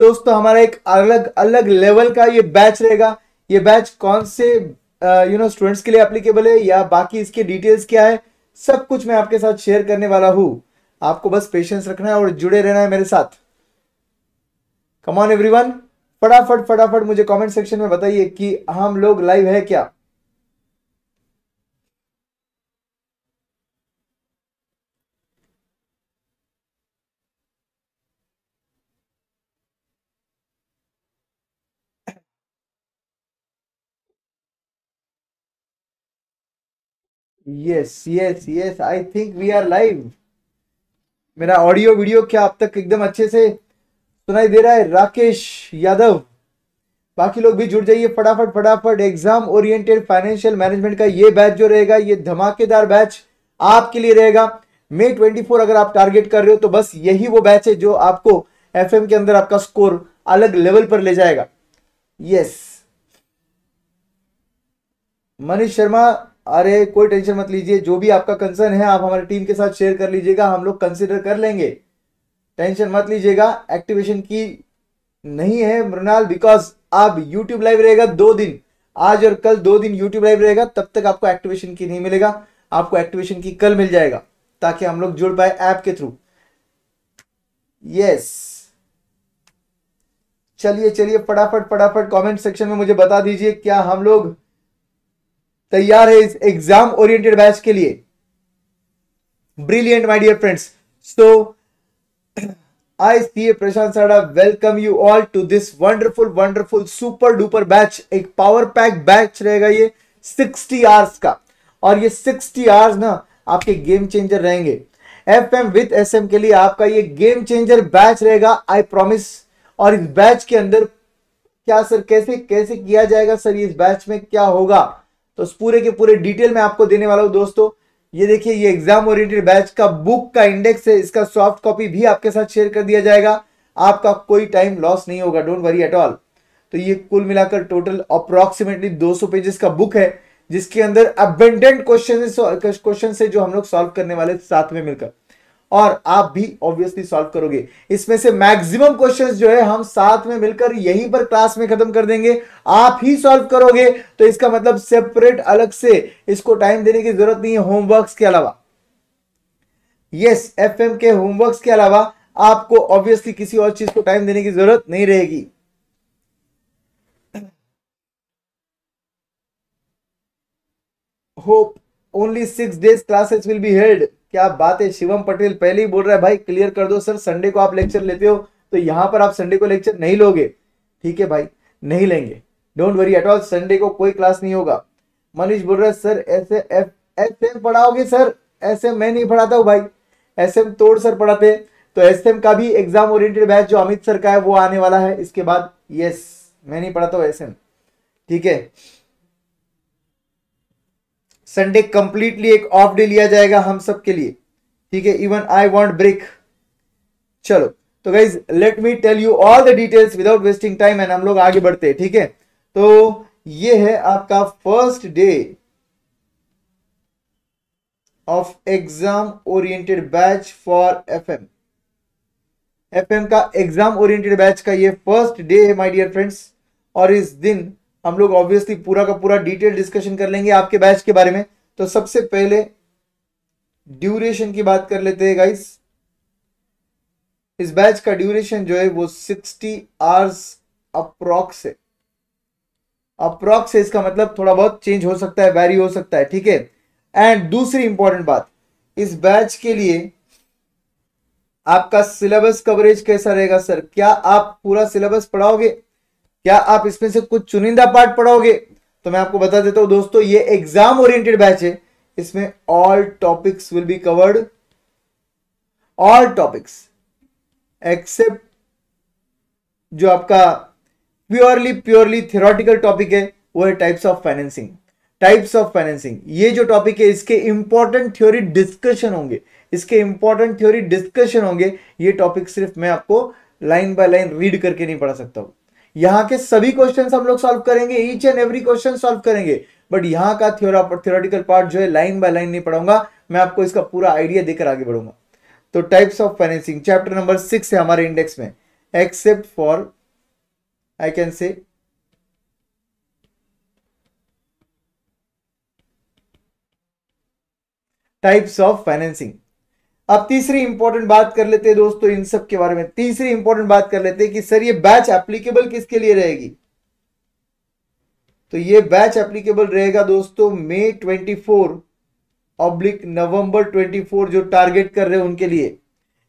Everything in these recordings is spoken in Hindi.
दोस्तों हमारा एक अलग अलग लेवल का ये बैच रहेगा ये बैच कौन से यू नो स्टूडेंट्स के लिए एप्लीकेबल है या बाकी इसके डिटेल्स क्या है सब कुछ मैं आपके साथ शेयर करने वाला हूं आपको बस पेशेंस रखना है और जुड़े रहना है मेरे साथ कमॉन एवरीवन फटाफट फटाफट मुझे कमेंट सेक्शन में बताइए कि हम लोग लाइव है क्या yes yes yes I think we are live मेरा ऑडियो वीडियो क्या आप तक एकदम अच्छे से सुनाई दे रहा है राकेश यादव बाकी लोग भी जुड़ जाइए फटाफट फटाफट एग्जाम ओरिएंटेड फाइनेंशियल मैनेजमेंट का ये बैच जो रहेगा ये धमाकेदार बैच आपके लिए रहेगा मे 24 अगर आप टारगेट कर रहे हो तो बस यही वो बैच है जो आपको एफ के अंदर आपका स्कोर अलग लेवल पर ले जाएगा यस मनीष शर्मा अरे कोई टेंशन मत लीजिए जो भी आपका कंसर्न है आप हमारी टीम के साथ शेयर कर लीजिएगा हम लोग कंसिडर कर लेंगे टेंशन मत लीजिएगा एक्टिवेशन की नहीं है मृणाल बिकॉज आप यूट्यूब लाइव रहेगा दो दिन आज और कल दो दिन यूट्यूब लाइव रहेगा तब तक आपको एक्टिवेशन की नहीं मिलेगा आपको एक्टिवेशन की कल मिल जाएगा ताकि हम लोग जुड़ पाए ऐप के थ्रू यस चलिए चलिए फटाफट फटाफट कमेंट सेक्शन में मुझे बता दीजिए क्या हम लोग तैयार है इस एग्जाम ओरिएंटेड बैच के लिए brilliant my dear friends so I C A Prashant Sarda welcome you all to this wonderful wonderful super duper batch एक पावर पैक बैच रहेगा ये 60 आवर्स का और ये 60 आवर्स ना आपके गेम चेंजर रहेंगे F M with S M के लिए आपका ये गेम चेंजर बैच रहेगा आई प्रोमिस और इस बैच के अंदर क्या सर कैसे कैसे किया जाएगा सर इस बैच में क्या होगा तो उस पूरे के पूरे डिटेल में आपको देने वाला हूँ दोस्तों ये देखिए ये एग्जाम ओरिएंटेड बैच का बुक का इंडेक्स है इसका सॉफ्ट कॉपी भी आपके साथ शेयर कर दिया जाएगा आपका कोई टाइम लॉस नहीं होगा डोंट वरी एट ऑल तो ये कुल मिलाकर टोटल अप्रोक्सीमेटली 200 पेजेस का बुक है जिसके अंदर अबेंडेंट क्वेश्चन क्वेश्चन है जो हम लोग सॉल्व करने वाले साथ में मिलकर और आप भी ऑब्वियसली सॉल्व करोगे इसमें से मैक्सिमम क्वेश्चंस जो है हम साथ में मिलकर यहीं पर क्लास में खत्म कर देंगे आप ही सॉल्व करोगे तो इसका मतलब सेपरेट अलग से इसको टाइम देने की जरूरत नहीं है होमवर्क्स के अलावा यस एफ के होमवर्क के अलावा आपको ऑब्वियसली किसी और चीज को टाइम देने की जरूरत नहीं रहेगी hope only six days classes will be held क्या बात है शिवम पटेल पहले ही बोल रहा है भाई क्लियर कर दो सर संडे को आप लेक्चर लेते हो तो यहाँ पर आप संडे को लेक्चर नहीं लोगे ठीक है भाई नहीं लेंगे don't worry at all Sunday को कोई क्लास नहीं होगा मनीष बोल रहा है सर ऐसे एफ एस एम पढ़ाओगे सर ऐसे मैं नहीं पढ़ाता हूँ भाई एस एम तोड़ सर पढ़ाते तो एस एम का भी एग्जाम ओरिएंटेड बैच जो अमित सर का है वो आने वाला है इसके बाद यस मैं नहीं पढ़ाता हूँ एस एम ठीक है संडे कंप्लीटली एक ऑफ डे लिया जाएगा हम सब के लिए ठीक है इवन आई वॉन्ट ब्रेक चलो तो guys let me tell you all the details without wasting time and हम लोग आगे बढ़ते हैं ठीक है तो ये है आपका first day of exam oriented batch for FM FM का एग्जाम ओरिएंटेड बैच का ये फर्स्ट डे है माय डियर फ्रेंड्स और इस दिन हम लोग ऑब्वियसली पूरा का पूरा डिटेल डिस्कशन कर लेंगे आपके बैच के बारे में तो सबसे पहले ड्यूरेशन की बात कर लेते हैं गाइस इस बैच का ड्यूरेशन जो है वो 60 आवर्स अप्रॉक्स है अप्रॉक्स है इसका मतलब थोड़ा बहुत चेंज हो सकता है वैरी हो सकता है ठीक है एंड दूसरी इंपॉर्टेंट बात इस बैच के लिए आपका सिलेबस कवरेज कैसा रहेगा सर क्या आप पूरा सिलेबस पढ़ाओगे क्या आप इसमें से कुछ चुनिंदा पार्ट पढ़ाओगे तो मैं आपको बता देता हूं दोस्तों ये एग्जाम ओरिएंटेड बैच है इसमें all topics will be covered all topics except जो आपका प्योरली प्योरली थियोरटिकल टॉपिक है वो है types of financing types of financing ये जो टॉपिक है इसके इंपॉर्टेंट थ्योरी डिस्कशन होंगे इसके इंपॉर्टेंट थ्योरी डिस्कशन होंगे ये टॉपिक सिर्फ मैं आपको लाइन बाय लाइन रीड करके नहीं पढ़ा सकता हूं यहां के सभी क्वेश्चन हम लोग सॉल्व करेंगे each and every question solve करेंगे बट यहाँ का थियोरटिकल पार्ट जो है लाइन बाय लाइन नहीं पढ़ाऊंगा मैं आपको इसका पूरा आइडिया देकर आगे बढ़ूंगा तो types of financing chapter number six है हमारे इंडेक्स में except for I can say types of financing अब तीसरी इंपॉर्टेंट बात कर लेते हैं दोस्तों इन सब के बारे में तीसरी इंपॉर्टेंट बात कर लेते हैं कि सर ये बैच एप्लीकेबल किसके लिए रहेगी तो ये बैच एप्लीकेबल रहेगा दोस्तों मई 24 ऑब्लिक नवंबर 24 जो टारगेट कर रहे हैं उनके लिए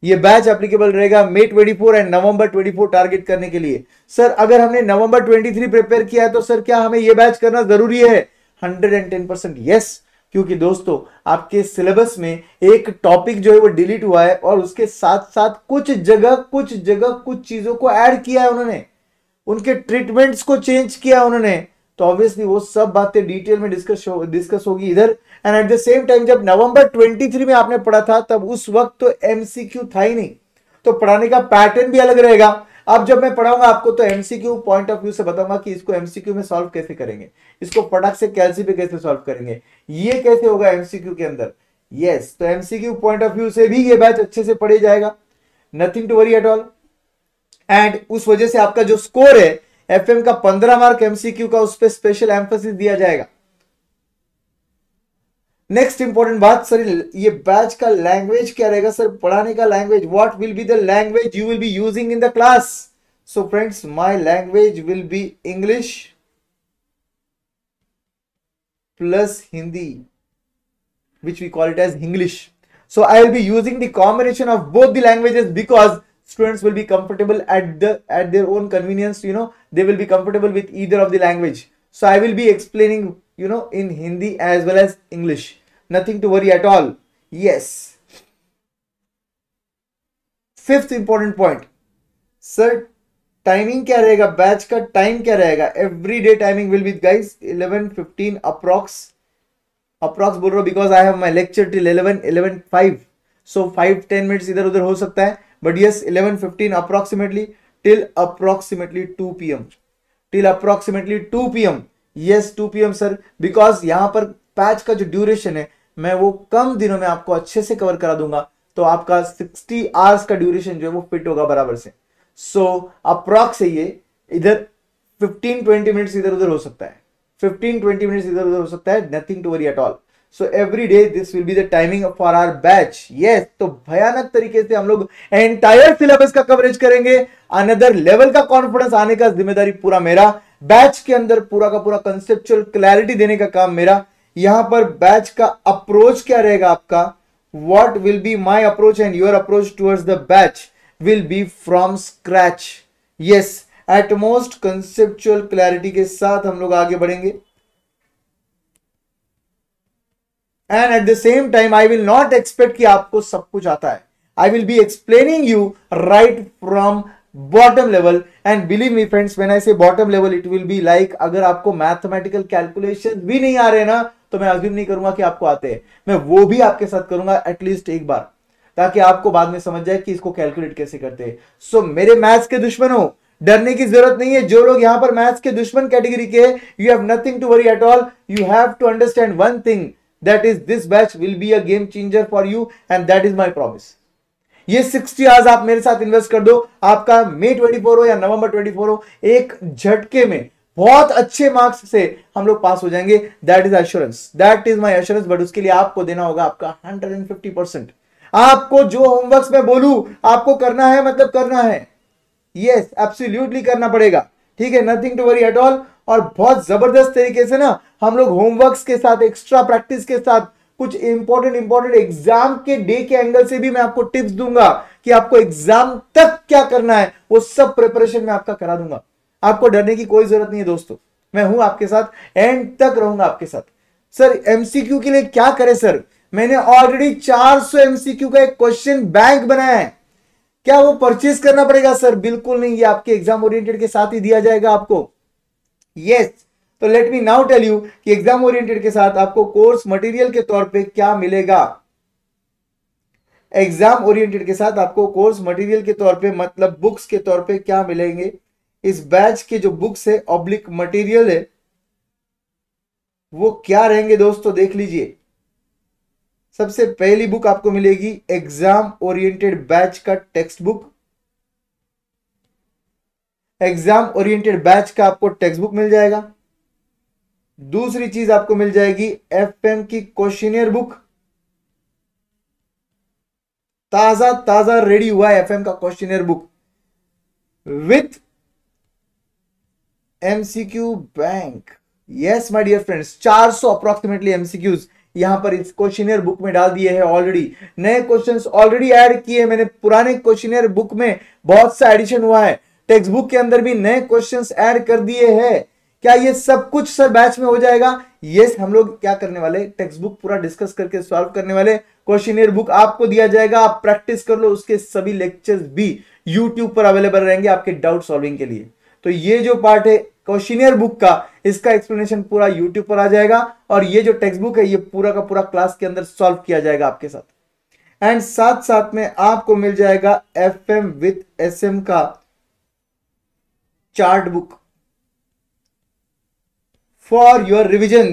ये बैच एप्लीकेबल रहेगा मे 24 एंड नवंबर 24 टारगेट करने के लिए सर अगर हमने नवंबर 23 प्रिपेयर किया है तो सर क्या हमें ये बैच करना जरूरी है 110 परसेंट यस क्योंकि दोस्तों आपके सिलेबस में एक टॉपिक जो है वो डिलीट हुआ है और उसके साथ साथ कुछ जगह कुछ जगह कुछ चीज़ों को ऐड किया है उन्होंने उनके ट्रीटमेंट्स को चेंज किया उन्होंने तो ऑब्वियसली वो सब बातें डिटेल में डिस्कस हो डिस्कस होगी इधर and at the same time जब नवंबर 23 में आपने पढ़ा था तब उस वक्त तो एमसीक्यू था ही नहीं तो पढ़ाने का पैटर्न भी अलग रहेगा अब जब मैं पढ़ाऊंगा आपको तो एमसीक्यू पॉइंट ऑफ व्यू से बताऊंगा कि इसको एमसीक्यू में सॉल्व कैसे करेंगे इसको प्रोडक्ट से कैलसी पे कैसे सॉल्व करेंगे ये कैसे होगा एमसीक्यू के अंदर यस yes, तो एमसीक्यू पॉइंट ऑफ व्यू से भी ये बैच अच्छे से पढ़े जाएगा nothing to worry at all and उस वजह से आपका जो स्कोर है एफ का पंद्रह मार्क एमसीक्यू का उस पर स्पेशल एम्फोसिस दिया जाएगा नेक्स्ट इंपॉर्टेंट बात सर ये बैच का लैंग्वेज क्या रहेगा सर पढ़ाने का language what will be the language you will be using in the class so friends my language will be English plus Hindi which we call it as English so I will be using the combination of both the languages because students will be comfortable at the at their own convenience you know they will be comfortable with either of the language so I will be explaining you know in Hindi as well as English. Nothing to worry at all. Yes. Fifth important point. Sir, timing क्या रहेगा बैच का टाइम क्या रहेगा every day timing will be guys eleven fifteen approx approx बोल रहा हूँ because I have my lecture till eleven eleven five so five ten minutes इधर उधर हो सकता है but yes eleven fifteen approximately till approximately P M till approximately P M yes two P sir because यहाँ पर पैच का जो ड्यूरेशन है मैं वो कम दिनों में आपको अच्छे से कवर करा दूंगा तो आपका 60 आवर्स का ड्यूरेशन जो है वो फिट होगा बराबर से सो so, अप्रॉक्स ये इधर 15-20 मिनट्स इधर उधर हो सकता है 15-20 मिनट्स इधर उधर हो सकता है nothing to worry at all so every day this will be the timing for our batch yes तो भयानक तरीके से हम लोग एंटायर सिलेबस का कवरेज करेंगे अनदर लेवल का कॉन्फिडेंस आने का जिम्मेदारी पूरा मेरा बैच के अंदर पूरा का पूरा कंसेप्चुअल क्लैरिटी देने का काम मेरा यहां पर बैच का अप्रोच क्या रहेगा आपका what will be my approach and your approach towards the batch will be from scratch yes at most conceptual clarity के साथ हम लोग आगे बढ़ेंगे and at the same time I will not expect कि आपको सब कुछ आता है I will be explaining you right from bottom level and believe me friends when I say bottom level it will be like अगर आपको मैथमेटिकल कैलकुलेशन भी नहीं आ रहे ना तो मैं अज्यूम नहीं करूंगा कि आपको आते हैं मैं वो भी आपके साथ करूंगा एटलीस्ट एक बार ताकि आपको बाद में समझ जाए कि इसको कैलकुलेट कैसे करते हैं सो so, मेरे मैथ्स के दुश्मन हो डरने की जरूरत नहीं है जो लोग यहां पर मैथ्स के दुश्मन कैटेगरी के you have nothing to worry at all you have to understand one thing that is this batch will be a game changer for you and that is my promise ये सिक्सटी आज आप मेरे साथ इन्वेस्ट कर दो आपका मे ट्वेंटी फोर हो या नवंबर ट्वेंटी फोर हो एक झटके में बहुत अच्छे मार्क्स से हम लोग पास हो जाएंगे that is assurance that is my assurance but उसके लिए आपको देना होगा आपका हंड्रेड एंड फिफ्टी परसेंट आपको जो होमवर्क में बोलू आपको करना है मतलब करना है यस yes, एब्सोल्यूटली करना पड़ेगा ठीक है nothing to worry at all और बहुत जबरदस्त तरीके से ना हम लोग होमवर्क के साथ एक्स्ट्रा प्रैक्टिस के साथ कुछ इंपॉर्टेंट इंपॉर्टेंट एग्जाम के डे के एंगल से भी मैं आपको टिप्स दूंगा कि आपको एग्जाम तक क्या करना है वो सब प्रिपरेशन में आपका करा दूंगा आपको डरने की कोई जरूरत नहीं है दोस्तों मैं हूं आपके साथ एंड तक रहूंगा आपके साथ सर एमसीक्यू के लिए क्या करें सर मैंने ऑलरेडी 400 एमसीक्यू का एक क्वेश्चन बैंक बनाया है क्या वो परचेज करना पड़ेगा सर बिल्कुल नहीं ये आपके एग्जाम ओरिएंटेड के साथ ही दिया जाएगा आपको यस yes, तो let me now tell you कि एग्जाम ओरिएंटेड के साथ आपको कोर्स मटेरियल के तौर पे क्या मिलेगा एग्जाम ओरिएंटेड के साथ आपको कोर्स मटेरियल के तौर पे मतलब बुक्स के तौर पे क्या मिलेंगे इस बैच के जो बुक्स है ऑब्लिक मटेरियल है वो क्या रहेंगे दोस्तों देख लीजिए सबसे पहली बुक आपको मिलेगी एग्जाम ओरिएंटेड बैच का text book exam oriented batch का आपको टेक्स्ट बुक मिल जाएगा दूसरी चीज आपको मिल जाएगी एफएम की क्वेश्चनियर बुक ताजा ताजा रेडी हुआ है एफएम का questionnaire book with MCQ bank yes my dear friends 400 approximately MCQs यहां पर इस क्वेश्चनियर बुक में डाल दिए हैं ऑलरेडी नए क्वेश्चंस ऑलरेडी ऐड किए मैंने पुराने क्वेश्चनियर बुक में बहुत सा एडिशन हुआ है टेक्स्ट बुक के अंदर भी नए क्वेश्चंस ऐड कर दिए हैं क्या ये सब कुछ सर बैच में हो जाएगा ये हम लोग क्या करने वाले टेक्स्ट बुक पूरा डिस्कस करके सॉल्व करने वाले क्वेश्चन बुक आपको दिया जाएगा आप प्रैक्टिस कर लो उसके सभी लेक्चर्स भी यूट्यूब पर अवेलेबल रहेंगे आपके डाउट सॉल्विंग के लिए तो ये जो पार्ट है क्वेश्चनियर बुक का इसका एक्सप्लेनेशन पूरा यूट्यूब पर आ जाएगा और ये जो टेक्स्ट बुक है ये पूरा का पूरा क्लास के अंदर सॉल्व किया जाएगा आपके साथ एंड साथ साथ में आपको मिल जाएगा F M with S M का chart book for your revision.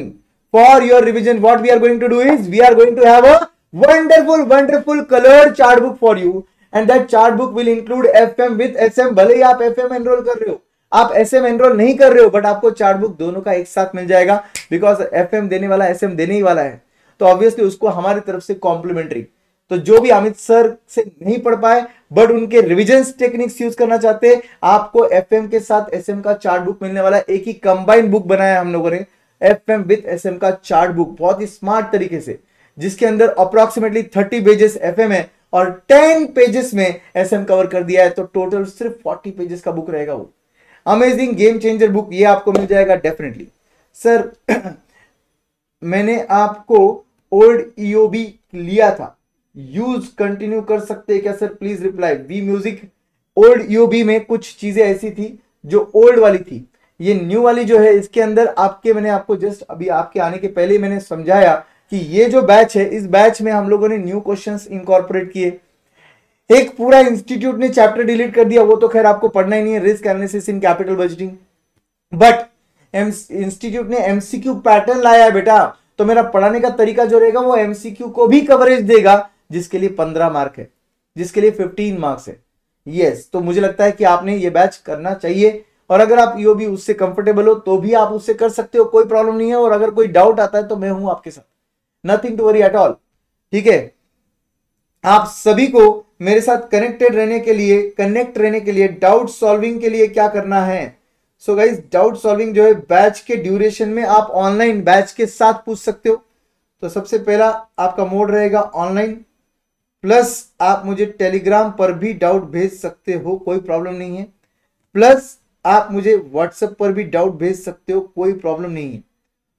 For your revision, what we are going to do is we are going to have a wonderful, wonderful colored chart book for you. And that chart book will include FM with SM. bhale hi aap FM enroll kar rahe ho आप एस एम एनरोल नहीं कर रहे हो बट आपको चार्ट बुक दोनों का एक साथ मिल जाएगा बिकॉज एफ एम देने वाला एस एम देने ही वाला है तो ऑब्वियसली उसको हमारी तरफ से कॉम्प्लीमेंट्री तो जो भी अमित सर से नहीं पढ़ पाए बट उनके रिविजन टेक्निक्स यूज करना चाहते आपको एफ के साथ एस का चार्ट बुक मिलने वाला एक ही कंबाइंड बुक बनाया हम लोगों ने एफ एम विथ एस का चार्ट बुक बहुत ही स्मार्ट तरीके से जिसके अंदर अप्रोक्सीमेटली थर्टी पेजेस एफ है और टेन पेजेस में एस कवर कर दिया है तो टोटल सिर्फ फोर्टी पेजेस का बुक रहेगा वो अमेजिंग गेम चेंजर बुक ये आपको मिल जाएगा डेफिनेटली सर मैंने आपको ओल्ड ईओबी e लिया था यूज कंटिन्यू कर सकते हैं क्या sir please reply V music ओल्ड यूबी में कुछ चीजें ऐसी थी जो ओल्ड वाली थी ये न्यू वाली जो है इसके अंदर आपके मैंने आपको जस्ट अभी आपके आने के पहले मैंने समझाया कि ये जो बैच है इस बैच में हम लोगों ने न्यू क्वेश्चन इंकॉर्पोरेट किए एक पूरा इंस्टीट्यूट ने चैप्टर डिलीट कर दिया वो तो खैर आपको पढ़ना ही नहीं है risk analysis in capital budgeting but institute ने एमसीक्यू पैटर्न लाया है बेटा तो मेरा पढ़ाने का तरीका जो रहेगा वो एमसीक्यू को भी कवरेज देगा जिसके लिए पंद्रह मार्क है जिसके लिए फिफ्टीन मार्क्स है यस तो मुझे लगता है कि आपने ये बैच करना चाहिए और अगर आप यो भी उससे कंफर्टेबल हो तो भी आप उससे कर सकते हो कोई प्रॉब्लम नहीं है और अगर कोई डाउट आता है तो मैं हूं आपके साथ nothing to worry at all ठीक है आप सभी को मेरे साथ कनेक्टेड रहने के लिए कनेक्ट रहने के लिए डाउट सॉल्विंग के लिए क्या करना है सो गाइज डाउट सॉल्विंग जो है बैच के ड्यूरेशन में आप ऑनलाइन बैच के साथ पूछ सकते हो तो सबसे पहला आपका मोड रहेगा ऑनलाइन प्लस आप मुझे टेलीग्राम पर भी डाउट भेज सकते हो कोई प्रॉब्लम नहीं है प्लस आप मुझे व्हाट्सएप पर भी डाउट भेज सकते हो कोई प्रॉब्लम नहीं है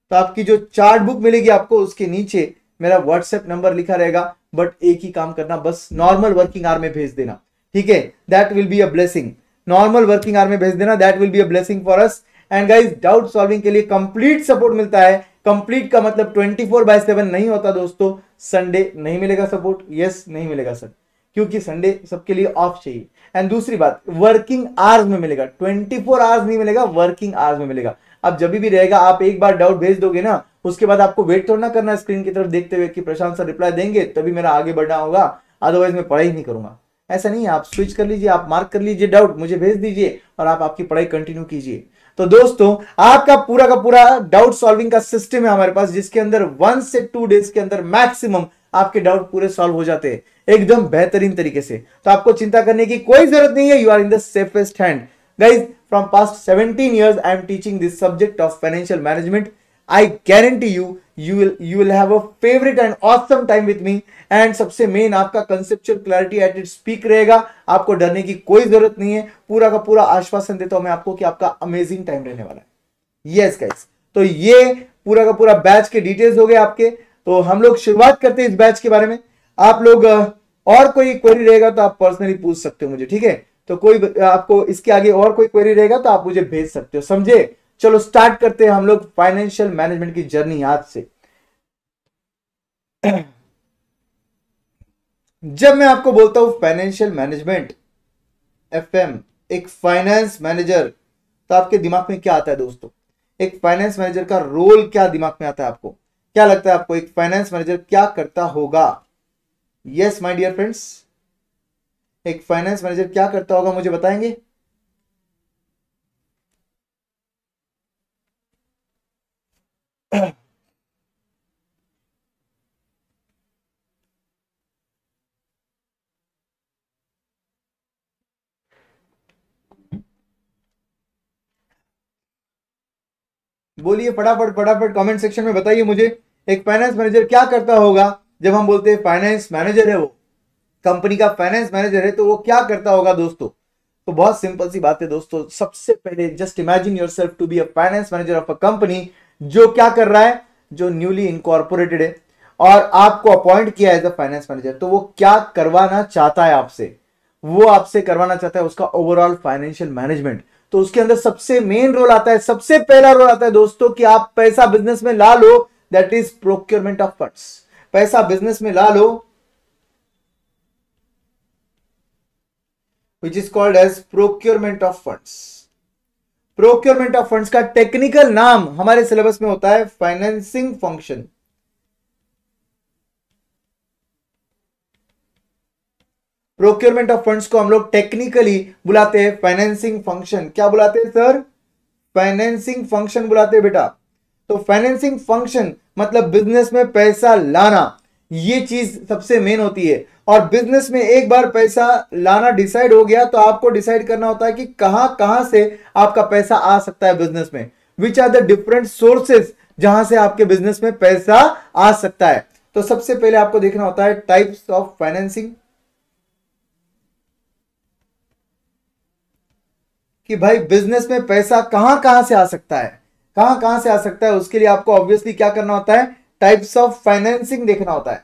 तो आपकी जो चार्ट बुक मिलेगी आपको उसके नीचे मेरा व्हाट्सएप नंबर लिखा रहेगा बट एक ही काम करना बस नॉर्मल वर्किंग आर में भेज देना ठीक है that will be a blessing normal working hour में भेज देना that will be a blessing for us and guys doubt solving के लिए कंप्लीट सपोर्ट मिलता है कंप्लीट का मतलब फोर बाय सेवन नहीं होता दोस्तों संडे नहीं मिलेगा सपोर्ट यस नहीं मिलेगा सर क्योंकि संडे सबके लिए ऑफ चाहिए एंड दूसरी बात वर्किंग आवर्स में मिलेगा 24 फोर आवर्स नहीं मिलेगा वर्किंग आवर्स में मिलेगा अब जब भी रहेगा आप एक बार डाउट भेज दोगे ना उसके बाद आपको वेट थोड़ा ना करना स्क्रीन की तरफ देखते हुए कि प्रशांत सर रिप्लाई देंगे तभी मेरा आगे बढ़ना होगा अदरवाइज मैं पढ़ाई नहीं करूंगा ऐसा नहीं है आप स्विच कर लीजिए आप मार्क कर लीजिए डाउट मुझे भेज दीजिए और आप आपकी पढ़ाई कंटिन्यू कीजिए तो दोस्तों आपका पूरा का पूरा डाउट सॉल्विंग का सिस्टम है हमारे पास जिसके अंदर वन से टू डेज के अंदर मैक्सिमम आपके डाउट पूरे सॉल्व हो जाते हैं एकदम बेहतरीन तरीके से तो आपको चिंता करने की कोई जरूरत नहीं है you are in the safest hand guys from past seventeen years I am teaching this subject of financial management I guarantee you you will you will have a favourite and awesome time with me and सबसे मेन आपका conceptual clarity at its peak रहेगा आपको डरने की कोई जरूरत नहीं है पूरा का पूरा आश्वासन देता हूं मैं आपको कि आपका अमेजिंग टाइम रहने वाला है यस yes, गाइस तो ये पूरा का पूरा बैच के डिटेल्स हो गए आपके तो हम लोग शुरुआत करते हैं इस बैच के बारे में आप लोग और कोई क्वेरी रहेगा तो आप पर्सनली पूछ सकते हो मुझे ठीक है तो कोई आपको इसके आगे और कोई क्वेरी रहेगा तो आप मुझे भेज सकते हो समझे चलो स्टार्ट करते हैं हम लोग फाइनेंशियल मैनेजमेंट की जर्नी आज से जब मैं आपको बोलता हूं फाइनेंशियल मैनेजमेंट एफ एक फाइनेंस मैनेजर तो आपके दिमाग में क्या आता है दोस्तों एक फाइनेंस मैनेजर का रोल क्या दिमाग में आता है आपको क्या लगता है आपको एक फाइनेंस मैनेजर क्या करता होगा यस माय डियर फ्रेंड्स एक फाइनेंस मैनेजर क्या करता होगा मुझे बताएंगे बोलिए फटाफट फटाफट कमेंट सेक्शन में बताइए मुझे एक फाइनेंस मैनेजर क्या करता होगा जब हम बोलते हैं फाइनेंस मैनेजर है वो कंपनी का फाइनेंस मैनेजर है तो वो क्या करता होगा दोस्तों तो बहुत सिंपल सी बात है दोस्तों सबसे पहले just imagine yourself to be a finance manager of a company जो क्या कर रहा है जो न्यूली इनकॉर्पोरेटेड है और आपको अपॉइंट किया एज अ फाइनेंस मैनेजर तो वो क्या करवाना चाहता है आपसे वो आपसे करवाना चाहता है उसका ओवरऑल फाइनेंशियल मैनेजमेंट तो उसके अंदर सबसे मेन रोल आता है सबसे पहला रोल आता है दोस्तों कि आप पैसा बिजनेस में ला लो दैट इज प्रोक्योरमेंट ऑफ फंड्स पैसा बिजनेस में ला लो which is called as procurement of funds procurement of funds का टेक्निकल नाम हमारे सिलेबस में होता है financing function procurement of funds को हम लोग टेक्निकली बुलाते हैं फाइनेंसिंग फंक्शन क्या बुलाते हैं सर फाइनेंसिंग फंक्शन बुलाते हैं बेटा तो फाइनेंसिंग फंक्शन मतलब बिजनेस में पैसा लाना ये चीज सबसे मेन होती है और बिजनेस में एक बार पैसा लाना डिसाइड हो गया तो आपको डिसाइड करना होता है कि कहां कहां से आपका पैसा आ सकता है बिजनेस में which are the different sources जहां से आपके बिजनेस में पैसा आ सकता है तो सबसे पहले आपको देखना होता है टाइप्स ऑफ फाइनेंसिंग कि भाई बिजनेस में पैसा कहां कहां से आ सकता है कहां कहां से आ सकता है उसके लिए आपको ऑब्वियसली क्या करना होता है टाइप्स ऑफ फाइनेंसिंग देखना होता है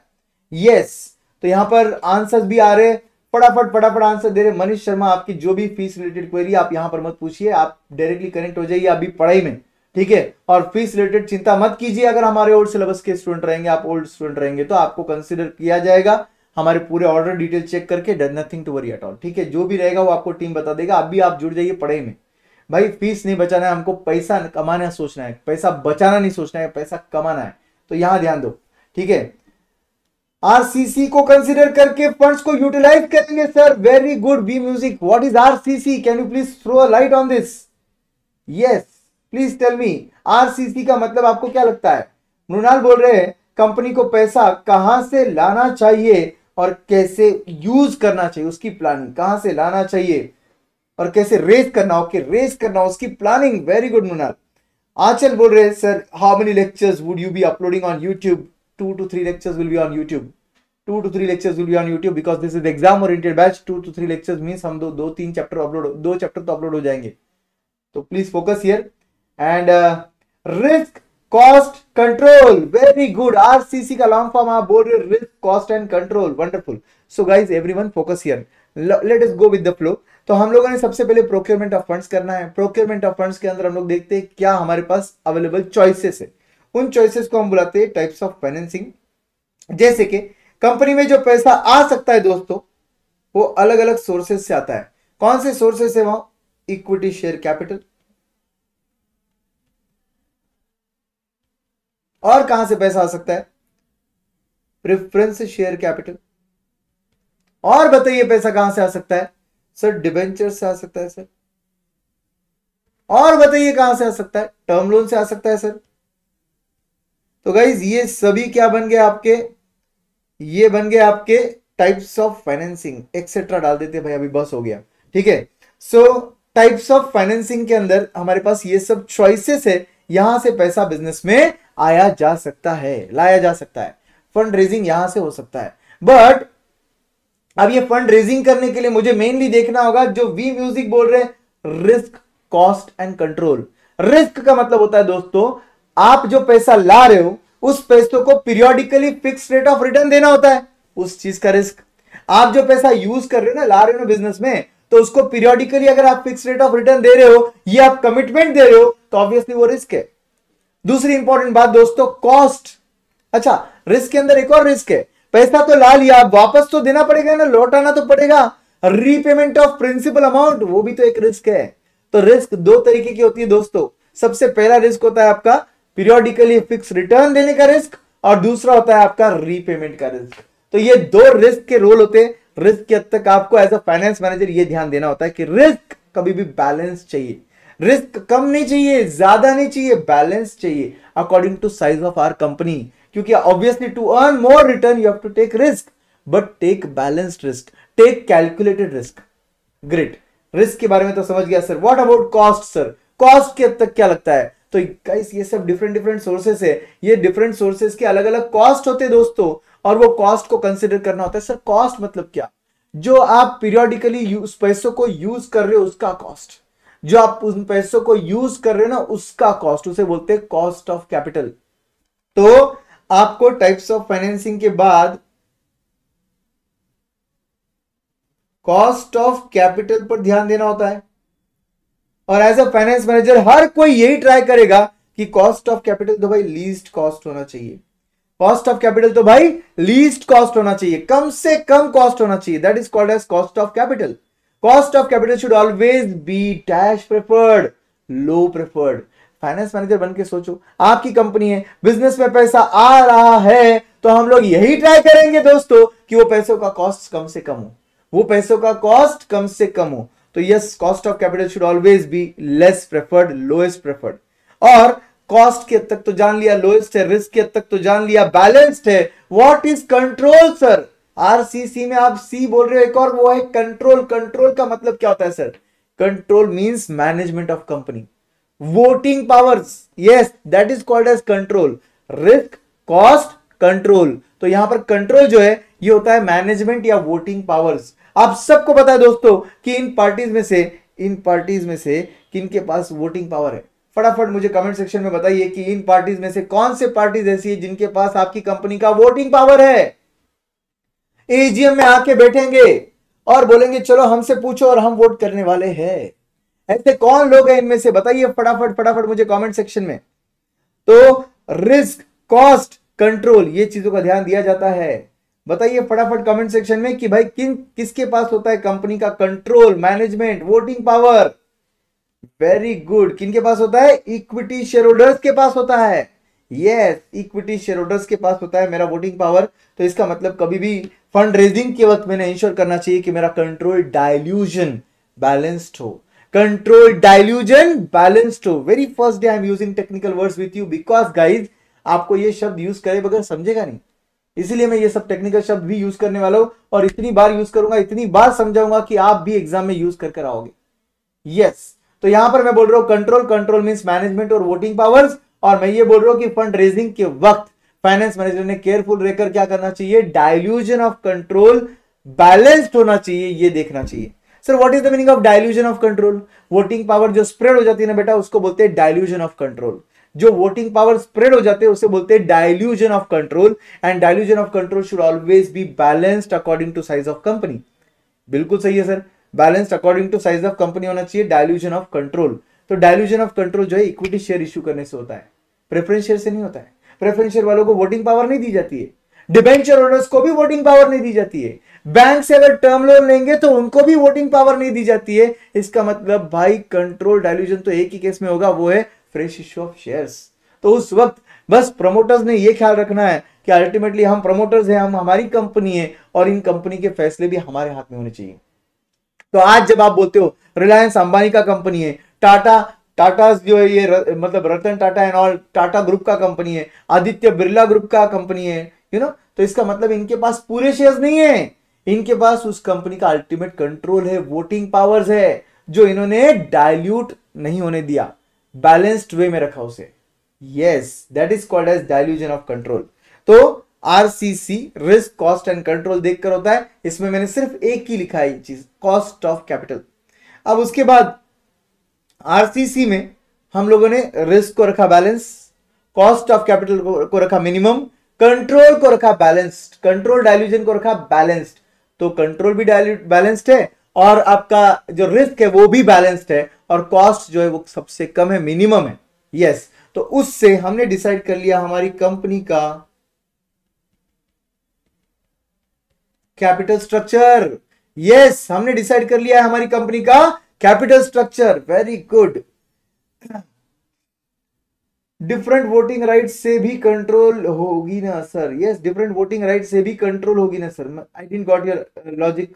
यस yes, तो यहाँ पर आंसर भी आ रहे फटाफट फटाफट आंसर दे रहे मनीष शर्मा आपकी जो भी फीस रिलेटेड क्वेरी आप यहाँ पर मत पूछिए आप डायरेक्टली कनेक्ट हो जाइए अभी पढ़ाई में ठीक है और फीस रिलेटेड चिंता मत कीजिए अगर हमारे ओल्ड सिलेबस के स्टूडेंट रहेंगे आप ओल्ड स्टूडेंट रहेंगे तो आपको कंसिडर किया जाएगा हमारे पूरे ऑर्डर डिटेल चेक करके nothing to worry at all ठीक है जो भी रहेगा वो आपको टीम बता देगा अभी आप जुड़ जाइए पढ़ाई में भाई फीस नहीं बचाना है हमको पैसा कमाना सोचना है पैसा बचाना नहीं सोचना है पैसा कमाना है तो यहां ध्यान दो ठीक है आरसीसी को कंसिडर करके फंड्स को यूटिलाइज करेंगे sir very good B music what is RCC can you please throw a light on this yes please tell me RCC का मतलब आपको क्या लगता है मृणाल बोल रहे हैं कंपनी को पैसा कहां से लाना चाहिए और कैसे यूज करना चाहिए उसकी प्लानिंग कहां से लाना चाहिए और कैसे रेस करना ओके रेस करना उसकी planning very good Mrinal Aanchal बोल रहे sir how many lectures would you be uploading on YouTube two to three lectures will be on YouTube. Two to three lectures will be on YouTube because this is exam oriented batch. Two to three lectures means हम दो दो तीन chapter upload दो chapter तो upload हो जाएंगे. तो please focus here and uh, risk cost control very good rcc का long form आप बोल रहे risk cost and control wonderful so guys everyone focus here let us go with the flow तो हम लोगों ने सबसे पहले प्रोक्योरमेंट ऑफ फंड्स करना है प्रोक्योरमेंट ऑफ फंड्स के अंदर हम लोग देखते हैं क्या हमारे पास अवेलेबल चॉइसेस है उन चॉइसेस को हम बुलाते हैं टाइप्स ऑफ फाइनेंसिंग जैसे कि कंपनी में जो पैसा आ सकता है दोस्तों वो अलग अलग सोर्सेस से आता है कौन से सोर्सेस है वहां इक्विटी शेयर कैपिटल और कहां से पैसा आ सकता है प्रिफरेंस शेयर कैपिटल और बताइए पैसा कहां से आ सकता है सर डिबेंचर से आ सकता है सर और बताइए कहां से आ सकता है टर्म लोन से आ सकता है सर तो गाइज ये सभी क्या बन गए आपके ये बन गए आपके टाइप्स ऑफ फाइनेंसिंग एक्सेट्रा डाल देते भाई अभी बस हो गया ठीक है सो टाइप्स ऑफ फाइनेंसिंग के अंदर हमारे पास ये सब चॉइसेस है यहां से पैसा बिजनेस में आया जा सकता है लाया जा सकता है फंड रेजिंग यहां से हो सकता है बट अब ये फंड रेजिंग करने के लिए मुझे मेनली देखना होगा जो वी म्यूजिक बोल रहे हैं risk cost and control risk का मतलब होता है दोस्तों आप जो पैसा ला रहे हो उस पैसों को periodically fix rate of return देना होता है उस चीज का रिस्क आप जो पैसा यूज कर रहे हो ना ला रहे हो ना बिजनेस में तो उसको पीरियोडिकली अगर आप फिक्स रेट ऑफ रिटर्न दे रहे हो ये आप कमिटमेंट दे रहे हो तो ऑब्वियसली वो रिस्क है दूसरी इंपॉर्टेंट बात दोस्तों कॉस्ट अच्छा रिस्क के अंदर एक और रिस्क है पैसा तो ला लिया वापस तो देना पड़ेगा ना लौटाना तो पड़ेगा रीपेमेंट ऑफ प्रिंसिपल अमाउंट वो भी तो एक रिस्क है तो रिस्क दो तरीके की होती है दोस्तों सबसे पहला रिस्क होता है आपका पीरियोडिकली फिक्स रिटर्न देने का रिस्क और दूसरा होता है आपका रीपेमेंट का रिस्क तो ये दो रिस्क के रोल होते हैं रिस्क के हद तक आपको एज अ फाइनेंस मैनेजर ये ध्यान देना होता है कि रिस्क कभी भी बैलेंस चाहिए रिस्क कम नहीं चाहिए ज्यादा नहीं चाहिए बैलेंस चाहिए according to size of our company क्योंकि obviously to earn more return you have to take risk but take balanced risk take calculated risk great risk के बारे में तो समझ गया sir what about cost sir cost के तक क्या लगता है तो गाइस ये सब डिफरेंट डिफरेंट सोर्सेस है ये डिफरेंट सोर्सेस के अलग अलग कॉस्ट होते हैं दोस्तों और वो कॉस्ट को कंसिडर करना होता है सर कॉस्ट मतलब क्या जो आप पीरियोडिकली उस पैसों को यूज कर रहे हो उसका कॉस्ट जो आप उन पैसों को यूज कर रहे हो ना उसका कॉस्ट उसे बोलते हैं कॉस्ट ऑफ कैपिटल तो आपको टाइप्स ऑफ फाइनेंसिंग के बाद कॉस्ट ऑफ कैपिटल पर ध्यान देना होता है और एज अ फाइनेंस मैनेजर हर कोई यही ट्राई करेगा कि कॉस्ट ऑफ कैपिटल तो भाई लीस्ट कॉस्ट होना चाहिए कॉस्ट ऑफ कैपिटल तो भाई लीस्ट कॉस्ट होना चाहिए कम से कम कॉस्ट होना चाहिए that is called as cost of capital cost of capital should always be dash preferred low preferred finance manager बन के सोचो आपकी कंपनी है बिजनेस में पैसा आ रहा है तो हम लोग यही ट्राई करेंगे दोस्तों कि वो पैसों का कॉस्ट कम से कम हो वो पैसों का कॉस्ट कम से कम हो तो yes cost of capital should always be less preferred lowest preferred और कॉस्ट की हद तक तो जान लिया लोएस्ट है रिस्क की हद तक तो जान लिया बैलेंस्ड है what is control sir RCC में आप सी बोल रहे हो एक और वो है कंट्रोल कंट्रोल का मतलब क्या होता है sir control means management of company voting powers yes that is called as control risk cost control तो यहां पर कंट्रोल जो है ये होता है मैनेजमेंट या वोटिंग पावर्स आप सबको पता है दोस्तों कि इन पार्टीज में से इन पार्टीज में से किन के पास वोटिंग पावर है फटाफट मुझे कमेंट सेक्शन में बताइए कि इन पार्टीज में से कौन से पार्टीज ऐसी है जिनके पास आपकी कंपनी का वोटिंग पावर है एजीएम में आके बैठेंगे और बोलेंगे चलो हमसे पूछो और हम वोट करने वाले हैं ऐसे कौन लोग हैं इनमें से बताइए फटाफट फटाफट मुझे कमेंट सेक्शन में तो रिस्क कॉस्ट कंट्रोल ये चीजों का ध्यान दिया जाता है बताइए फटाफट कमेंट सेक्शन में कि भाई किन किसके पास होता है कंपनी का control management voting power very good किन के पास होता है इक्विटी शेयर होल्डर्स के पास होता है यस इक्विटी शेयर होल्डर्स के पास होता है मेरा वोटिंग पावर तो इसका मतलब कभी भी फंड रेजिंग के वक्त मैंने इंश्योर करना चाहिए कि मेरा कंट्रोल डायल्यूजन बैलेंस्ड हो कंट्रोल डायल्यूजन बैलेंस्ड हो very first day I am using technical words with you because guys आपको ये शब्द यूज करे बगैर समझेगा नहीं इसीलिए मैं ये सब टेक्निकल शब्द भी यूज करने वाला हूं और इतनी बार यूज करूंगा इतनी बार समझाऊंगा कि आप भी एग्जाम में यूज कर कर आओगे यस तो यहां पर मैं बोल रहा हूं कंट्रोल कंट्रोल मीन मैनेजमेंट और वोटिंग पावर्स और मैं ये बोल रहा हूं कि फंड रेजिंग के वक्त फाइनेंस मैनेजर ने केयरफुल रहकर क्या करना चाहिए डायल्यूजन ऑफ कंट्रोल बैलेंस्ड होना चाहिए ये देखना चाहिए sir what is the meaning of dilution of control voting power जो स्प्रेड हो जाती है ना बेटा उसको बोलते हैं डायल्यूजन ऑफ कंट्रोल जो वोटिंग पावर स्प्रेड हो जाते हैं उसे बोलते हैं dilution of control and dilution of control should always be balanced according to size of company बिल्कुल सही है sir balanced according to size of company होना चाहिए डायल्यूजन ऑफ कंट्रोल तो डायल्यूजन ऑफ कंट्रोल जो है इक्विटी शेयर इश्यू करने से होता है प्रेफरेंस शेयर से नहीं होता है प्रेफरेंस शेयर वालों को वोटिंग पावर नहीं दी जाती है डिबेंचर ओनर्स को भी वोटिंग पावर नहीं दी जाती है बैंक से अगर टर्म लोन लेंगे तो उनको भी वोटिंग पावर नहीं दी जाती है इसका मतलब भाई कंट्रोल डायल्यूजन तो एक ही केस में होगा वो है फ्रेश इश्यू ऑफ शेयर्स तो उस वक्त बस प्रमोटर्स ने यह ख्याल रखना है कि अल्टीमेटली हम प्रमोटर्स हैं हम हमारी कंपनी है और इन कंपनी के फैसले भी हमारे हाथ में होने चाहिए तो आज जब आप बोलते हो रिलायंस अंबानी का कंपनी है टाटा टाटा जो है ये र, मतलब Ratan Tata and all Tata group का कंपनी है आदित्य बिरला ग्रुप का कंपनी है यू you नो know? तो इसका मतलब इनके पास पूरे शेयर्स नहीं है इनके पास उस कंपनी का अल्टीमेट कंट्रोल है वोटिंग पावर्स है जो इन्होंने डायल्यूट नहीं होने दिया बैलेंस्ड वे में रखा उसे yes that is called as dilution of control तो RCC risk cost and control देखकर होता है इसमें मैंने सिर्फ एक ही लिखा है चीज कॉस्ट ऑफ कैपिटल अब उसके बाद आरसीसी में हम लोगों ने रिस्क को रखा बैलेंस कॉस्ट ऑफ कैपिटल को रखा मिनिमम कंट्रोल को रखा बैलेंस्ड कंट्रोल डायल्यूजन को रखा बैलेंस्ड तो कंट्रोल भी बैलेंस्ड है और आपका जो रिस्क है वो भी बैलेंस्ड है और कॉस्ट जो है वो सबसे कम है मिनिमम है यस yes, तो उससे हमने डिसाइड कर लिया हमारी कंपनी का कैपिटल स्ट्रक्चर यस हमने डिसाइड कर लिया है हमारी कंपनी का capital structure very good different voting right से भी कंट्रोल होगी ना sir yes different voting right से भी कंट्रोल होगी ना sir I didn't got your logic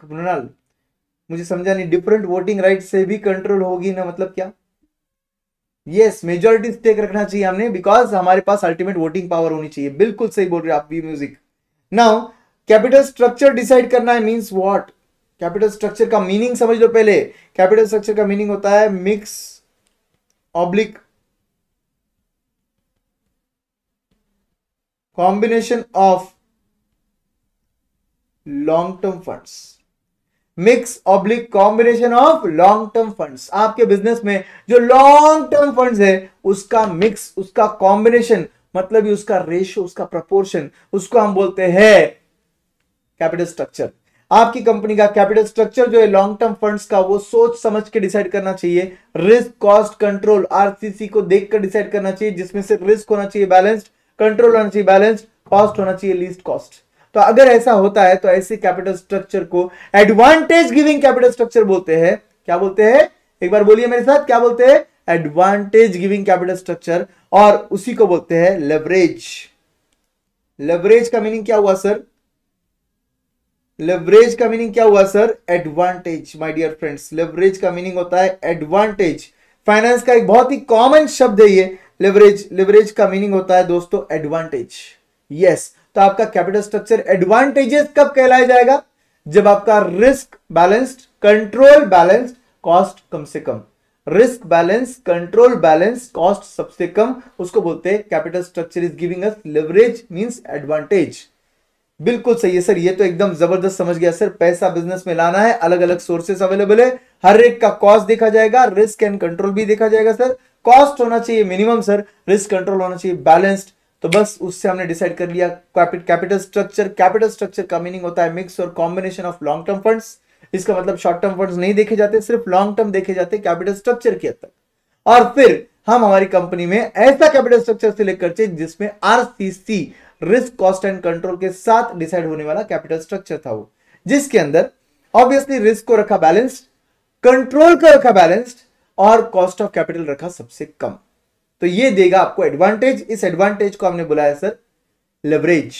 मुझे समझा नहीं डिफरेंट वोटिंग राइट से भी कंट्रोल होगी ना मतलब क्या यस मेजोरिटी स्टेक रखना चाहिए हमने बिकॉज हमारे पास अल्टीमेट वोटिंग पावर होनी चाहिए बिल्कुल सही बोल रहे आप भी music now capital structure decide करना है मीन्स वॉट कैपिटल स्ट्रक्चर का मीनिंग समझ लो पहले कैपिटल स्ट्रक्चर का मीनिंग होता है mix oblique combination of long term funds mix oblique combination of long term funds आपके बिजनेस में जो लॉन्ग टर्म फंड्स है उसका मिक्स उसका कॉम्बिनेशन मतलब उसका रेशो उसका प्रपोर्शन उसको हम बोलते हैं कैपिटल स्ट्रक्चर आपकी कंपनी का कैपिटल स्ट्रक्चर जो है लॉन्ग टर्म फंड्स का वो सोच समझ के डिसाइड करना चाहिए रिस्क कॉस्ट कंट्रोल आरसीसी को देखकर डिसाइड करना चाहिए जिसमें से रिस्क होना चाहिए बैलेंस्ड कंट्रोल होना चाहिए बैलेंस्ड कॉस्ट होना चाहिए लीस्ट कॉस्ट तो अगर ऐसा होता है तो ऐसे कैपिटल स्ट्रक्चर को एडवांटेज गिविंग कैपिटल स्ट्रक्चर बोलते हैं क्या बोलते हैं एक बार बोलिए मेरे साथ क्या बोलते हैं एडवांटेज गिविंग कैपिटल स्ट्रक्चर और उसी को बोलते हैं लेवरेज लेवरेज का मीनिंग क्या हुआ सर लेवरेज का मीनिंग क्या हुआ sir advantage my dear friends leverage का मीनिंग होता है एडवांटेज फाइनेंस का एक बहुत ही कॉमन शब्द है ये लेवरेज लेवरेज का मीनिंग होता है दोस्तों एडवांटेज यस yes. तो आपका कैपिटल स्ट्रक्चर एडवांटेजेस कब कहलाया जाएगा जब आपका risk balanced control balanced cost कम से कम risk balance control balance cost सबसे कम उसको बोलते हैं capital structure is giving us leverage means advantage बिल्कुल सही है सर ये तो एकदम जबरदस्त समझ गया सर पैसा बिजनेस में लाना है अलग अलग सोर्सेस अवेलेबल है हर एक का कॉस्ट देखा जाएगा रिस्क एंड कंट्रोल भी देखा जाएगा सर कॉस्ट होना चाहिए मिनिमम सर रिस्क कंट्रोल होना चाहिए बैलेंस्ड तो बस उससे हमने डिसाइड कर लिया कैपिटल स्ट्रक्चर कैपिटल स्ट्रक्चर का मीनिंग होता है मिक्स और combination of long term funds इसका मतलब शॉर्ट टर्म फंड्स नहीं देखे जाते सिर्फ लॉन्ग टर्म देखे जाते कैपिटल स्ट्रक्चर के तक और फिर हम हमारी कंपनी में ऐसा कैपिटल स्ट्रक्चर सिलेक्ट करते जिसमें RCC risk cost and control के साथ डिसाइड होने वाला कैपिटल स्ट्रक्चर था वो जिसके अंदर ऑब्वियसली रिस्क को रखा बैलेंस्ड कंट्रोल को रखा बैलेंस्ड और कॉस्ट ऑफ कैपिटल रखा सबसे कम तो ये देगा आपको एडवांटेज इस एडवांटेज को हमने बुलाया सर लेवरेज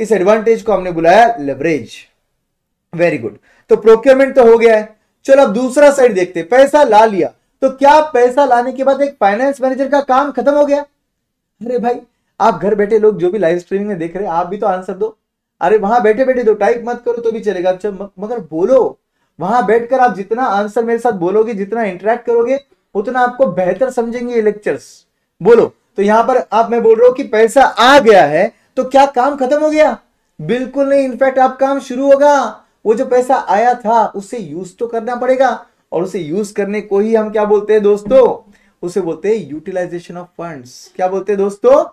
इस एडवांटेज को हमने बुलाया लेवरेज वेरी गुड तो प्रोक्योरमेंट तो हो गया है चलो अब दूसरा साइड देखते पैसा ला लिया तो क्या पैसा लाने के बाद एक फाइनेंस मैनेजर का काम खत्म हो गया अरे भाई आप घर बैठे लोग जो भी लाइव स्ट्रीमिंग में देख रहे हैं आप भी तो आंसर दो अरे वहां बैठे बैठे दो टाइप मत करो तो भी चलेगा अच्छा मगर बोलो वहां बैठकर आप जितना आंसर मेरे साथ बोलोगे जितना इंटरेक्ट करोगे उतना आपको बेहतर समझेंगे ये लेक्चर्स बोलो तो यहां पर आप मैं बोल रहा हूं कि पैसा आ गया है तो क्या काम खत्म हो गया बिल्कुल नहीं इनफैक्ट आप काम शुरू होगा वो जो पैसा आया था उसे यूज तो करना पड़ेगा और उसे यूज करने को ही हम क्या बोलते हैं दोस्तों उसे बोलते हैं यूटिलाइजेशन ऑफ फंड्स क्या बोलते हैं दोस्तों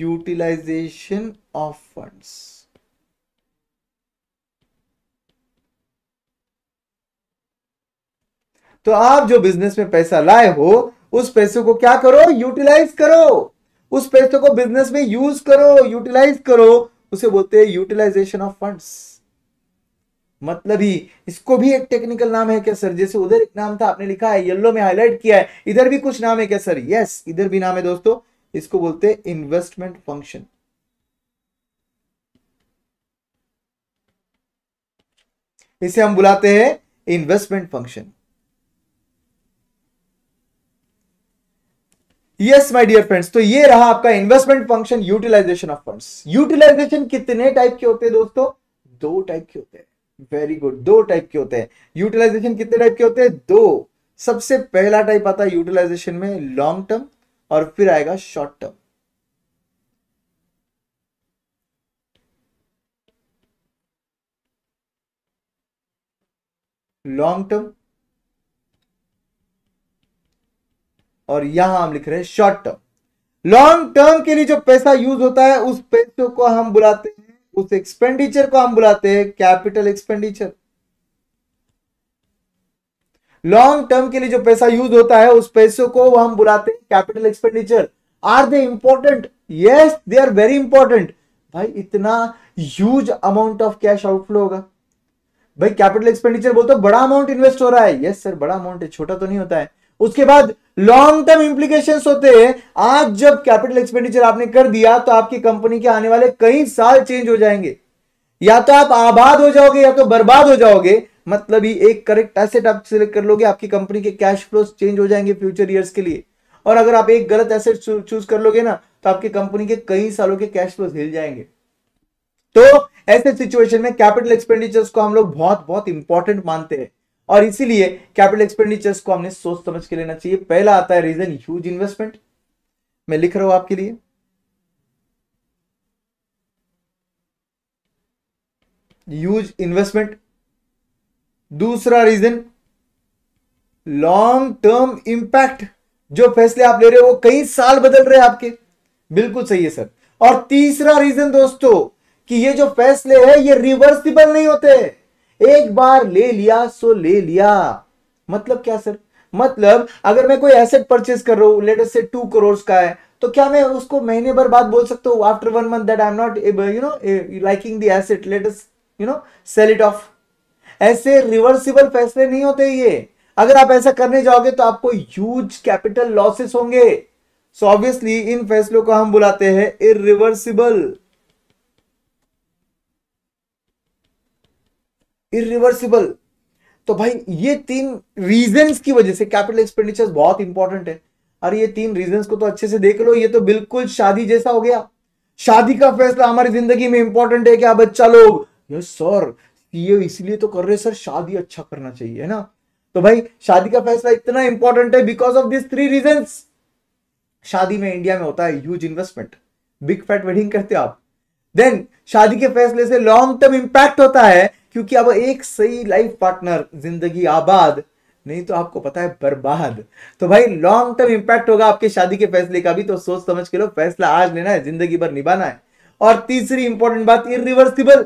यूटिलाइजेशन ऑफ फंड्स तो आप जो बिजनेस में पैसा लाए हो उस पैसे को क्या करो यूटिलाइज करो उस पैसे को बिजनेस में यूज करो यूटिलाइज करो उसे बोलते हैं यूटिलाइजेशन ऑफ फंड्स मतलब ही इसको भी एक टेक्निकल नाम है क्या सर जैसे उधर एक नाम था आपने लिखा है येलो में हाईलाइट किया है इधर भी कुछ नाम है क्या सर यस इधर भी नाम है दोस्तों इसको बोलते हैं इन्वेस्टमेंट फंक्शन इसे हम बुलाते हैं investment function yes my dear friends तो ये रहा आपका investment function utilization of funds utilization कितने टाइप के होते हैं दोस्तों दो टाइप के होते हैं वेरी गुड दो टाइप के होते हैं यूटिलाइजेशन कितने टाइप के होते हैं दो सबसे पहला टाइप आता है यूटिलाइजेशन में लॉन्ग टर्म और फिर आएगा शॉर्ट टर्म लॉन्ग टर्म और यहां हम लिख रहे हैं शॉर्ट टर्म लॉन्ग टर्म के लिए जो पैसा यूज होता है उस पैसों को हम बुलाते हैं उस एक्सपेंडिचर को हम बुलाते हैं कैपिटल एक्सपेंडिचर लॉन्ग टर्म के लिए जो पैसा यूज होता है उस पैसों को हम बुलाते हैं capital expenditure are they important yes they are very important भाई इतना huge amount of cash outflow होगा भाई कैपिटल एक्सपेंडिचर बोलते बड़ा अमाउंट इन्वेस्ट हो रहा है यस yes, सर बड़ा अमाउंट है छोटा तो नहीं होता है उसके बाद लॉन्ग टर्म इंप्लीकेशन होते हैं आज जब कैपिटल एक्सपेंडिचर आपने कर दिया तो आपकी कंपनी के आने वाले कई साल चेंज हो जाएंगे या तो आप आबाद हो जाओगे या तो बर्बाद हो जाओगे मतलब ही एक करेक्ट एसेट आप सिलेक्ट कर लोगे आपकी कंपनी के कैश फ्लो चेंज हो जाएंगे फ्यूचर ईयर्स के लिए और अगर आप एक गलत एसेट चूज कर लोगे ना तो आपकी कंपनी के कई सालों के कैश फ्लो हिल जाएंगे तो ऐसे सिचुएशन में कैपिटल एक्सपेंडिचर्स को हम लोग बहुत बहुत इंपॉर्टेंट मानते हैं और इसीलिए कैपिटल एक्सपेंडिचर्स को हमने सोच समझ के लेना चाहिए पहला आता है रीजन ह्यूज इन्वेस्टमेंट मैं लिख रहा हूं आपके लिए ह्यूज इन्वेस्टमेंट दूसरा रीजन लॉन्ग टर्म इंपैक्ट जो फैसले आप ले रहे हो वो कई साल बदल रहे हैं आपके बिल्कुल सही है सर और तीसरा रीजन दोस्तों कि ये जो फैसले हैं ये रिवर्सिबल नहीं होते हैं एक बार ले लिया सो ले लिया मतलब क्या सर मतलब अगर मैं कोई एसेट परचेज कर रहा हूं लेटेस्ट से टू करोड़ का है तो क्या मैं उसको महीने भर बाद बोल सकता हूँ after one month that I am not you know liking the asset let's you know sell it off ऐसे रिवर्सिबल फैसले नहीं होते ये अगर आप ऐसा करने जाओगे तो आपको ह्यूज कैपिटल लॉसेस होंगे सो ऑब्वियसली इन फैसलों को हम बुलाते हैं इरिवर्सिबल इिवर्सिबल तो भाई ये तीन रीजंस की वजह से कैपिटल एक्सपेंडिचर बहुत इंपॉर्टेंट है अरे ये तीन रीजंस को तो अच्छे से देख लो ये तो बिल्कुल शादी जैसा हो गया शादी का फैसला हमारी जिंदगी में इंपॉर्टेंट है क्या बच्चा लोग यस सर ये इसलिए तो कर रहे सर शादी अच्छा करना चाहिए है ना तो भाई शादी का फैसला इतना इंपॉर्टेंट है because of this three reason शादी में इंडिया में होता है huge investment big fat wedding करते हो आप देन शादी के फैसले से लॉन्ग टर्म इंपैक्ट होता है क्योंकि अब एक सही लाइफ पार्टनर जिंदगी आबाद नहीं तो आपको पता है बर्बाद तो भाई लॉन्ग टर्म इम्पैक्ट होगा आपके शादी के फैसले का भी तो सोच समझ के लो फैसला आज लेना है जिंदगी भर निभाना है और तीसरी इंपॉर्टेंट बात इरिवर्सिबल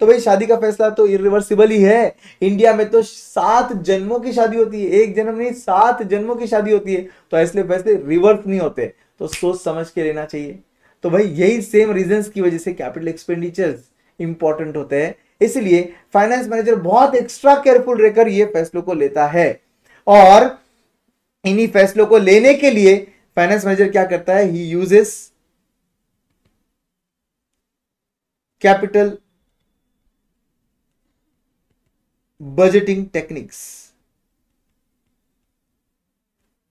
तो भाई शादी का फैसला तो इरिवर्सिबल ही है इंडिया में तो सात जन्मों की शादी होती है एक जन्म नहीं सात जन्मों की शादी होती है तो ऐसे फैसले रिवर्स नहीं होते तो सोच समझ के लेना चाहिए तो भाई यही सेम रीजन की वजह से कैपिटल एक्सपेंडिचर्स इंपॉर्टेंट होते हैं इसलिए फाइनेंस मैनेजर बहुत एक्स्ट्रा केयरफुल रहकर ये फैसलों को लेता है और इन्हीं फैसलों को लेने के लिए फाइनेंस मैनेजर क्या करता है he uses capital budgeting techniques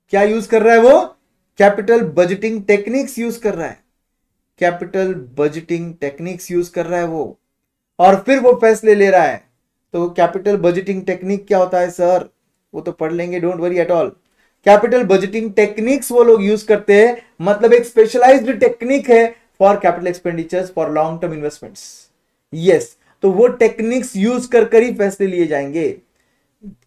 क्या यूज कर रहा है वो कैपिटल बजटिंग टेक्निक्स यूज कर रहा है कैपिटल बजटिंग टेक्निक्स यूज कर रहा है वो और फिर वो फैसले ले रहा है तो कैपिटल बजटिंग टेक्निक क्या होता है सर वो तो पढ़ लेंगे don't worry at all capital budgeting techniques वो लोग यूज करते हैं मतलब एक स्पेशलाइज्ड टेक्निक है for capital expenditures for long term investments yes तो वो टेक्निक्स यूज कर कर ही फैसले लिए जाएंगे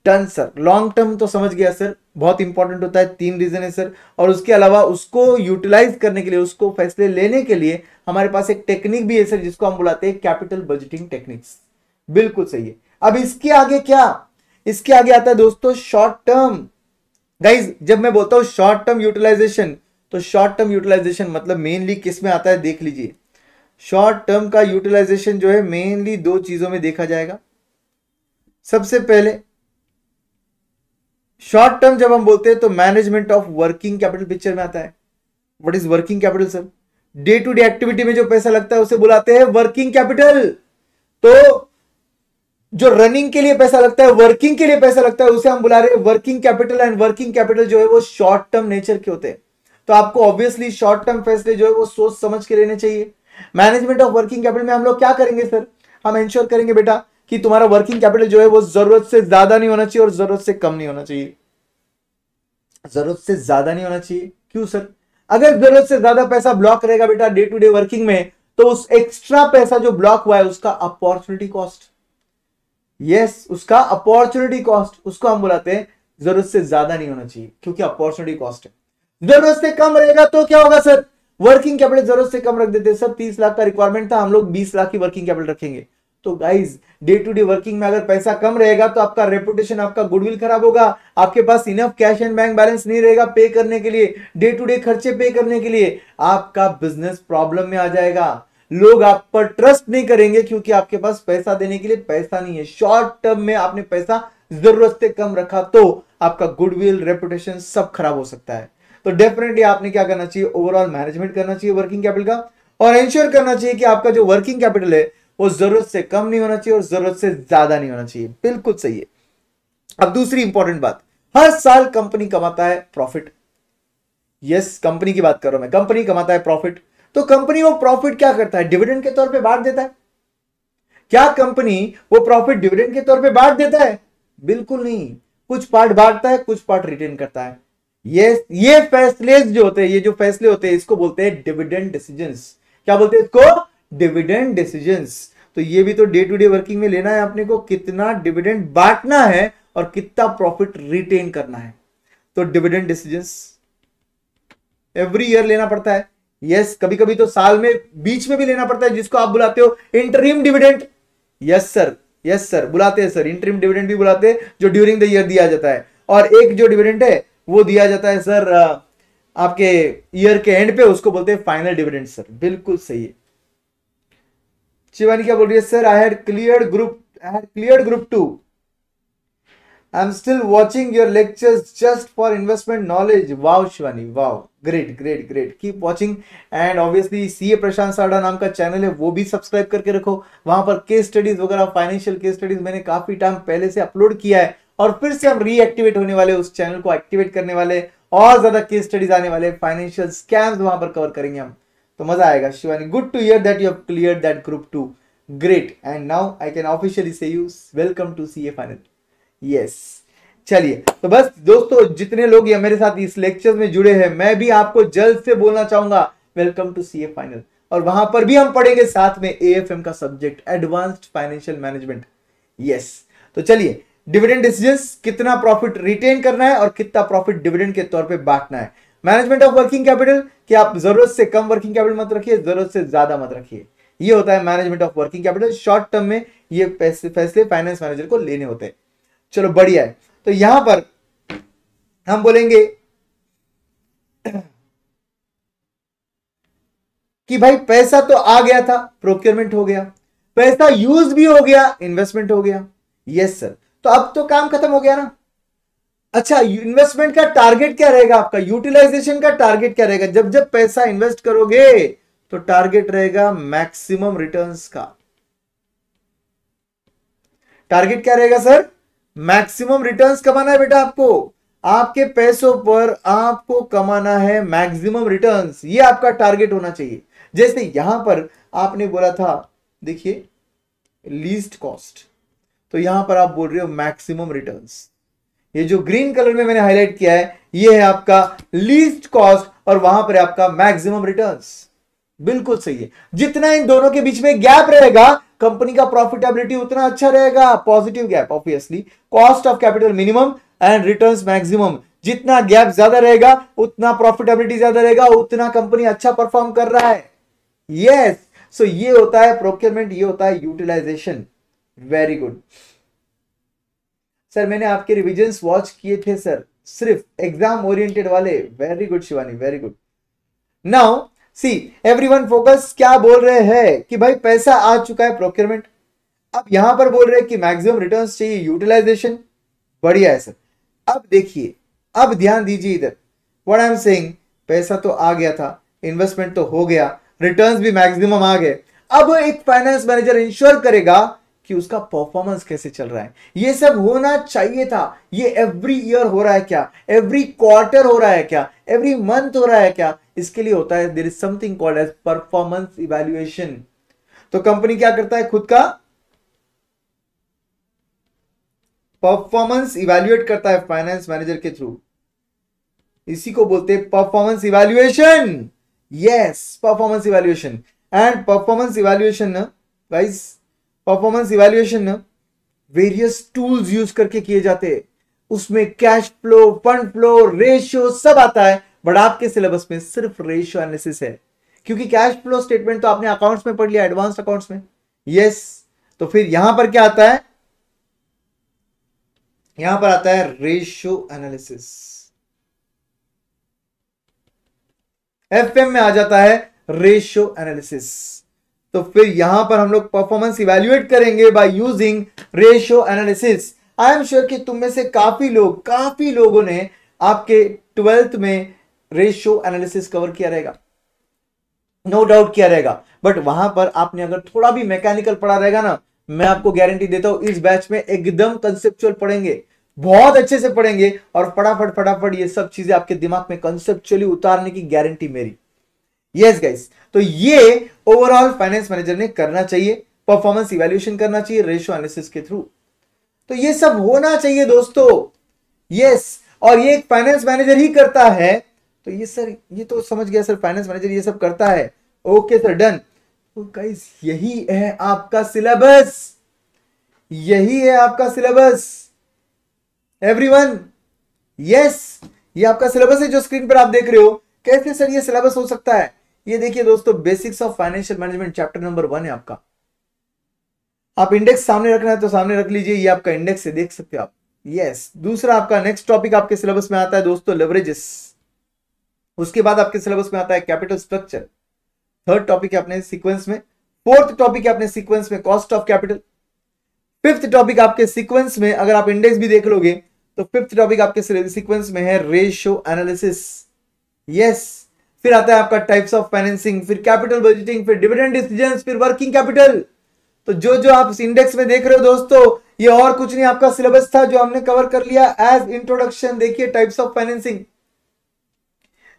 डन सर लॉन्ग टर्म तो समझ गया सर बहुत इंपॉर्टेंट होता है तीन रीजन है सर और उसके अलावा उसको यूटिलाइज करने के लिए उसको फैसले लेने के लिए हमारे पास एक टेक्निक भी है सर जिसको हम बुलाते हैं कैपिटल बजटिंग टेक्निक्स बिल्कुल सही है अब इसके आगे क्या इसके आगे आता है दोस्तों शॉर्ट टर्म गाइज जब मैं बोलता हूं शॉर्ट टर्म यूटिलाइजेशन तो शॉर्ट टर्म यूटिलाइजेशन मतलब मेनली किस में आता है देख लीजिए शॉर्ट टर्म का यूटिलाइजेशन जो है मेनली दो चीजों में देखा जाएगा सबसे पहले शॉर्ट टर्म जब हम बोलते हैं तो management of working capital picture में आता है what is working capital sir day to day activity में जो पैसा लगता है उसे बुलाते हैं वर्किंग कैपिटल तो जो रनिंग के लिए पैसा लगता है वर्किंग के लिए पैसा लगता है उसे हम बुला रहे हैं working capital and working capital जो है वो शॉर्ट टर्म नेचर के होते हैं तो आपको ऑब्वियसली शॉर्ट टर्म फैसले जो है वो सोच समझ के लेने चाहिए मैनेजमेंट ऑफ वर्किंग कैपिटल में हम लोग क्या करेंगे सर हम इंश्योर करेंगे बेटा कि तुम्हारा वर्किंग कैपिटल जो है वो जरूरत से ज्यादा नहीं होना चाहिए और जरूरत से कम नहीं होना चाहिए जरूरत से ज्यादा नहीं होना चाहिए क्यों सर अगर जरूरत से ज्यादा पैसा ब्लॉक रहेगा बेटा डे टू डे वर्किंग में तो उस एक्स्ट्रा पैसा जो ब्लॉक हुआ है उसका अपॉर्चुनिटी कॉस्ट यस उसका अपॉर्चुनिटी कॉस्ट उसको हम बुलाते हैं जरूरत से ज्यादा नहीं होना चाहिए क्योंकि अपॉर्चुनिटी कॉस्ट है जरूरत से कम रहेगा तो क्या होगा सर वर्किंग कैपिटल जरूरत से कम रख देते सर तीस लाख का रिक्वायरमेंट था हम लोग बीस लाख की वर्किंग कैपिटल रखेंगे तो guys day to day working में अगर पैसा कम रहेगा तो आपका रेपुटेशन आपका गुडविल खराब होगा आपके पास enough cash and bank balance नहीं रहेगा पे करने के लिए डे टू डे खर्चे पे करने के लिए आपका बिजनेस प्रॉब्लम में आ जाएगा लोग आप पर ट्रस्ट नहीं करेंगे क्योंकि आपके पास पैसा देने के लिए पैसा नहीं है शॉर्ट टर्म में आपने पैसा जरूरत से कम रखा तो आपका गुडविल रेपुटेशन सब खराब हो सकता है तो डेफिनेटली आपने क्या करना चाहिए ओवरऑल मैनेजमेंट करना चाहिए वर्किंग कैपिटल का और इंश्योर करना चाहिए कि आपका जो वर्किंग कैपिटल है वो जरूरत से कम नहीं होना चाहिए और जरूरत से ज्यादा नहीं होना चाहिए बिल्कुल सही है अब दूसरी इंपॉर्टेंट बात हर साल कंपनी कमाता है प्रॉफिट यस कंपनी की बात कर रहा हूं मैं कंपनी कमाता है प्रॉफिट तो कंपनी वो प्रॉफिट क्या करता है डिविडेंड के तौर पे बांट देता है क्या कंपनी वो प्रॉफिट डिविडेंड के तौर पे बांट देता है बिल्कुल नहीं कुछ पार्ट बांटता है कुछ पार्ट रिटेन करता है ये ये फैसले जो होते हैं ये जो फैसले होते हैं इसको बोलते हैं डिविडेंड डिसीजन क्या बोलते हैं इसको डिविडेंड डिसीजन तो ये भी तो डे टू डे वर्किंग में लेना है अपने को कितना डिविडेंड बांटना है और कितना प्रॉफिट रिटेन करना है तो डिविडेंड डिसीजन एवरी ईयर लेना पड़ता है यस yes, कभी कभी तो साल में बीच में भी लेना पड़ता है जिसको आप बुलाते हो interim dividend yes sir yes sir बुलाते हैं सर इंटरिम डिविडेंड भी बुलाते हैं जो ड्यूरिंग द ईयर दिया जाता है और एक जो डिविडेंड है वो दिया जाता है सर आपके ईयर के एंड पे उसको बोलते हैं फाइनल डिविडेंड सर बिल्कुल सही है शिवानी क्या बोल रही है sir I had clear group I had clear group two I am still watching your lectures just for investment knowledge wow Shivani wow great great great keep watching and obviously C A Prashant Sarda नाम का चैनल है वो भी सब्सक्राइब करके रखो वहां पर केस स्टडीज वगैरह फाइनेंशियल केस स्टडीज मैंने काफी टाइम पहले से अपलोड किया है और फिर से हम रीएक्टिवेट होने वाले उस चैनल को एक्टिवेट करने वाले और ज्यादा केस स्टडीज आने वाले फाइनेंशियल स्कैम्स वहां पर कवर करेंगे हम तो मजा आएगा Shivani good to hear that you have clear that group two great and now I can officially say you welcome to C A final yes चलिए तो बस दोस्तों जितने लोग ये मेरे साथ इस लेक्चर में जुड़े हैं मैं भी आपको जल्द से बोलना चाहूंगा welcome to C A final और वहां पर भी हम पढ़ेंगे साथ में ए एफ एम का subject advanced financial management yes तो चलिए डिविडेंड डिसीजन कितना प्रॉफिट रिटेन करना है और कितना प्रॉफिट डिविडेंड के तौर पे बांटना है मैनेजमेंट ऑफ वर्किंग कैपिटल कि आप जरूरत से कम वर्किंग कैपिटल मत रखिए जरूरत से ज्यादा मत रखिए ये होता है management of working capital short term में ये फैसले फाइनेंस मैनेजर को लेने होते हैं चलो बढ़िया है तो यहां पर हम बोलेंगे कि भाई पैसा तो आ गया था प्रोक्योरमेंट हो गया पैसा यूज भी हो गया इन्वेस्टमेंट हो गया यस सर तो अब तो काम खत्म हो गया ना अच्छा इन्वेस्टमेंट का टारगेट क्या रहेगा आपका यूटिलाइजेशन का टारगेट क्या रहेगा जब जब पैसा इन्वेस्ट करोगे तो टारगेट रहेगा मैक्सिमम रिटर्न्स का टारगेट क्या रहेगा सर मैक्सिमम रिटर्न्स कमाना है बेटा आपको आपके पैसों पर आपको कमाना है मैक्सिमम रिटर्न्स ये आपका टारगेट होना चाहिए जैसे यहां पर आपने बोला था देखिए लीस्ट कॉस्ट तो यहां पर आप बोल रहे हो मैक्सिमम रिटर्न्स ये जो ग्रीन कलर में मैंने हाईलाइट किया है ये है आपका लीस्ट कॉस्ट और वहां पर आपका मैक्सिमम रिटर्न्स बिल्कुल सही है जितना इन दोनों के बीच में गैप रहेगा कंपनी का प्रॉफिटेबिलिटी उतना अच्छा रहेगा positive gap obviously cost of capital minimum and returns maximum जितना गैप ज्यादा रहेगा उतना प्रॉफिटेबिलिटी ज्यादा रहेगा उतना कंपनी अच्छा परफॉर्म कर रहा है यस yes. सो so, ये होता है प्रोक्योरमेंट ये होता है यूटिलाइजेशन वेरी गुड सर मैंने आपके रिविजन वॉच किए थे सर सिर्फ एग्जाम ओरिएंटेड वाले very good Shivani very good now see everyone focus क्या बोल रहे हैं कि भाई पैसा आ चुका है प्रोक्योरमेंट अब यहां पर बोल रहे हैं कि मैक्सिमम रिटर्न चाहिए यूटिलाइजेशन बढ़िया है सर अब देखिए अब ध्यान दीजिए इधर व्हाट आई एम सेइंग पैसा तो आ गया था इन्वेस्टमेंट तो हो गया रिटर्न्स भी मैक्सिमम आ गए अब एक फाइनेंस मैनेजर इंश्योर करेगा कि उसका परफॉर्मेंस कैसे चल रहा है ये सब होना चाहिए था ये एवरी ईयर हो रहा है क्या एवरी क्वार्टर हो रहा है क्या एवरी मंथ हो रहा है क्या इसके लिए होता है there is something called as performance evaluation तो कंपनी क्या करता है खुद का परफॉर्मेंस इवेल्युएट करता है फाइनेंस मैनेजर के थ्रू इसी को बोलते हैं performance evaluation yes performance evaluation and performance evaluation guys performance evaluation various tools use करके किए जाते हैं उसमें cash flow fund flow ratio सब आता है बट आपके सिलेबस में सिर्फ रेशियो एनालिसिस है क्योंकि कैश फ्लो स्टेटमेंट तो आपने अकाउंट्स में पढ़ लिया एडवांस अकाउंट्स में यस तो फिर यहां पर क्या आता है यहां पर आता है रेशियो एनालिसिस एफएम में आ जाता है रेशियो एनालिसिस तो फिर यहां पर हम लोग परफॉर्मेंस इवेल्युएट करेंगे by using ratio analysis I am sure कि तुम में से काफी लोग काफी लोगों ने आपके ट्वेल्थ में रेशियो एनालिसिस कवर किया रहेगा नो no डाउट किया रहेगा बट वहां पर आपने अगर थोड़ा भी मैकेनिकल पढ़ा रहेगा ना मैं आपको गारंटी देता हूं इस बैच में एकदम कंसेप्चुअल पढ़ेंगे बहुत अच्छे से पढ़ेंगे और फटाफट फटाफट ये सब चीजें आपके दिमाग में कंसेप्चुअली उतारने की गारंटी मेरी यस गाइस तो ये ओवरऑल फाइनेंस मैनेजर ने करना चाहिए परफॉर्मेंस इवेल्यूएशन करना चाहिए रेशियो एनालिसिस के थ्रू तो ये सब होना चाहिए दोस्तों यस और ये एक फाइनेंस मैनेजर ही करता है तो ये सर ये तो समझ गया सर फाइनेंस मैनेजर ये सब करता है ओके सर डन तो गाइस यही है आपका सिलेबस यही है आपका सिलेबस एवरीवन यस ये आपका सिलेबस है जो स्क्रीन पर आप देख रहे हो कैसे सर ये सिलेबस हो सकता है ये देखिए दोस्तों basics of financial management chapter number one है आपका आप इंडेक्स सामने रखना है तो सामने रख लीजिए ये आपका इंडेक्स है देख सकते हो आप यस दूसरा आपका नेक्स्ट टॉपिक आपके सिलेबस में आता है दोस्तों लेवरेजेस उसके बाद आपके सिलेबस में आता है कैपिटल स्ट्रक्चर थर्ड टॉपिक अपने सीक्वेंस में फोर्थ टॉपिक अपने सीक्वेंस में cost of capital fifth topic आपके सीक्वेंस में अगर आप इंडेक्स भी देख लोगे तो फिफ्थ टॉपिक आपके सिक्वेंस में है रेशियो एनालिसिस यस फिर आता है आपका टाइप्स ऑफ फाइनेंसिंग फिर कैपिटल बजटिंग फिर डिविडेंड डिसीजन फिर वर्किंग कैपिटल तो जो जो आप इंडेक्स में देख रहे हो दोस्तों ये और कुछ नहीं आपका सिलेबस था जो हमने कवर कर लिया एज इंट्रोडक्शन देखिए टाइप्स ऑफ फाइनेंसिंग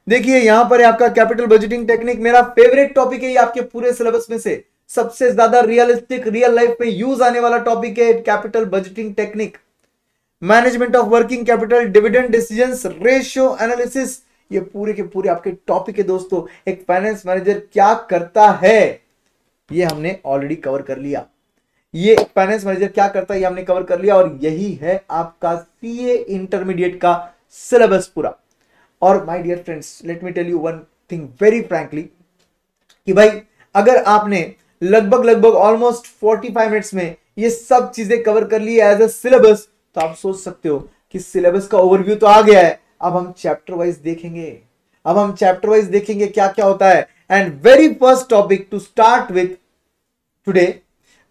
देखिए यहां पर है आपका कैपिटल बजटिंग टेक्निक मेरा फेवरेट टॉपिक है ये आपके पूरे सिलेबस में से सबसे ज्यादा रियलिस्टिक रियल लाइफ में यूज आने वाला टॉपिक है capital budgeting technique management of working capital dividend decision ratio analysis ये पूरे के पूरे आपके टॉपिक है दोस्तों एक फाइनेंस मैनेजर क्या करता है ये हमने ऑलरेडी कवर कर लिया ये फाइनेंस मैनेजर क्या करता है ये हमने कवर कर लिया और यही है आपका सीए इंटरमीडिएट का सिलेबस पूरा और my dear friends let me tell you one thing very frankly कि भाई अगर आपने लगभग लगभग ऑलमोस्ट 45 मिनट्स में ये सब चीजें कवर कर ली एज अ सिलेबस तो आप सोच सकते हो कि सिलेबस का ओवरव्यू तो आ गया है अब हम चैप्टर वाइज देखेंगे अब हम चैप्टर वाइज देखेंगे क्या क्या होता है and very first topic to start with today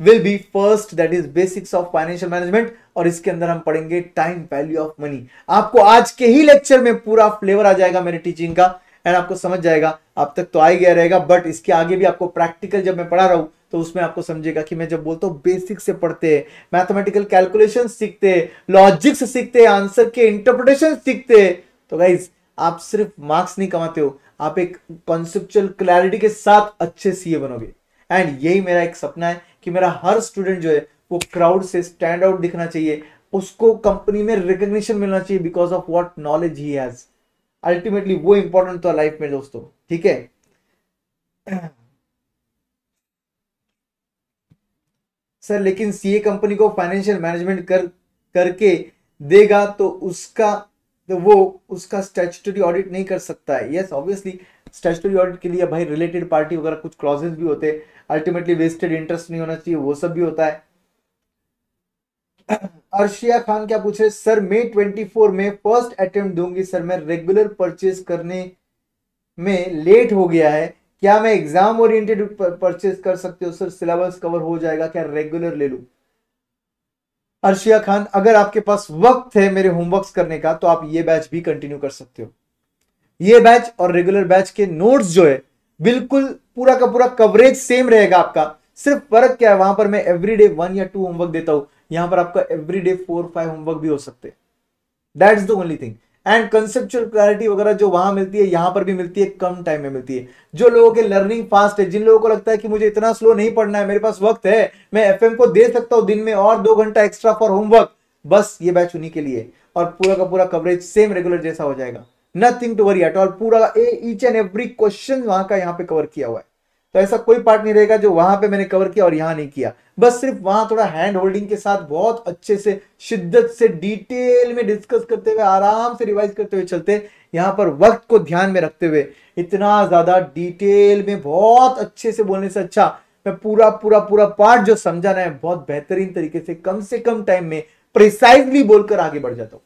will be first that is basics of financial management और इसके अंदर हम पढ़ेंगे टाइम वैल्यू ऑफ मनी आपको आज के ही लेक्चर में पूरा फ्लेवर आ जाएगा मेरे टीचिंग का एंड आपको समझ जाएगा आप तक तो आ ही गया रहेगा बट इसके आगे भी आपको प्रैक्टिकल जब मैं पढ़ा रहा हूं तो उसमें आपको समझेगा कि मैं जब बोलता हूँ बेसिक से पढ़ते मैथमेटिकल कैलकुलेशन सीखते लॉजिक से सीखते आंसर के इंटरप्रिटेशन सीखते तो गाइज आप सिर्फ मार्क्स नहीं कमाते हो आप एक कॉन्सेप्चुअल क्लैरिटी के साथ अच्छे सीए बनोगे एंड यही मेरा एक सपना है कि मेरा हर स्टूडेंट जो है वो क्राउड से स्टैंड आउट दिखना चाहिए उसको कंपनी में रिकग्निशन मिलना चाहिए because of what knowledge he has ultimately वो इंपॉर्टेंट था लाइफ में दोस्तों ठीक है सर लेकिन सीए कंपनी को फाइनेंशियल मैनेजमेंट कर करके देगा तो उसका तो वो उसका स्टैचुटरी ऑडिट नहीं कर सकता है यस ऑब्वियसली स्टैचुटरी ऑडिट के लिए भाई रिलेटेड पार्टी वगैरह कुछ क्लॉजेस भी होते हैं अल्टीमेटली वेस्टेड इंटरेस्ट नहीं होना चाहिए वो सब भी होता है अर्शिया खान क्या पूछे सर सर मई फोर में फर्स्ट अटेम्प्ट दूंगी सर मैं रेगुलर परचेज करने में लेट हो गया है क्या मैं एग्जाम ओरिएंटेड परचेज कर सकते हो सर सिलेबस कवर हो जाएगा क्या रेगुलर ले लू अर्शिया खान अगर आपके पास वक्त है मेरे होमवर्क करने का तो आप ये बैच भी कंटिन्यू कर सकते हो ये बैच और रेगुलर बैच के नोट्स जो है बिल्कुल पूरा का पूरा कवरेज सेम रहेगा आपका सिर्फ फर्क क्या है वहां पर मैं एवरीडे वन या टू होमवर्क देता हूं यहां पर आपका एवरीडे फोर फाइव होमवर्क भी हो सकते हैं that's the only thing and conceptual clarity वगैरह जो वहां मिलती है यहाँ पर भी मिलती है कम टाइम में मिलती है जो लोगों के लर्निंग फास्ट है जिन लोगों को लगता है कि मुझे इतना स्लो नहीं पढ़ना है मेरे पास वक्त है मैं एफ को दे सकता हूं दिन में और दो घंटा एक्स्ट्रा फॉर होमवर्क बस ये बैच उन्हीं के लिए और पूरा का पूरा कवरेज सेम रेगुलर जैसा हो जाएगा nothing to worry at all पूरा ईच एंड एवरी क्वेश्चन वहां का यहाँ पे कवर किया हुआ है तो ऐसा कोई पार्ट नहीं रहेगा जो वहां पे मैंने कवर किया और यहाँ नहीं किया बस सिर्फ वहां थोड़ा हैंड होल्डिंग के साथ बहुत अच्छे से शिद्दत से डिटेल में डिस्कस करते हुए आराम से रिवाइज करते हुए चलते यहाँ पर वक्त को ध्यान में रखते हुए इतना ज्यादा डिटेल में बहुत अच्छे से बोलने से अच्छा मैं पूरा पूरा पूरा पार्ट जो समझाना है बहुत बेहतरीन तरीके से कम से कम टाइम में प्रिसाइजली बोलकर आगे बढ़ जाता हूँ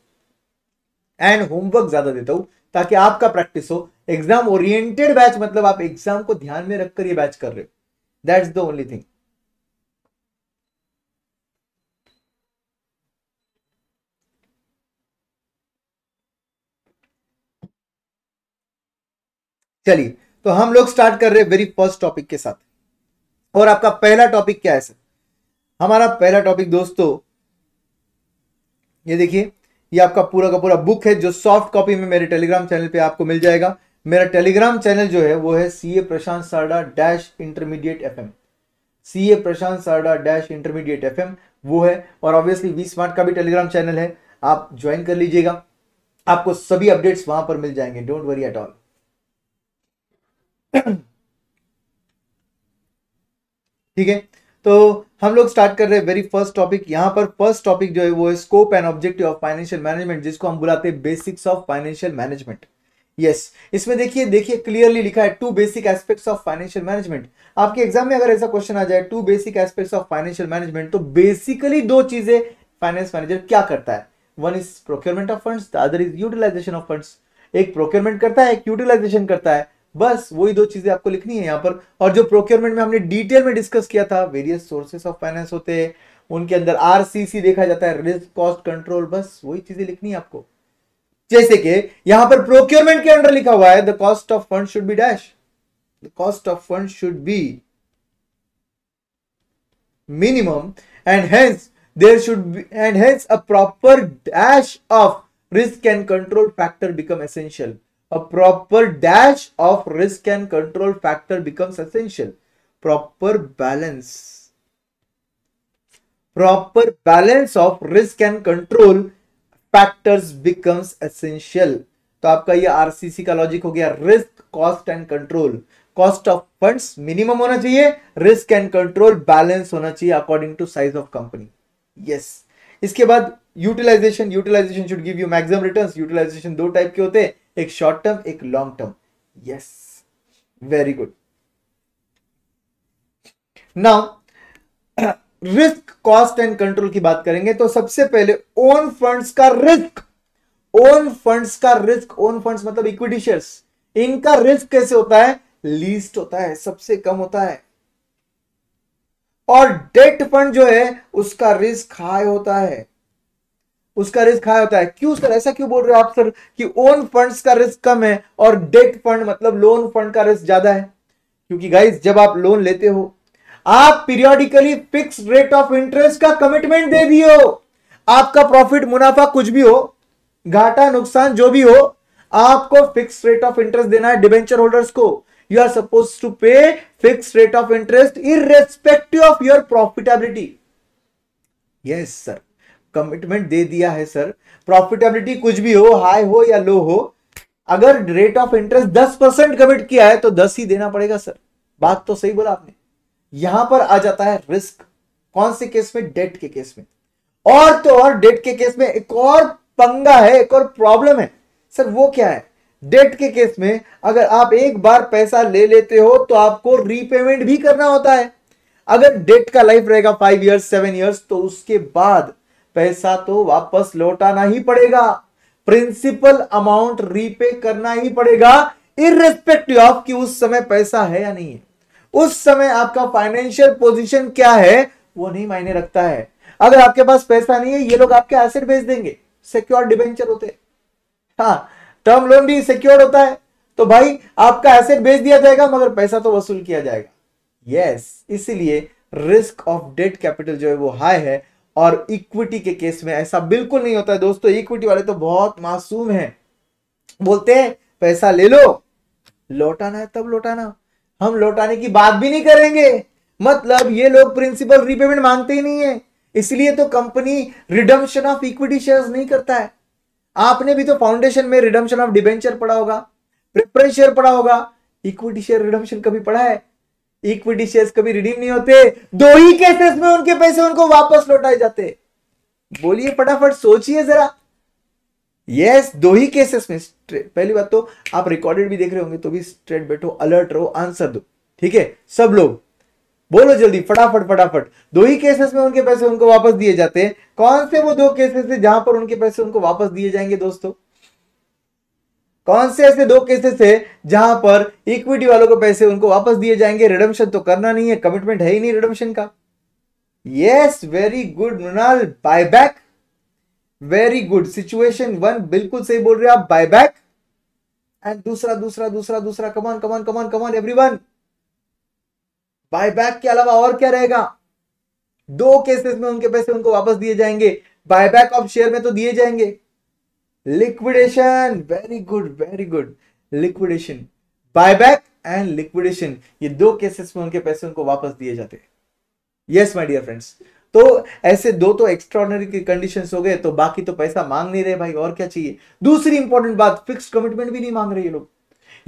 एंड होमवर्क ज्यादा देता हूं ताकि आपका प्रैक्टिस हो एग्जाम ओरिएंटेड बैच मतलब आप एग्जाम को ध्यान में रखकर ये बैच कर रहे हो दैट्स द ओनली थिंग चलिए तो हम लोग स्टार्ट कर रहे हैं वेरी फर्स्ट टॉपिक के साथ और आपका पहला टॉपिक क्या है सर हमारा पहला टॉपिक दोस्तों ये देखिए ये आपका पूरा का पूरा बुक है जो सॉफ्ट कॉपी में मेरे टेलीग्राम चैनल पे आपको मिल जाएगा मेरा टेलीग्राम चैनल जो है वो है C A Prashant Sarda dash intermediate F M C A Prashant Sarda dash intermediate F M वो है और ऑब्वियसली वी स्मार्ट का भी टेलीग्राम चैनल है आप ज्वाइन कर लीजिएगा आपको सभी अपडेट्स वहां पर मिल जाएंगे डोंट वरी एट ऑल ठीक है तो हम लोग स्टार्ट कर रहे हैं वेरी फर्स्ट टॉपिक यहाँ पर फर्स्ट टॉपिक जो है वो है scope and objective of financial management जिसको हम बुलाते हैं basics of financial management yes इसमें देखिए देखिए क्लियरली लिखा है two basic aspects of financial management आपके एग्जाम में अगर ऐसा क्वेश्चन आ जाए two basic aspects of financial management तो बेसिकली दो चीजें फाइनेंस मैनेजर क्या करता है one is procurement of funds the other is utilisation of funds एक प्रोक्योरमेंट करता है एक यूटिलाइजेशन करता है बस वही दो चीजें आपको लिखनी है यहाँ पर और जो प्रोक्योरमेंट में हमने डिटेल में डिस्कस किया था वेरियस सोर्सेस ऑफ फाइनेंस होते हैं उनके अंदर आरसीसी देखा जाता है रिस्क कॉस्ट कंट्रोल बस वही चीजें लिखनी है आपको जैसे कि यहां पर प्रोक्योरमेंट के अंडर लिखा हुआ है the cost of fund should be dash the cost of fund should be minimum and hence there should and hence a proper dash of risk and control factor become essential a proper dash of risk and control factor becomes essential proper balance proper balance of risk and control factors becomes essential तो आपका ये आरसीसी का लॉजिक हो गया risk cost and control cost of funds minimum होना चाहिए रिस्क एंड कंट्रोल बैलेंस होना चाहिए according to size of company yes इसके बाद utilisation utilisation should give you maximum returns utilisation दो टाइप के होते हैं एक शॉर्ट टर्म एक long term yes very good now risk cost and control की बात करेंगे तो सबसे पहले ओन फंड्स का रिस्क ओन फंड्स का रिस्क ओन फंड्स मतलब इक्विटी शेयर्स इनका रिस्क कैसे होता है लीस्ट होता है सबसे कम होता है और डेट फंड जो है उसका रिस्क हाई होता है उसका रिस्क हाई होता है क्यों सर ऐसा क्यों बोल रहे हो आप सर कि ओन फंड्स का रिस्क कम है और डेट फंड मतलब लोन फंड का रिस्क ज्यादा है क्योंकि गाइस जब आप लोन लेते हो आप periodically fix rate of interest का कमिटमेंट दे दियो आपका प्रॉफिट मुनाफा कुछ भी हो घाटा नुकसान जो भी हो आपको फिक्स रेट ऑफ इंटरेस्ट देना है डिबेंचर होल्डर्स को you are suppose to pay fix rate of interest irrespective of your profitability yes sir commitment दे दिया है सर प्रॉफिटेबिलिटी कुछ भी हो हाई हो या लो हो अगर रेट ऑफ इंटरेस्ट दस परसेंट कमिट किया है तो दस ही देना पड़ेगा सर बात तो सही बोला आपने यहां पर आ जाता है रिस्क कौन से केस में डेट के केस में और तो और डेट के केस में एक और पंगा है एक और प्रॉब्लम है सर वो क्या है डेट के केस में अगर आप एक बार पैसा ले लेते हो तो आपको रीपेमेंट भी करना होता है अगर डेट का लाइफ रहेगा फाइव इयर्स सेवन ईयर्स तो उसके बाद पैसा तो वापस लौटाना ही पड़ेगा प्रिंसिपल अमाउंट रीपे करना ही पड़ेगा इनरेस्पेक्टिव ऑफ कि उस समय पैसा है या नहीं है उस समय आपका फाइनेंशियल पोजीशन क्या है वो नहीं मायने रखता है अगर आपके पास पैसा नहीं है ये लोग आपके एसेट बेच देंगे सिक्योर डिबेंचर होते हाँ टर्म लोन भी सिक्योर होता है तो भाई आपका एसेट बेच दिया जाएगा मगर पैसा तो वसूल किया जाएगा यस yes, इसीलिए रिस्क ऑफ डेट कैपिटल जो है वो हाई है और इक्विटी के केस में ऐसा बिल्कुल नहीं होता है दोस्तों इक्विटी वाले तो बहुत मासूम हैं बोलते हैं पैसा ले लो लौटाना है तब लौटाना हम लौटाने की बात भी नहीं करेंगे मतलब ये लोग प्रिंसिपल रिपेमेंट मांगते ही नहीं है इसलिए तो company redemption of equity shares नहीं करता है आपने भी तो फाउंडेशन में रिडम्पशन ऑफ डिबेंचर पढ़ा होगा प्रिफरेंस शेयर पढ़ा होगा इक्विटी शेयर रिडम्पशन कभी पढ़ा है इक्विटी शेयर्स कभी रिडीम नहीं होते दो ही केसेस में उनके पैसे उनको वापस लौटाए जाते बोलिए फटाफट सोचिए जरा यस दो ही केसेस में पहली बात तो आप रिकॉर्डेड भी देख रहे होंगे तो भी स्ट्रेट बैठो अलर्ट रहो आंसर दो ठीक है सब लोग बोलो जल्दी फटाफट फटाफट दो ही केसेस में उनके पैसे उनको वापस दिए जाते हैं कौन से वो दो केसेस थे जहां पर उनके पैसे उनको वापस दिए जाएंगे दोस्तों कौन से ऐसे दो केसेस है जहां पर इक्विटी वालों को पैसे उनको वापस दिए जाएंगे रिडम्शन तो करना नहीं है कमिटमेंट है ही नहीं रिडम्शन का yes very good Mrinal buyback very good situation one बिल्कुल सही बोल रहे हो आप बायबैक एंड दूसरा दूसरा दूसरा दूसरा come on come on come on come on every one buyback के अलावा और क्या रहेगा दो केसेस में उनके पैसे उनको वापस दिए जाएंगे बायबैक ऑफ शेयर में तो दिए जाएंगे liquidation very good very good liquidation buyback and liquidation ये दो केसेस में उनके पैसे उनको वापस दिए जाते हैं यस माय डियर फ्रेंड्स तो ऐसे दो तो एक्स्ट्रॉर्डनरी की कंडीशंस हो गए तो बाकी तो पैसा मांग नहीं रहे भाई और क्या चाहिए दूसरी इंपॉर्टेंट बात फिक्स कमिटमेंट भी नहीं मांग रहे ये लोग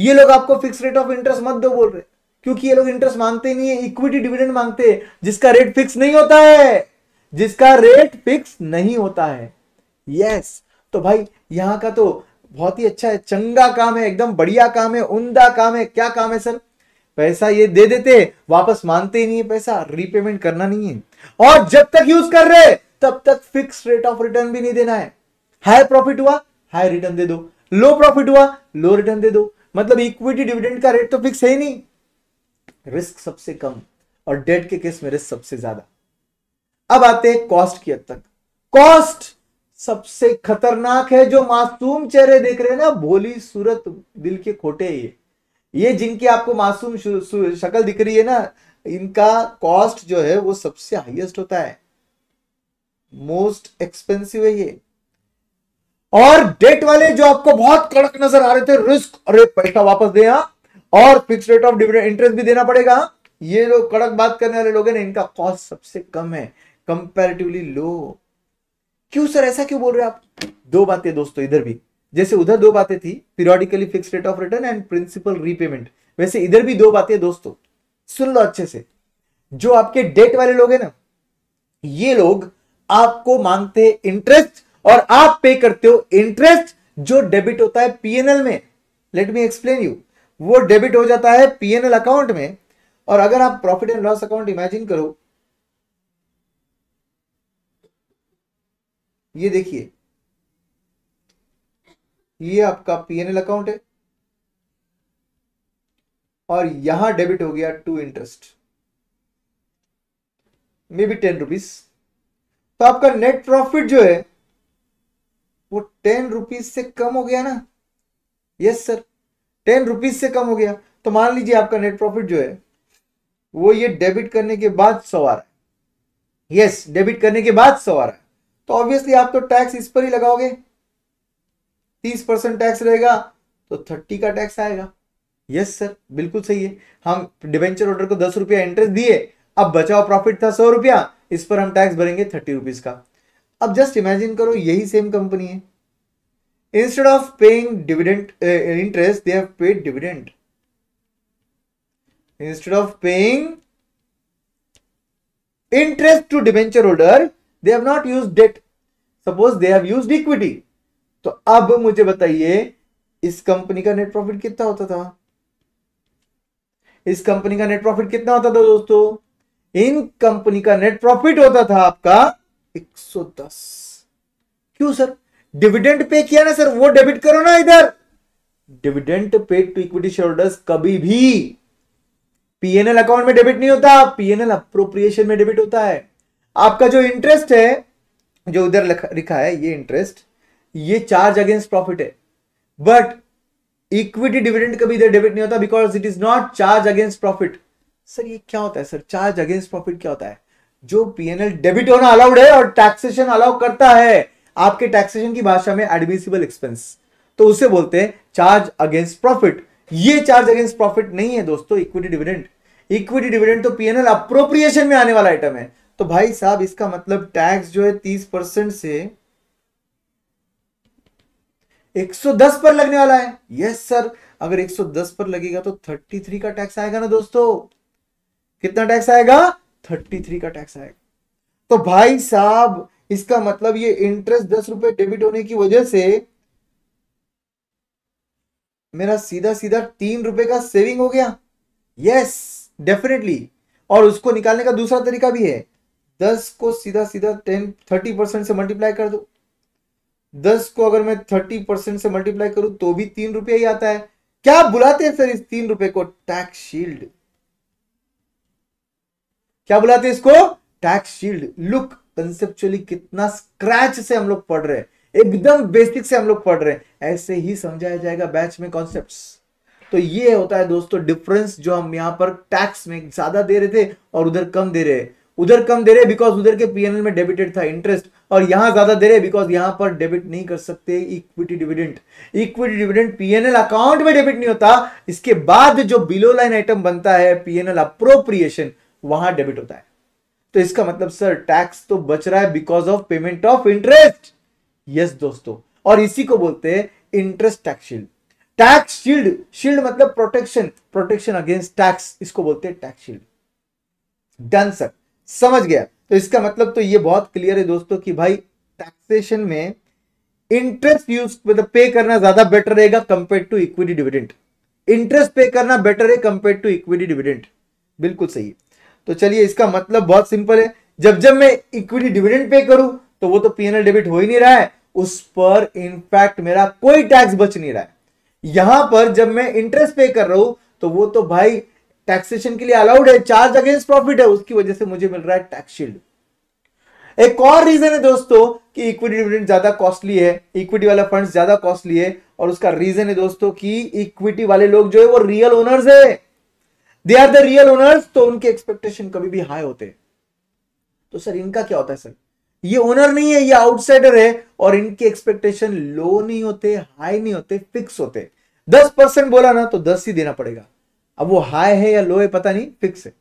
ये लोग आपको फिक्स रेट ऑफ इंटरेस्ट मत दो बोल रहे क्योंकि ये लोग इंटरेस्ट मांगते नहीं है इक्विटी डिविडेंड मांगते हैं जिसका रेट फिक्स नहीं होता है जिसका रेट फिक्स नहीं होता है यस yes. तो भाई यहाँ का तो बहुत ही अच्छा है चंगा काम है एकदम बढ़िया काम है उमदा काम है क्या काम है सर पैसा ये दे देते वापस मानते ही नहीं है पैसा रीपेमेंट करना नहीं है और जब तक यूज कर रहे तब तक फिक्स रेट ऑफ रिटर्न भी नहीं देना है हाई प्रॉफिट हुआ हाई रिटर्न दे दो लो प्रॉफिट हुआ लो रिटर्न दे दो मतलब इक्विटी डिविडेंड का रेट तो फिक्स है ही नहीं रिस्क सबसे कम और डेट के केस में रिस्क सबसे ज्यादा अब आते हैं कॉस्ट की हद तक कॉस्ट सबसे खतरनाक है जो मासूम चेहरे देख रहे हैं ना भोली सूरत दिल के खोटे ये ये जिनकी आपको मासूम शक्ल दिख रही है ना इनका कॉस्ट जो है वो सबसे हाईएस्ट होता है मोस्ट एक्सपेंसिव है ये और डेट वाले जो आपको बहुत कड़क नजर आ रहे थे रिस्क अरे पैसा वापस दे हाँ। और fix rate of dividend interest भी देना पड़ेगा हाँ। ये जो कड़क बात करने वाले लोग हैं ना इनका कॉस्ट सबसे कम है कंपेरेटिवली लो क्यों सर ऐसा क्यों बोल रहे हो आप दो बातें दोस्तों इधर भी जैसे उधर दो बातें थी periodically fix rate of return and principal repayment वैसे इधर भी दो बातें दोस्तों सुन लो अच्छे से जो आपके डेट वाले लोग हैं ना ये लोग आपको मांगते हैं इंटरेस्ट और आप पे करते हो इंटरेस्ट जो डेबिट होता है पीएनएल में लेट मी एक्सप्लेन यू वो डेबिट हो जाता है पीएनएल अकाउंट में और अगर आप profit and loss account imagine करो ये देखिए ये आपका पीएनएल अकाउंट है और यहां डेबिट हो गया to interest may be ten rupees तो आपका नेट प्रॉफिट जो है वो टेन रुपीज से कम हो गया ना यस सर टेन रुपीज से कम हो गया तो मान लीजिए आपका नेट प्रॉफिट जो है वो ये डेबिट करने के बाद सवार है यस डेबिट करने के बाद सवार है तो ऑब्वियसली आप तो टैक्स इस पर ही लगाओगे तीस परसेंट टैक्स रहेगा तो थर्टी का टैक्स आएगा यस सर बिल्कुल सही है हम डिवेंचर ऑर्डर को दस रुपया इंटरेस्ट दिए अब बचाओ प्रॉफिट था सौ रुपया इस पर हम टैक्स भरेंगे थर्टी रुपीज का अब जस्ट इमेजिन करो यही सेम कंपनी है instead of paying dividend interest they have paid dividend instead of paying interest to debenture holder they have not use debt suppose they have use equity तो अब मुझे बताइए इस कंपनी का नेट प्रॉफिट कितना होता था इस कंपनी का नेट प्रॉफिट कितना होता था दोस्तों इन कंपनी का नेट प्रॉफिट होता था आपका 110 क्यों सर डिविडेंड पे किया ना सर वो डेबिट करो ना इधर dividend paid to equity share holders कभी भी पीएनएल अकाउंट में डेबिट नहीं होता पीएनएल अप्रोप्रिएशन में डेबिट होता है आपका जो इंटरेस्ट है जो उधर लिखा है ये इंटरेस्ट ये चार्ज अगेंस्ट प्रॉफिट है बट इक्विटी डिविडेंड कभी इधर डेबिट नहीं होता because it is not charge against profit sir ये क्या होता है सर चार्ज अगेंस्ट प्रॉफिट क्या होता है जो पीएनएल डेबिट होना अलाउड है और टैक्सेशन अलाउ करता है आपके टैक्सेशन की भाषा में एडमिसिबल एक्सपेंस तो उसे बोलते हैं चार्ज अगेंस्ट प्रॉफिट ये चार्ज अगेंस्ट प्रॉफिट नहीं है दोस्तों इक्विटी डिविडेंड इक्विटी डिविडेंड तो पीएनएल अप्रोप्रिएशन में आने वाला आइटम है तो भाई साहब इसका मतलब टैक्स जो है तीस परसेंट से 110 पर लगने वाला है यस सर अगर 110 पर लगेगा तो 33 का टैक्स आएगा ना दोस्तों कितना टैक्स आएगा 33 का टैक्स आएगा तो भाई साहब इसका मतलब ये इंटरेस्ट दस रुपए डेबिट होने की वजह से मेरा सीधा सीधा तीन रुपए का सेविंग हो गया यस yes, डेफिनेटली और उसको निकालने का दूसरा तरीका भी है दस को सीधा सीधा टेन थर्टी परसेंट से मल्टीप्लाई कर दो दस को अगर मैं थर्टी परसेंट से मल्टीप्लाई करूं तो भी तीन रुपया ही आता है क्या बुलाते हैं सर इस तीन रुपए को टैक्स शील्ड क्या बुलाते हैं इसको टैक्स शील्ड लुक कंसेप्चुअली कितना स्क्रैच से हम लोग पढ़ रहे हैं एकदम बेसिक से हम लोग पढ़ रहे हैं ऐसे ही समझाया जाएगा बैच में कॉन्सेप्ट तो ये होता है दोस्तों डिफरेंस जो हम यहां पर टैक्स में ज्यादा दे रहे थे और उधर कम दे रहे हैं उधर कम दे रहे बिकॉज उधर के पीएनएल में डेबिटेड था इंटरेस्ट और यहां ज्यादा दे रहे बिकॉज यहां पर डेबिट नहीं कर सकते equity dividend equity dividend PNL account में डेबिट नहीं होता इसके बाद जो बिलो लाइन आइटम बनता है पीएनएल अप्रोप्रिएशन वहां डेबिट होता है तो इसका मतलब सर टैक्स तो बच रहा है because of payment of interest yes दोस्तों और इसी को बोलते हैं interest tax shield tax shield shield मतलब प्रोटेक्शन प्रोटेक्शन अगेंस्ट टैक्स इसको बोलते हैं टैक्स शील्ड डन सर समझ गया तो इसका मतलब तो ये बहुत क्लियर है दोस्तों कि भाई टैक्सेशन में इंटरेस्ट यूज मतलब पे करना ज्यादा बेटर रहेगा compare to equity dividend interest pay करना बेटर है कंपेयर टू इक्विटी डिविडेंट बिल्कुल सही है तो चलिए इसका मतलब बहुत सिंपल है जब जब मैं इक्विटी डिविडेंट पे करूं तो वो तो पीएनएल डेबिट हो ही नहीं रहा है उस पर इनफैक्ट मेरा कोई टैक्स बच नहीं रहा है यहां पर जब मैं इंटरेस्ट पे कर रहा हूं तो वो तो भाई टैक्सेशन के लिए अलाउड है चार्ज अगेंस्ट प्रॉफिट है उसकी वजह से मुझे मिल रहा है टैक्स शील्ड एक और रीजन है दोस्तों कि इक्विटी डिविडेंड ज्यादा कॉस्टली है इक्विटी वाला फंड ज्यादा कॉस्टली है और उसका रीजन है दोस्तों कि इक्विटी वाले लोग जो है वो रियल ओनर्स है they are the real owners तो उनके एक्सपेक्टेशन कभी भी हाई होते हैं तो सर इनका क्या होता है सर ये ओनर नहीं है ये आउटसाइडर है और इनके एक्सपेक्टेशन लो नहीं होते हाई नहीं होते फिक्स होते दस परसेंट बोला ना तो दस ही देना पड़ेगा अब वो हाई है या लो है पता नहीं फिक्स है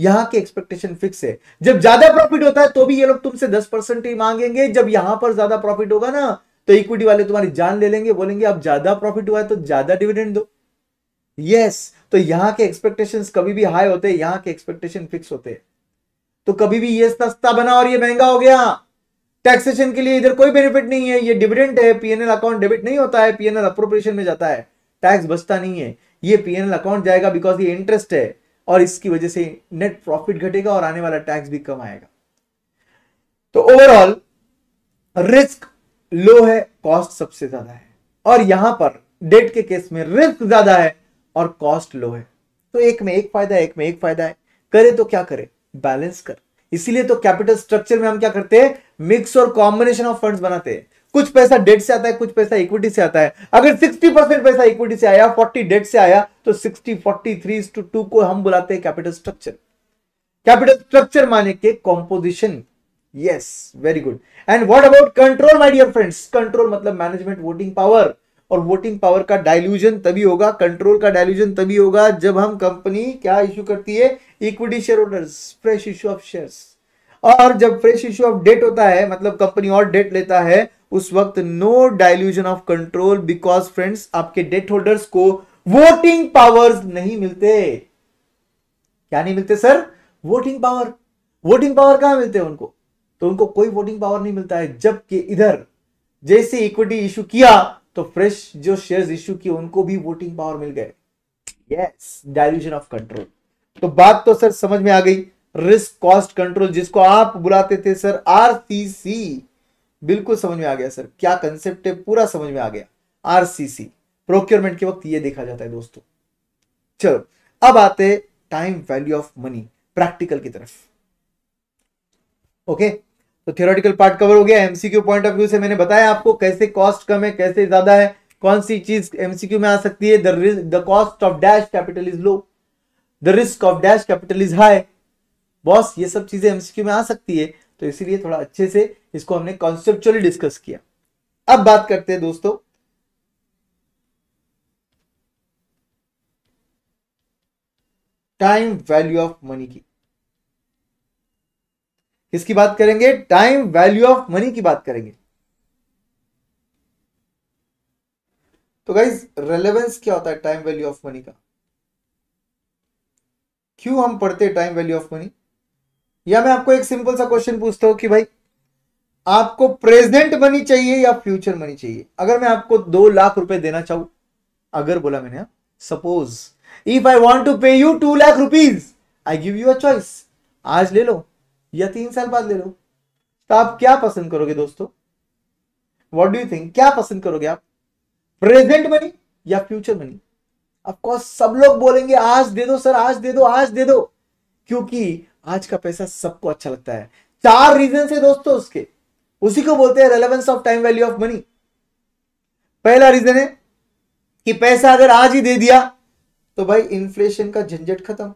यहां की एक्सपेक्टेशन फिक्स है जब ज्यादा प्रॉफिट होता है तो भी ये लोग तुमसे दस परसेंट ही मांगेंगे जब यहां पर ज्यादा प्रॉफिट होगा ना तो इक्विटी वाले तुम्हारी जान ले लेंगे बोलेंगे अब ज्यादा प्रॉफिट हुआ है तो ज्यादा डिविडेंड दो यस तो यहाँ के एक्सपेक्टेशंस कभी भी हाई होते हैं यहाँ के एक्सपेक्टेशन फिक्स होते हैं तो कभी भी ये सस्ता बना और ये महंगा हो गया टैक्सेशन के लिए इधर कोई बेनिफिट नहीं है ये डिविडेंट है पीएनएल अकाउंट डेबिट नहीं होता है पीएनएल अप्रोप्रिएशन में जाता है टैक्स बचता नहीं है ये पी अकाउंट जाएगा बिकॉज ये इंटरेस्ट है और इसकी वजह से नेट प्रॉफिट घटेगा और आने वाला टैक्स भी कम आएगा तो ओवरऑल रिस्क लो है कॉस्ट सबसे ज्यादा है और यहां पर डेट के केस में रिस्क ज्यादा है और कॉस्ट लो है तो एक में एक फायदा है एक में एक फायदा है करे तो क्या करे बैलेंस कर इसीलिए तो कैपिटल स्ट्रक्चर में हम क्या करते हैं मिक्स और कॉम्बिनेशन ऑफ फंड्स बनाते हैं कुछ पैसा डेट से आता है कुछ पैसा इक्विटी से आता है अगर 60 परसेंट पैसा इक्विटी से आया 40 डेट से आया तो 60 फोर्टी थ्री टू टू को हम बुलाते हैं कैपिटल स्ट्रक्चर कैपिटल स्ट्रक्चर माने के composition yes very good and what about control my dear friends control मतलब मैनेजमेंट वोटिंग पावर और वोटिंग पावर का डायल्यूजन तभी होगा कंट्रोल का डायल्यूजन तभी होगा जब हम कंपनी क्या इश्यू करती है equity share holders fresh issue of shares और जब फ्रेश इश्यू ऑफ डेट होता है मतलब कंपनी और डेट लेता है उस वक्त no dilution of control because friends आपके डेट होल्डर्स को वोटिंग पावर्स नहीं मिलते क्या नहीं मिलते sir voting power voting power कहां मिलते हैं उनको तो उनको कोई वोटिंग पावर नहीं मिलता है जबकि इधर जैसे इक्विटी इश्यू किया तो फ्रेश जो शेयर्स इश्यू किए उनको भी वोटिंग पावर मिल गए यस डायल्यूशन ऑफ कंट्रोल तो बात तो सर समझ में आ गई रिस्क कॉस्ट कंट्रोल जिसको आप बुलाते थे सर आरसीसी बिल्कुल समझ में आ गया सर क्या कंसेप्ट है पूरा समझ में आ गया आरसीसी प्रोक्योरमेंट के वक्त ये देखा जाता है दोस्तों चलो अब आते time value of money practical की तरफ ओके तो थियोरटिकल पार्ट कवर हो गया एमसीक्यू पॉइंट ऑफ व्यू से मैंने बताया आपको कैसे कॉस्ट कम है कैसे ज्यादा है कौन सी चीज एमसीक्यू में आ सकती है cost of dash capital is low the risk of dash capital is high boss ये सब चीजें एमसीक्यू में आ सकती है तो इसीलिए थोड़ा अच्छे से इसको हमने कॉन्सेप्चुअली डिस्कस किया अब बात करते हैं दोस्तों टाइम वैल्यू ऑफ मनी की किसकी बात करेंगे टाइम वैल्यू ऑफ मनी की बात करेंगे तो गाइज रेलेवेंस क्या होता है टाइम वैल्यू ऑफ मनी का क्यों हम पढ़ते हैं टाइम वैल्यू ऑफ मनी या मैं आपको एक सिंपल सा क्वेश्चन पूछता हूं कि भाई आपको प्रेजेंट मनी चाहिए या फ्यूचर मनी चाहिए अगर मैं आपको दो लाख रुपए देना चाहूं अगर बोला मैंने suppose if I want to pay you two lakh rupees I give you a choice आज ले लो या तीन साल बाद ले लो तो आप क्या पसंद करोगे दोस्तों वॉट डू यू थिंक क्या पसंद करोगे आप प्रेजेंट मनी या फ्यूचर मनी अफकोर्स सब लोग बोलेंगे आज दे दो सर आज दे दो आज दे दो क्योंकि आज का पैसा सबको अच्छा लगता है चार रीजन है दोस्तों उसके उसी को बोलते हैं relevance of time value of money पहला रीजन है कि पैसा अगर आज ही दे दिया तो भाई इन्फ्लेशन का झंझट खत्म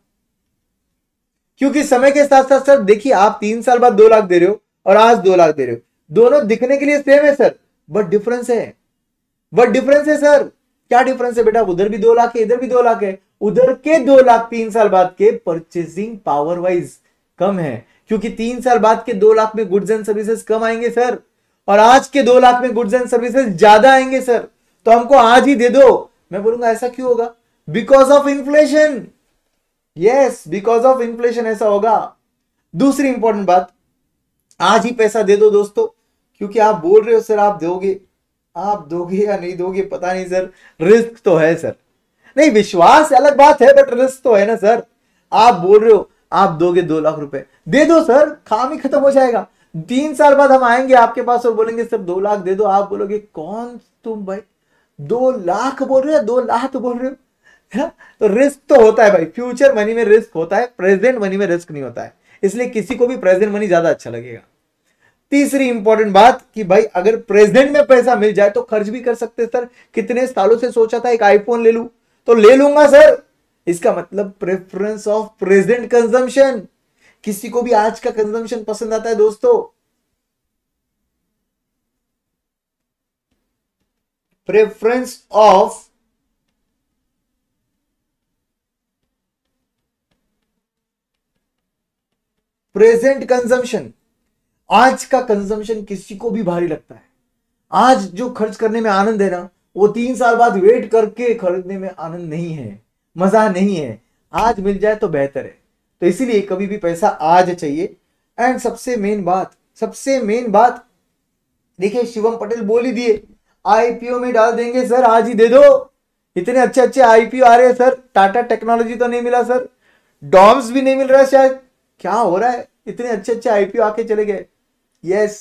क्योंकि समय के साथ साथ सर देखिए आप तीन साल बाद दो लाख दे रहे हो और आज दो लाख दे रहे हो दोनों दिखने के लिए सेम है सर बट डिफरेंस है बट डिफरेंस है सर क्या डिफरेंस है बेटा उधर भी दो लाख है इधर भी दो लाख है उधर के दो लाख तीन साल बाद के परचेसिंग पावर वाइज कम है क्योंकि तीन साल बाद के दो लाख में गुड्स एंड सर्विसेज कम आएंगे सर और आज के दो लाख में गुड्स एंड सर्विसेज ज्यादा आएंगे सर तो हमको आज ही दे दो मैं बोलूंगा ऐसा क्यों होगा because of inflation yes because of inflation ऐसा होगा दूसरी इंपॉर्टेंट बात आज ही पैसा दे दो दोस्तों क्योंकि आप बोल रहे हो सर आप दोगे आप दोगे या नहीं दोगे पता नहीं सर रिस्क तो है सर नहीं विश्वास अलग बात है बट रिस्क तो है ना सर आप बोल रहे हो आप दोगे दो लाख रुपए दे दो सर काम ही खत्म हो जाएगा तीन साल बाद हम आएंगे आपके पास और बोलेंगे सर दो लाख दे दो आप बोलोगे कौन तुम भाई दो लाख बोल रहे हो दो लाख बोल रहे हो तो रिस्क तो होता है भाई फ्यूचर मनी में रिस्क होता है प्रेजेंट मनी में रिस्क नहीं होता है इसलिए किसी को भी प्रेजेंट मनी ज्यादा अच्छा लगेगा तीसरी इंपॉर्टेंट बात कि भाई अगर प्रेजेंट में पैसा मिल जाए तो खर्च भी कर सकते सर कितने सालों से सोचा था एक आईफोन ले लू तो ले लूंगा सर इसका मतलब प्रेफरेंस ऑफ प्रेजेंट कंजम्पशन किसी को भी आज का कंजम्पशन पसंद आता है दोस्तों प्रेफरेंस ऑफ प्रेजेंट कंजम्पशन आज का कंजम्पशन किसी को भी भारी लगता है आज जो खर्च करने में आनंद है ना वो तीन साल बाद वेट करके खरीदने में आनंद नहीं है मज़ा नहीं है आज मिल जाए तो बेहतर है तो इसीलिए कभी भी पैसा आज चाहिए एंड सबसे मेन बात सबसे मेन बात देखिए शिवम पटेल बोल ही दिए आईपीओ में डाल देंगे सर आज ही दे दो इतने अच्छे अच्छे आईपीओ आ रहे हैं सर टाटा टेक्नोलॉजी तो नहीं मिला सर डॉम्स भी नहीं मिल रहा है शायद क्या हो रहा है इतने अच्छे अच्छे आईपीओ आके चले गए यस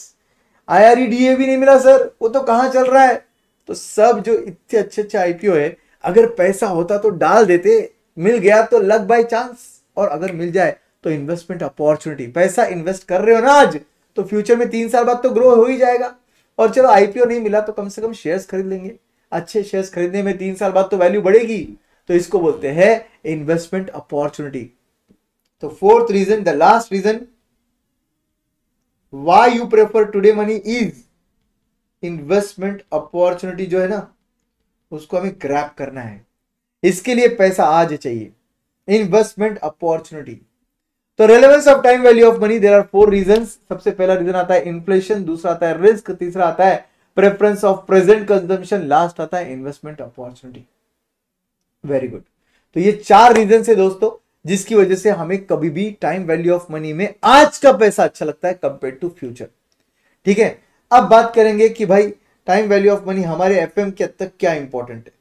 आई आर भी नहीं मिला सर वो तो कहाँ चल रहा है तो सब जो इतने अच्छे अच्छे आईपीओ है अगर पैसा होता तो डाल देते मिल गया तो लग बाई चांस और अगर मिल जाए तो इन्वेस्टमेंट अपॉर्चुनिटी पैसा इन्वेस्ट कर रहे हो ना आज तो फ्यूचर में तीन साल बाद तो ग्रो हो ही जाएगा और चलो आईपीओ नहीं मिला तो कम से कम शेयर्स खरीद लेंगे अच्छे शेयर्स खरीदने में तीन साल बाद तो वैल्यू बढ़ेगी तो इसको बोलते हैं इन्वेस्टमेंट अपॉर्चुनिटी तो fourth reason the last reason why you prefer today money is investment opportunity जो है ना उसको हमें ग्रैप करना है इसके लिए पैसा आज चाहिए इन्वेस्टमेंट अपॉर्चुनिटी तो relevance of time value of money there are four reason सबसे पहला रीजन आता है इन्फ्लेशन दूसरा आता है रिस्क तीसरा आता है preference of present consumption last आता है इन्वेस्टमेंट अपॉर्चुनिटी वेरी गुड तो ये चार रीजन है दोस्तों जिसकी वजह से हमें कभी भी टाइम वैल्यू ऑफ मनी में आज का पैसा अच्छा लगता है कंपेयर टू फ्यूचर ठीक है अब बात करेंगे कि भाई टाइम वैल्यू ऑफ मनी हमारे एफ एम के तक क्या इंपॉर्टेंट है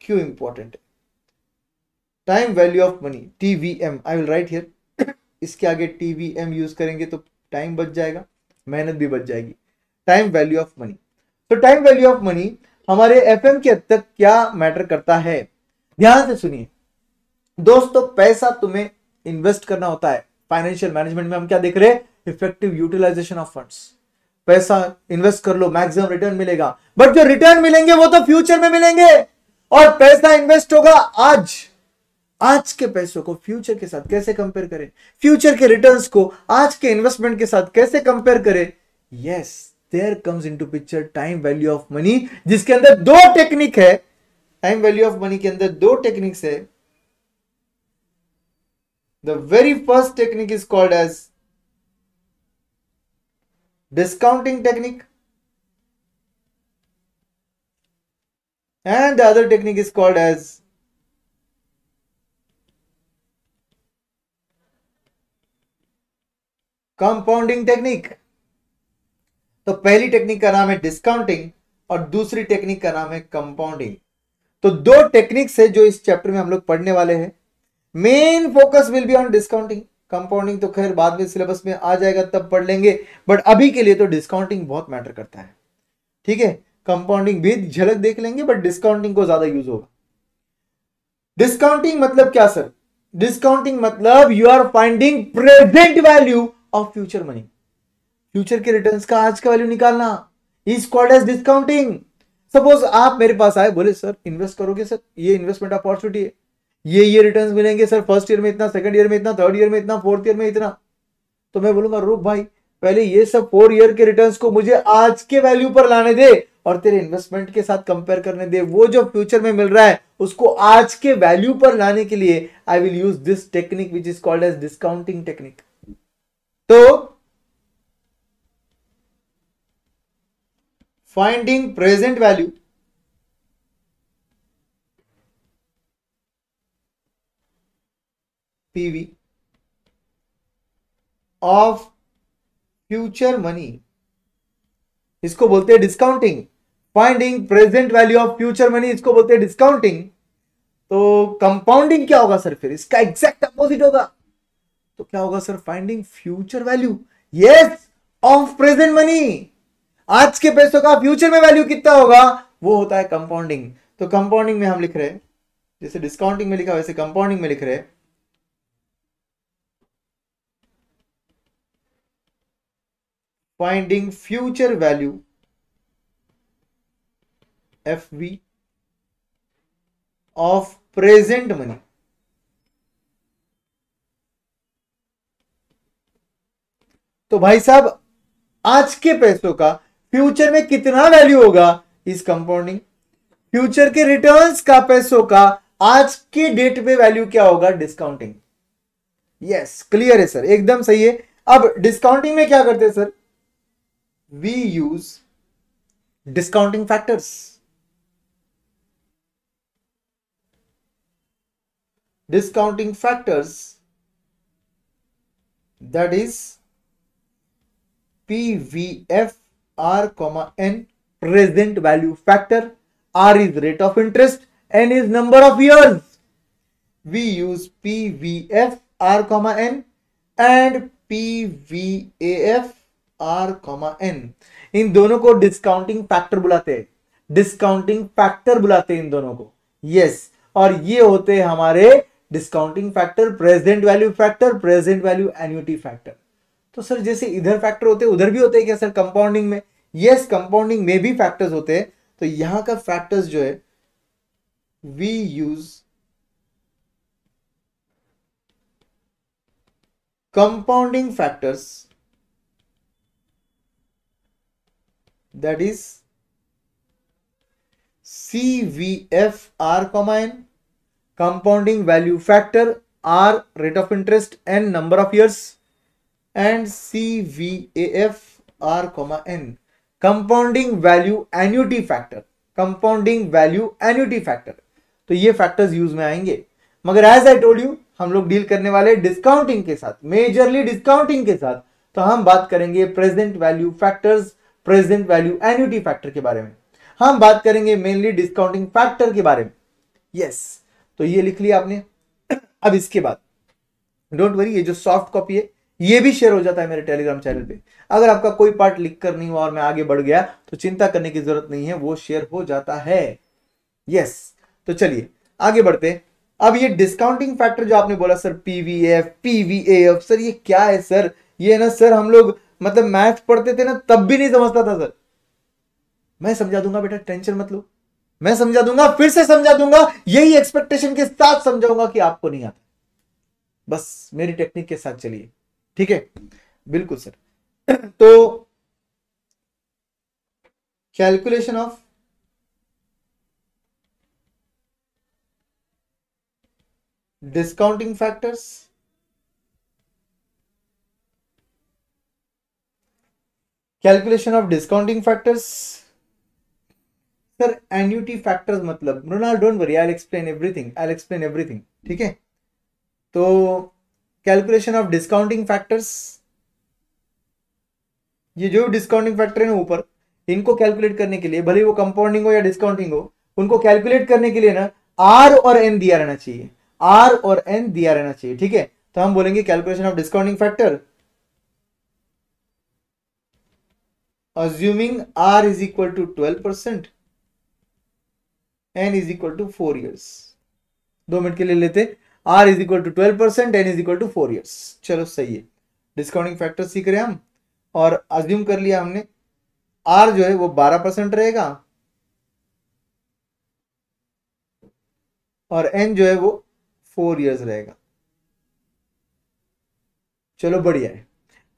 क्यों इंपॉर्टेंट है time value of money T V M I will write here इसके आगे टी वी एम यूज करेंगे तो टाइम बच जाएगा मेहनत भी बच जाएगी टाइम वैल्यू ऑफ मनी तो टाइम वैल्यू ऑफ मनी हमारे एफ एम के हद तक क्या मैटर करता है ध्यान से सुनिए दोस्तों पैसा तुम्हें इन्वेस्ट करना होता है फाइनेंशियल मैनेजमेंट में हम क्या देख रहे हैं इफेक्टिव यूटिलाइजेशन ऑफ फंड्स पैसा इन्वेस्ट कर लो मैक्सिमम रिटर्न मिलेगा बट जो रिटर्न मिलेंगे वो तो फ्यूचर में मिलेंगे और पैसा इन्वेस्ट होगा आज आज के पैसों को फ्यूचर के साथ कैसे कंपेयर करें फ्यूचर के रिटर्न्स को आज के इन्वेस्टमेंट के साथ कैसे कंपेयर करें yes there comes into picture time value of money जिसके अंदर दो टेक्निक है टाइम वैल्यू ऑफ मनी के अंदर दो टेक्निक्स है the very first technique is called as discounting technique and the other technique is called as compounding technique तो पहली टेक्निक का नाम है डिस्काउंटिंग और दूसरी टेक्निक का नाम है कंपाउंडिंग तो दो टेक्निक्स है जो इस चैप्टर में हम लोग पढ़ने वाले हैं main focus will be on discounting compounding तो खैर बाद में सिलेबस में आ जाएगा तब पढ़ लेंगे बट अभी के लिए तो डिस्काउंटिंग बहुत मैटर करता है ठीक है कंपाउंडिंग भी झलक देख लेंगे बट डिस्काउंटिंग को ज्यादा यूज होगा डिस्काउंटिंग मतलब क्या सर डिस्काउंटिंग मतलब you are finding present value of future money future के रिटर्न का आज का वैल्यू निकालना is called as discounting suppose आप मेरे पास आए बोले सर इन्वेस्ट करोगे सर ये इन्वेस्टमेंट अपॉर्चुनिटी है ये ये रिटर्न मिलेंगे सर फर्स्ट ईयर में इतना सेकंड ईयर में इतना थर्ड ईयर में इतना फोर्थ ईयर में इतना तो मैं बोलूंगा रुक भाई पहले ये सब फोर ईयर के रिटर्न्स को मुझे आज के वैल्यू पर लाने दे और तेरे इन्वेस्टमेंट के साथ कंपेयर करने दे वो जो फ्यूचर में मिल रहा है उसको आज के वैल्यू पर लाने के लिए I will use this technique which is called as discounting technique तो finding present value PV of future money इसको बोलते हैं discounting finding present value of future money इसको बोलते हैं डिस्काउंटिंग तो कंपाउंडिंग क्या होगा सर फिर इसका एग्जैक्ट अपोजिट होगा तो क्या होगा sir finding future value yes of present money आज के पैसों का फ्यूचर में वैल्यू कितना होगा वो होता है कंपाउंडिंग तो कंपाउंडिंग में हम लिख रहे हैं जैसे डिस्काउंटिंग में लिखा वैसे कंपाउंडिंग में लिख रहे हैं finding future value fv of present money तो भाई साहब आज के पैसों का फ्यूचर में कितना वैल्यू होगा इस कंपाउंडिंग फ्यूचर के रिटर्न्स का पैसों का आज के डेट में वैल्यू क्या होगा डिस्काउंटिंग यस क्लियर है सर एकदम सही है अब डिस्काउंटिंग में क्या करते हैं sir we use discounting factors. Discounting factors that is PVF R comma N present value factor R is rate of interest N is number of years. We use PVF R comma N and PVAF R comma N इन दोनों को डिस्काउंटिंग फैक्टर बुलाते हैं डिस्काउंटिंग फैक्टर बुलाते हैं इन दोनों को यस और ये होते हैं हमारे discounting factor present value factor present value annuity factor तो सर जैसे इधर फैक्टर होते उधर भी होते हैं क्या सर कंपाउंडिंग में यस कंपाउंडिंग में भी फैक्टर्स होते हैं तो यहां का फैक्टर्स जो है we use compounding factors that is cvf r comma N compounding value factor R rate of interest N number of years and cvaf r comma N compounding value annuity factor compounding value annuity factor तो ये फैक्टर्स यूज में आएंगे मगर एज आई टोल्ड यू हम लोग डील करने वाले डिस्काउंटिंग के साथ मेजरली डिस्काउंटिंग के साथ तो हम बात करेंगे present value factors present value annuity factor के बारे में हम बात करेंगे मेनली डिस्काउंटिंग फैक्टर के बारे में यस yes. तो ये लिख लिया आपने अब इसके बाद डोंट वरी ये जो सॉफ्ट कॉपी है ये भी शेयर हो जाता है मेरे टेलीग्राम चैनल पे अगर आपका कोई पार्ट लिख कर नहीं हुआ और मैं आगे बढ़ गया तो चिंता करने की जरूरत नहीं है वो शेयर हो जाता है यस yes. तो चलिए आगे बढ़ते अब ये डिस्काउंटिंग फैक्टर जो आपने बोला सर पीवीएफ पीवीएफ सर ये क्या है सर ये ना सर हम लोग मतलब मैथ पढ़ते थे ना तब भी नहीं समझता था सर मैं समझा दूंगा बेटा टेंशन मत लो मैं समझा दूंगा फिर से समझा दूंगा यही एक्सपेक्टेशन के साथ समझाऊंगा कि आपको नहीं आता बस मेरी टेक्निक के साथ चलिए ठीक है बिल्कुल सर तो calculation of discounting factors calculation of discounting factors sir annuity factors मतलब Mrinal don't worry I explain everything I explain everything ठीक है तो कैलकुलेशन ऑफ डिस्काउंटिंग फैक्टर्स ये जो डिस्काउंटिंग फैक्टर है ना ऊपर इनको कैलकुलेट करने के लिए भले वो कंपाउंडिंग हो या डिस्काउंटिंग हो उनको कैलकुलेट करने के लिए ना आर और एन दिया रहना चाहिए आर और एन दिया रहना चाहिए ठीक है तो हम बोलेंगे calculation of discounting factor assuming R is equal to 12% percent N is equal to four years दो मिनट के लिए लेते R is equal to 12% percent N is equal to four years चलो सही है डिस्काउंटिंग फैक्टर सीख रहे हम और अज्यूम कर लिया हमने R जो है वो 12% रहेगा और N जो है वो फोर इयर्स रहेगा चलो बढ़िया है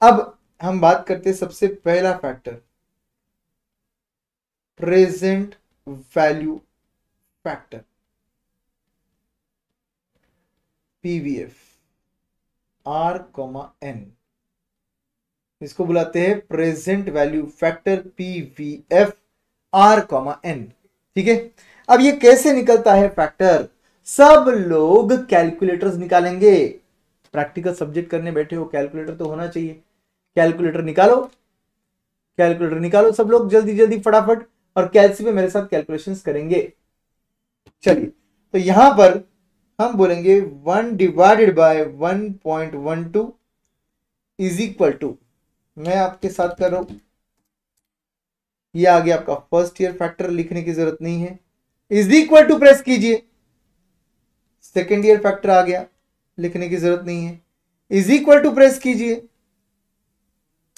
अब हम बात करते हैं सबसे पहला factor present value factor PVF R comma N इसको बुलाते हैं present value factor PVF R comma N ठीक है अब ये कैसे निकलता है फैक्टर सब लोग कैलकुलेटर्स निकालेंगे प्रैक्टिकल सब्जेक्ट करने बैठे हो कैलकुलेटर तो होना चाहिए कैलकुलेटर निकालो कैलकुलेटर निकालो सब लोग जल्दी जल्दी फटाफट और कैलसी पे मेरे साथ कैलकुलेशंस करेंगे चलिए तो यहां पर हम बोलेंगे one divided by one point one two is equal to मैं आपके साथ कर रहा हूं यह आ गया आपका फर्स्ट ईयर फैक्टर लिखने की जरूरत नहीं है इज इक्वल टू प्रेस कीजिए सेकेंड ईयर फैक्टर आ गया लिखने की जरूरत नहीं है इज इक्वल टू प्रेस कीजिए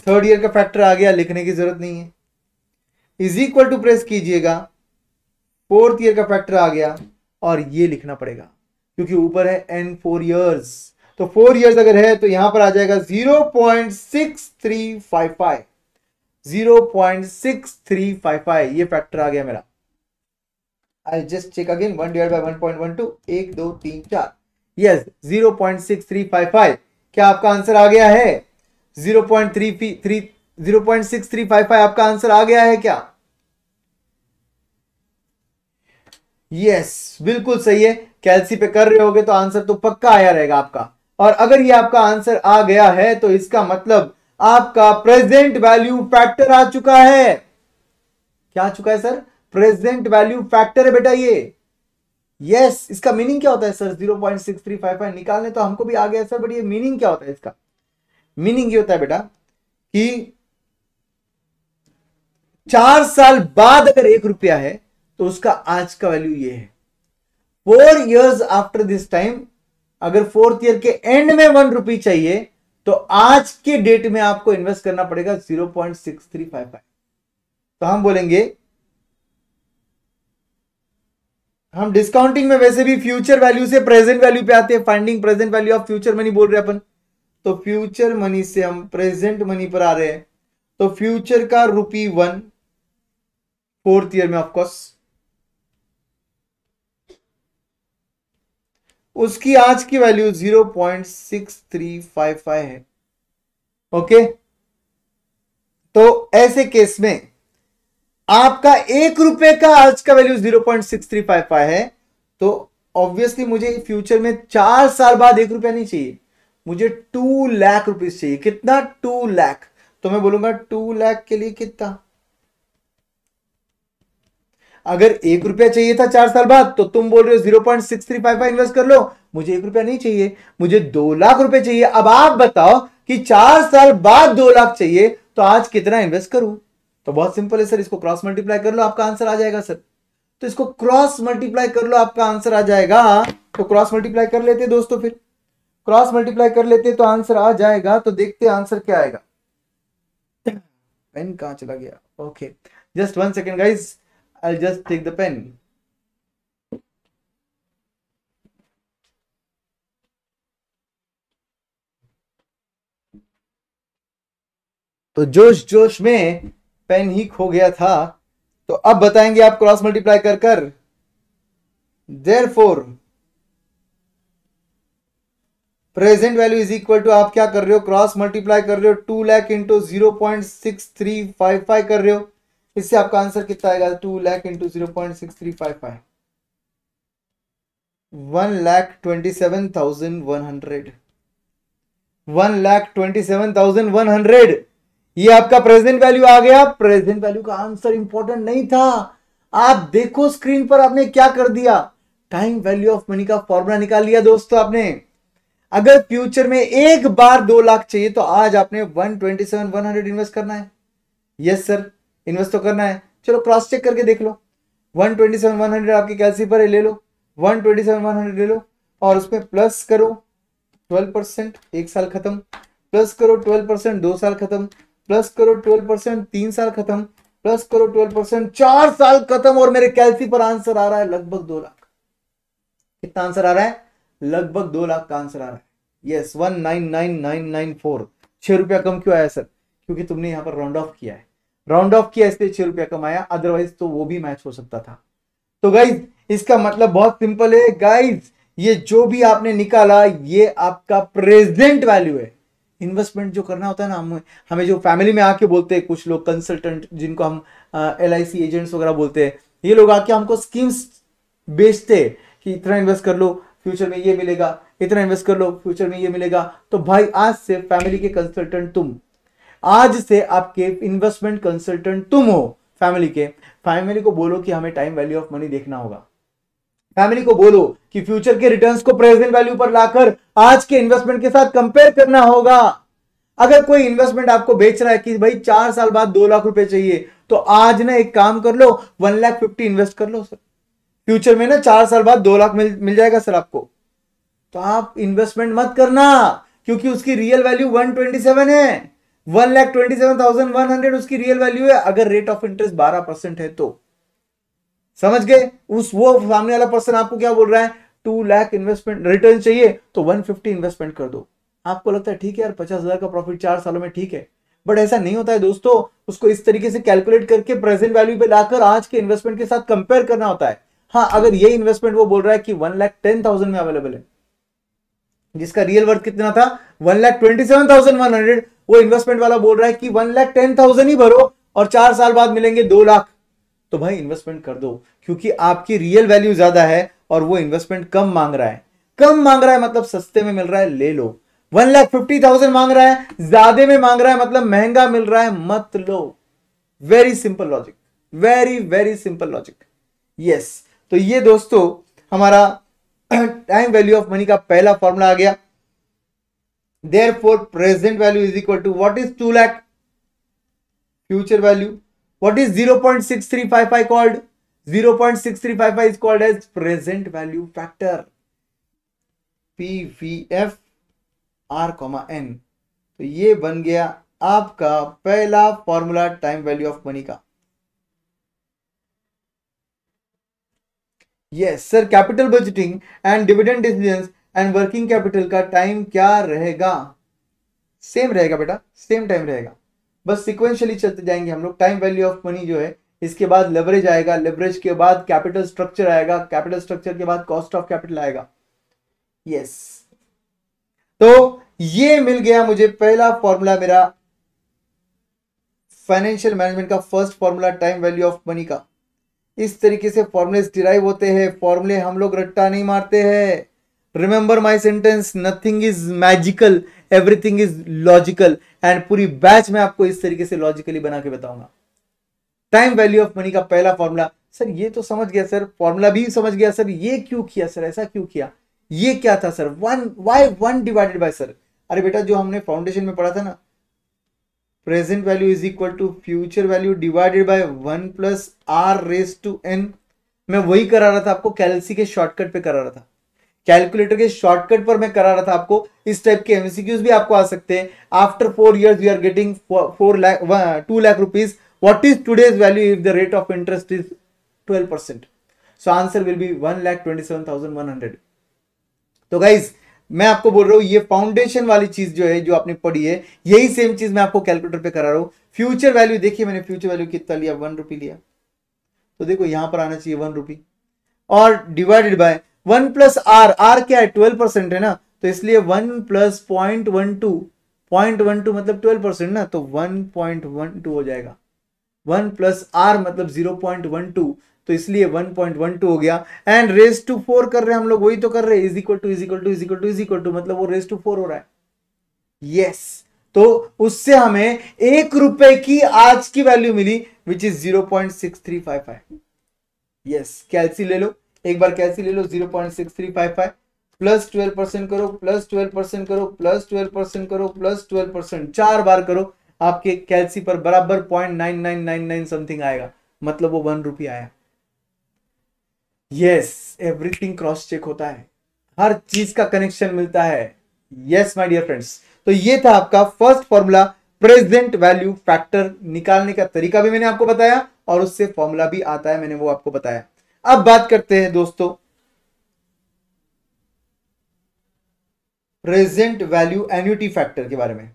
थर्ड ईयर का फैक्टर आ गया लिखने की जरूरत नहीं है इज इक्वल टू प्रेस कीजिएगा फोर्थ ईयर का फैक्टर आ गया और ये लिखना पड़ेगा क्योंकि ऊपर है एन फोर ईयर्स तो फोर ईयर्स अगर है तो यहां पर आ जाएगा zero point six three five five zero point six three five five ये फैक्टर आ गया मेरा I just check again one divide by one point one two एक दो तीन चार yes zero point six three five five क्या आपका आंसर आ गया है zero point three three zero point six three five five आपका आंसर आ गया है क्या यस yes, बिल्कुल सही है कैलसी पे कर रहे होगे तो आंसर तो पक्का आया रहेगा आपका और अगर ये आपका आंसर आ गया है तो इसका मतलब आपका प्रेजेंट वैल्यू फैक्टर आ चुका है क्या आ चुका है सर प्रेजेंट वैल्यू फैक्टर है बेटा ये यस yes, इसका मीनिंग क्या होता है sir zero point six three five five निकालने तो हमको भी आ गया सर बट ये मीनिंग क्या होता है इसका मीनिंग ये होता है बेटा कि चार साल बाद अगर एक रुपया है तो उसका आज का वैल्यू ये है four years after this time अगर फोर्थ ईयर के एंड में वन रुपी चाहिए तो आज के डेट में आपको इन्वेस्ट करना पड़ेगा zero point six three five five तो हम बोलेंगे हम डिस्काउंटिंग में वैसे भी फ्यूचर वैल्यू से प्रेजेंट वैल्यू पे आते हैं finding present value of future money बोल रहे अपन तो फ्यूचर मनी से हम प्रेजेंट मनी पर आ रहे हैं तो फ्यूचर का रुपी वन फोर्थ ईयर में ऑफकोर्स उसकी आज की value zero point six three five five है ओके तो ऐसे केस में आपका एक रुपए का आज का value zero point six three five five है तो ऑब्वियसली मुझे फ्यूचर में चार साल बाद एक रुपया नहीं चाहिए मुझे टू लाख रुपीज चाहिए कितना टू लाख तो मैं बोलूंगा टू लाख के लिए कितना अगर एक रुपया चाहिए था चार साल बाद तो तुम बोल रहे हो zero point six three five five invest कर लो मुझे एक रुपया नहीं चाहिए मुझे दो लाख रुपए चाहिए अब आप बताओ कि चार साल बाद दो लाख चाहिए तो आज कितना इन्वेस्ट करूं तो बहुत सिंपल है सर इसको क्रॉस मल्टीप्लाई कर लो आपका आंसर आ जाएगा सर तो इसको क्रॉस मल्टीप्लाई कर लो आपका आंसर आ जाएगा तो क्रॉस मल्टीप्लाई कर लेते दोस्तों फिर क्रॉस मल्टीप्लाई कर लेते तो आंसर आ जाएगा तो देखते आंसर क्या आएगा पेन कहा चला गया okay just one second guys I just take the pen तो जोश जोश में पेन ही खो गया था तो अब बताएंगे आप क्रॉस मल्टीप्लाई कर कर there four present value is equal to आप क्या कर रहे हो क्रॉस मल्टीप्लाई कर रहे हो two lakh into zero point six three five five कर रहे हो इससे आपका आंसर कितना आएगा two lakh into zero point six three five five one lakh twenty seven thousand one hundred one lakh twenty seven thousand one hundred ये आपका प्रेजेंट वैल्यू आ गया प्रेजेंट वैल्यू का आंसर इंपॉर्टेंट नहीं था आप देखो स्क्रीन पर आपने क्या कर दिया टाइम वैल्यू ऑफ मनी का फॉर्मूला निकाल लिया दोस्तों आपने अगर फ्यूचर में एक बार दो लाख चाहिए तो आज आपने one twenty seven one hundred invest करना है यस सर इन्वेस्ट तो करना है चलो क्रॉस चेक करके देख लो one twenty seven one hundred आपकी कैलसी पर है ले लो one twenty seven one hundred ले लो और उसमें प्लस करो ट्वेल्व परसेंट एक साल खत्म प्लस करो ट्वेल्व परसेंट दो साल खत्म प्लस करो ट्वेल्व परसेंट तीन साल खत्म प्लस करो ट्वेल्व परसेंट चार साल खत्म और मेरे कैलसी पर आंसर आ रहा है लगभग दो लाख कितना आंसर आ रहा है लगभग दो लाख का आंसर आ रहा है yes one nine nine nine nine four छह रुपया कम क्यों आया सर क्योंकि तुमने यहाँ पर राउंड ऑफ किया है राउंड ऑफ किया इसलिए छह रुपया कम आया अदरवाइज तो वो भी मैच हो सकता था तो गाइज इसका मतलब बहुत सिंपल है गाइज ये जो भी आपने निकाला ये आपका प्रेजेंट वैल्यू है इन्वेस्टमेंट जो करना होता है ना हम हमें जो फैमिली में आके बोलते हैं कुछ लोग कंसल्टेंट जिनको हम एल एजेंट्स वगैरह बोलते हैं ये लोग आके हमको स्कीम्स बेचते कि इतना इन्वेस्ट कर लो फ्यूचर में ये मिलेगा इतना इन्वेस्ट कर लो फ्यूचर में ये मिलेगा तो भाई आज से फैमिली के कंसल्टेंट तुम आज से आपके इन्वेस्टमेंट कंसल्टेंट तुम हो फैमिली के फैमिली को बोलो कि हमें टाइम वैल्यू ऑफ मनी देखना होगा फैमिली को बोलो कि फ्यूचर के रिटर्न्स को प्रेजेंट वैल्यू पर लाकर आज के इन्वेस्टमेंट के साथ कंपेयर करना होगा अगर कोई इन्वेस्टमेंट आपको बेच रहा है कि भाई चार साल बाद दो लाख रुपए चाहिए तो आज ना एक काम कर लो वन लाख फिफ्टी इन्वेस्ट कर लो सर फ्यूचर में ना चार साल बाद दो लाख मिल मिल जाएगा सर आपको तो आप इन्वेस्टमेंट मत करना क्योंकि उसकी real value one twenty seven है one lakh twenty seven thousand one hundred उसकी रियल वैल्यू है अगर रेट ऑफ इंटरेस्ट बारह परसेंट है तो समझ गए उस वो सामने वाला पर्सन आपको क्या बोल रहा है टू लाख इन्वेस्टमेंट रिटर्न चाहिए तो वन फिफ्टी इन्वेस्टमेंट कर दो आपको लगता है ठीक है यार पचास हजार का प्रॉफिट चार सालों में ठीक है बट ऐसा नहीं होता है दोस्तों उसको इस तरीके से कैलकुलेट करके प्रेजेंट वैल्यू पे लाकर आज के इन्वेस्टमेंट के साथ कंपेयर करना होता है हाँ अगर ये इन्वेस्टमेंट वो बोल रहा है कि वन लाख टेन थाउजेंड में अवेलेबल है जिसका रियल वर्थ कितना था one lakh twenty seven thousand one hundred वो इन्वेस्टमेंट वाला बोल रहा है कि वन लाख टेन थाउजेंड ही भरो और चार साल बाद मिलेंगे दो लाख तो भाई इन्वेस्टमेंट कर दो क्योंकि आपकी रियल वैल्यू ज्यादा है और वो इन्वेस्टमेंट कम मांग रहा है कम मांग रहा है मतलब सस्ते में मिल रहा है ले लो वन लाख फिफ्टी थाउजेंड मांग रहा है ज्यादा में मांग रहा है मतलब महंगा मिल रहा है मत लो very simple logic very very simple logic yes तो ये दोस्तों हमारा टाइम वैल्यू ऑफ मनी का पहला फॉर्मूला आ गया देर four present value is equal to what is two lakh future value what is zero point six three five five called zero point six three five five is called as present value factor P V F R comma N तो ये बन गया आपका पहला formula time value of money का yes sir capital budgeting and dividend decision and working capital का टाइम क्या रहेगा सेम रहेगा बेटा सेम टाइम रहेगा बस सिक्वेंशली चलते जाएंगे हम लोग टाइम वैल्यू ऑफ मनी जो है इसके बाद लेवरेज आएगा लेवरेज के बाद कैपिटल स्ट्रक्चर आएगा कैपिटल स्ट्रक्चर के बाद कॉस्ट ऑफ कैपिटल आएगा यस yes. तो ये मिल गया मुझे पहला फॉर्मूला मेरा फाइनेंशियल मैनेजमेंट का first formula time value of money का इस तरीके से फॉर्मुले डिराइव होते हैं फॉर्मुले हम लोग रट्टा नहीं मारते हैं remember my sentence nothing is magical everything is logical and पूरी बैच में आपको इस तरीके से लॉजिकली बना के बताऊंगा टाइम वैल्यू ऑफ मनी का पहला फॉर्मूला सर ये तो समझ गया सर फॉर्मूला भी समझ गया सर ये क्यों किया सर ऐसा क्यों किया ये क्या था sir one Y one divided by sir अरे बेटा जो हमने फाउंडेशन में पढ़ा था ना present value is equal to future value divided by one plus R raise to N मैं वही करा रहा था आपको कैलसी के शॉर्टकट पे करा रहा था कैलकुलेटर के शॉर्टकट पर मैं करा रहा था आपको इस टाइप के एमसीक्यूज भी आपको आ सकते हैं after four years we are getting four lakh two lakh rupees what is today's value if the rate of interest is twelve percent so answer will be one lakh twenty seven thousand one hundred तो गाइज मैं आपको बोल रहा हूँ ये फाउंडेशन वाली चीज जो है जो आपने पढ़ी है यही सेम चीज मैं आपको कैलकुलेटर पे करा रहा हूँ फ्यूचर वैल्यू देखिए मैंने फ्यूचर वैल्यू कितना लिया वन रुपी लिया तो देखो यहां पर आना चाहिए वन रुपी और divided by one plus R R क्या है ट्वेल्व परसेंट है ना तो इसलिए one plus point one two point one two मतलब ट्वेल्व परसेंट ना तो वन पॉइंट वन टू हो जाएगा वन प्लस आर मतलब जीरो पॉइंट वन टू तो इसलिए 1.12 हो गया एंड रेस टू फोर कर रहे हैं हम लोग वही तो कर रहे हैं is equal to is equal to is equal to is equal to मतलब वो रेस टू फोर हो रहा है यस yes. तो उससे हमें एक रुपए की आज की वैल्यू मिली which is zero point six three five five yes calci ले लो एक बार कैलसी ले लो zero point six three five five plus twelve percent करो प्लस ट्वेल्व परसेंट करो प्लस ट्वेल्व परसेंट करो प्लस ट्वेल्व परसेंट चार बार करो आपके कैलसी पर बराबर point nine nine nine nine something आएगा मतलब वो वन रुपया आया यस एवरीथिंग क्रॉस चेक होता है हर चीज का कनेक्शन मिलता है यस माय डियर फ्रेंड्स तो ये था आपका first formula present value factor निकालने का तरीका भी मैंने आपको बताया और उससे फॉर्मूला भी आता है मैंने वो आपको बताया अब बात करते हैं दोस्तों प्रेजेंट वैल्यू एन्यूटी फैक्टर के बारे में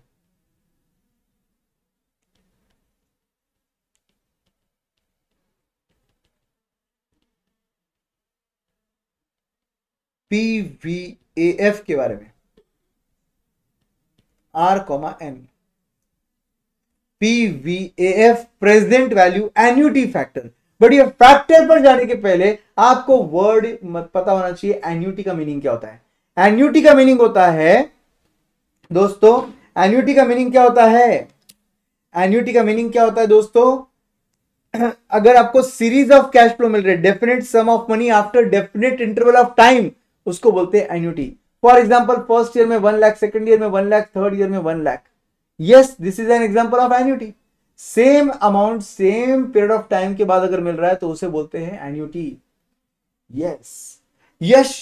पीवीएफ के बारे में R comma N PVF present value annuity factor but ये फैक्टर पर जाने के पहले आपको वर्ड पता होना चाहिए एन्यूटी का मीनिंग क्या होता है एन्यूटी का मीनिंग होता है दोस्तों एन्यूटी का मीनिंग क्या होता है एन्यूटी का मीनिंग क्या होता है दोस्तों अगर आपको सीरीज ऑफ कैश फ्लो मिल रहे definite sum of money after definite interval of time उसको बोलते हैं annuity for example first year में वन लाख सेकेंड ईयर में वन लाख थर्ड ईयर में one lakh yes this is an example of annuity same amount same period of time के बाद अगर मिल रहा है तो उसे बोलते हैं annuity yes Yash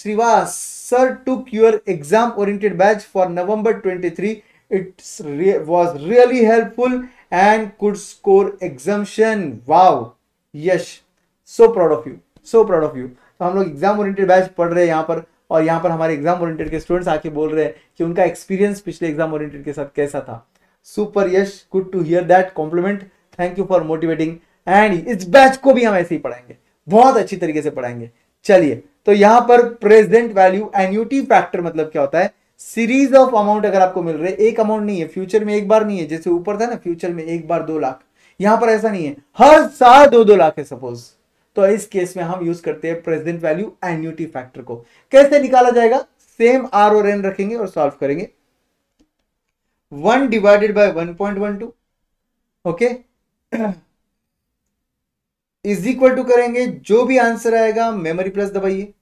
Shrivas sir took your exam oriented batch for November 23 it's was really helpful and could score examination wow Yash so proud of you so proud of you तो हम लोग एग्जाम ओरिएंटेड बैच पढ़ रहे हैं यहाँ पर और यहाँ पर हमारे एग्जाम ओरिएंटेड के स्टूडेंट्स आके बोल रहे हैं कि उनका एक्सपीरियंस पिछले एग्जाम ओरिएंटेड के साथ कैसा था super Yash good to hear that compliment thank you for motivating and इस बैच को भी हम ऐसे ही पढ़ाएंगे बहुत अच्छी तरीके से पढ़ाएंगे चलिए तो यहाँ पर प्रेजेंट वैल्यू एन्यूटी फैक्टर मतलब क्या होता है सीरीज ऑफ अमाउंट अगर आपको मिल रहे एक अमाउंट नहीं है फ्यूचर में एक बार नहीं है जैसे ऊपर था ना फ्यूचर में एक बार दो लाख यहां पर ऐसा नहीं है हर साल दो दो लाख है सपोज तो इस केस में हम यूज करते हैं प्रेजेंट वैल्यू एन्यूटी फैक्टर को कैसे निकाला जाएगा सेम आर और एन रखेंगे और सॉल्व करेंगे one divided by one point one two okay is equal to करेंगे जो भी आंसर आएगा मेमोरी प्लस दबाइए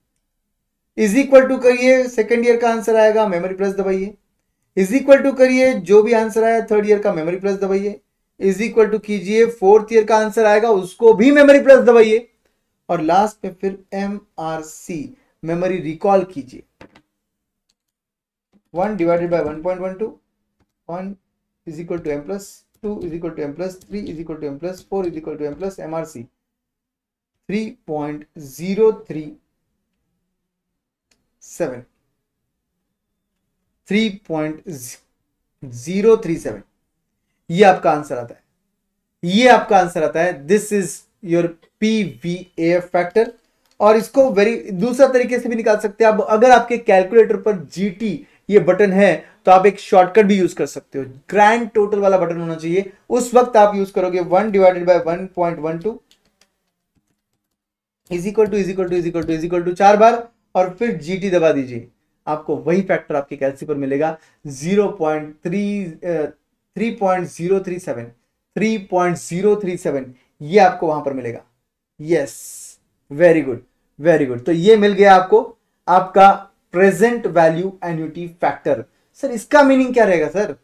इज इक्वल टू करिए सेकेंड ईयर का आंसर आएगा मेमोरी प्लस दबाइए इज इक्वल टू करिए जो भी आंसर आया थर्ड ईयर का मेमोरी प्लस दबाइए इज इक्वल टू कीजिए फोर्थ ईयर का आंसर आएगा उसको भी मेमोरी प्लस दबाइए और लास्ट में फिर M R C memory recall कीजिए one divided by one point one two one is equal to M plus two is equal to M plus three is equal to M plus four is equal to M plus M R C three point zero three seven three point zero three seven ये आपका आंसर आता है ये आपका आंसर आता है this is your P V A factor और इसको वेरी दूसरा तरीके से भी निकाल सकते हैं अब अगर आपके कैलकुलेटर पर जी टी ये बटन है तो आप एक शॉर्टकट भी यूज कर सकते हो ग्रैंड टोटल वाला बटन होना चाहिए उस वक्त आप यूज करोगे one divided by one point one two is equal to is equal to is equal to is equal to चार बार और फिर जी टी दबा दीजिए आपको वही फैक्टर आपके कैलसी पर मिलेगा zero point three three point zero three seven three point zero three seven ये आपको वहां पर मिलेगा yes very good very good तो ये मिल गया आपको आपका present value annuity factor sir इसका मीनिंग क्या रहेगा सर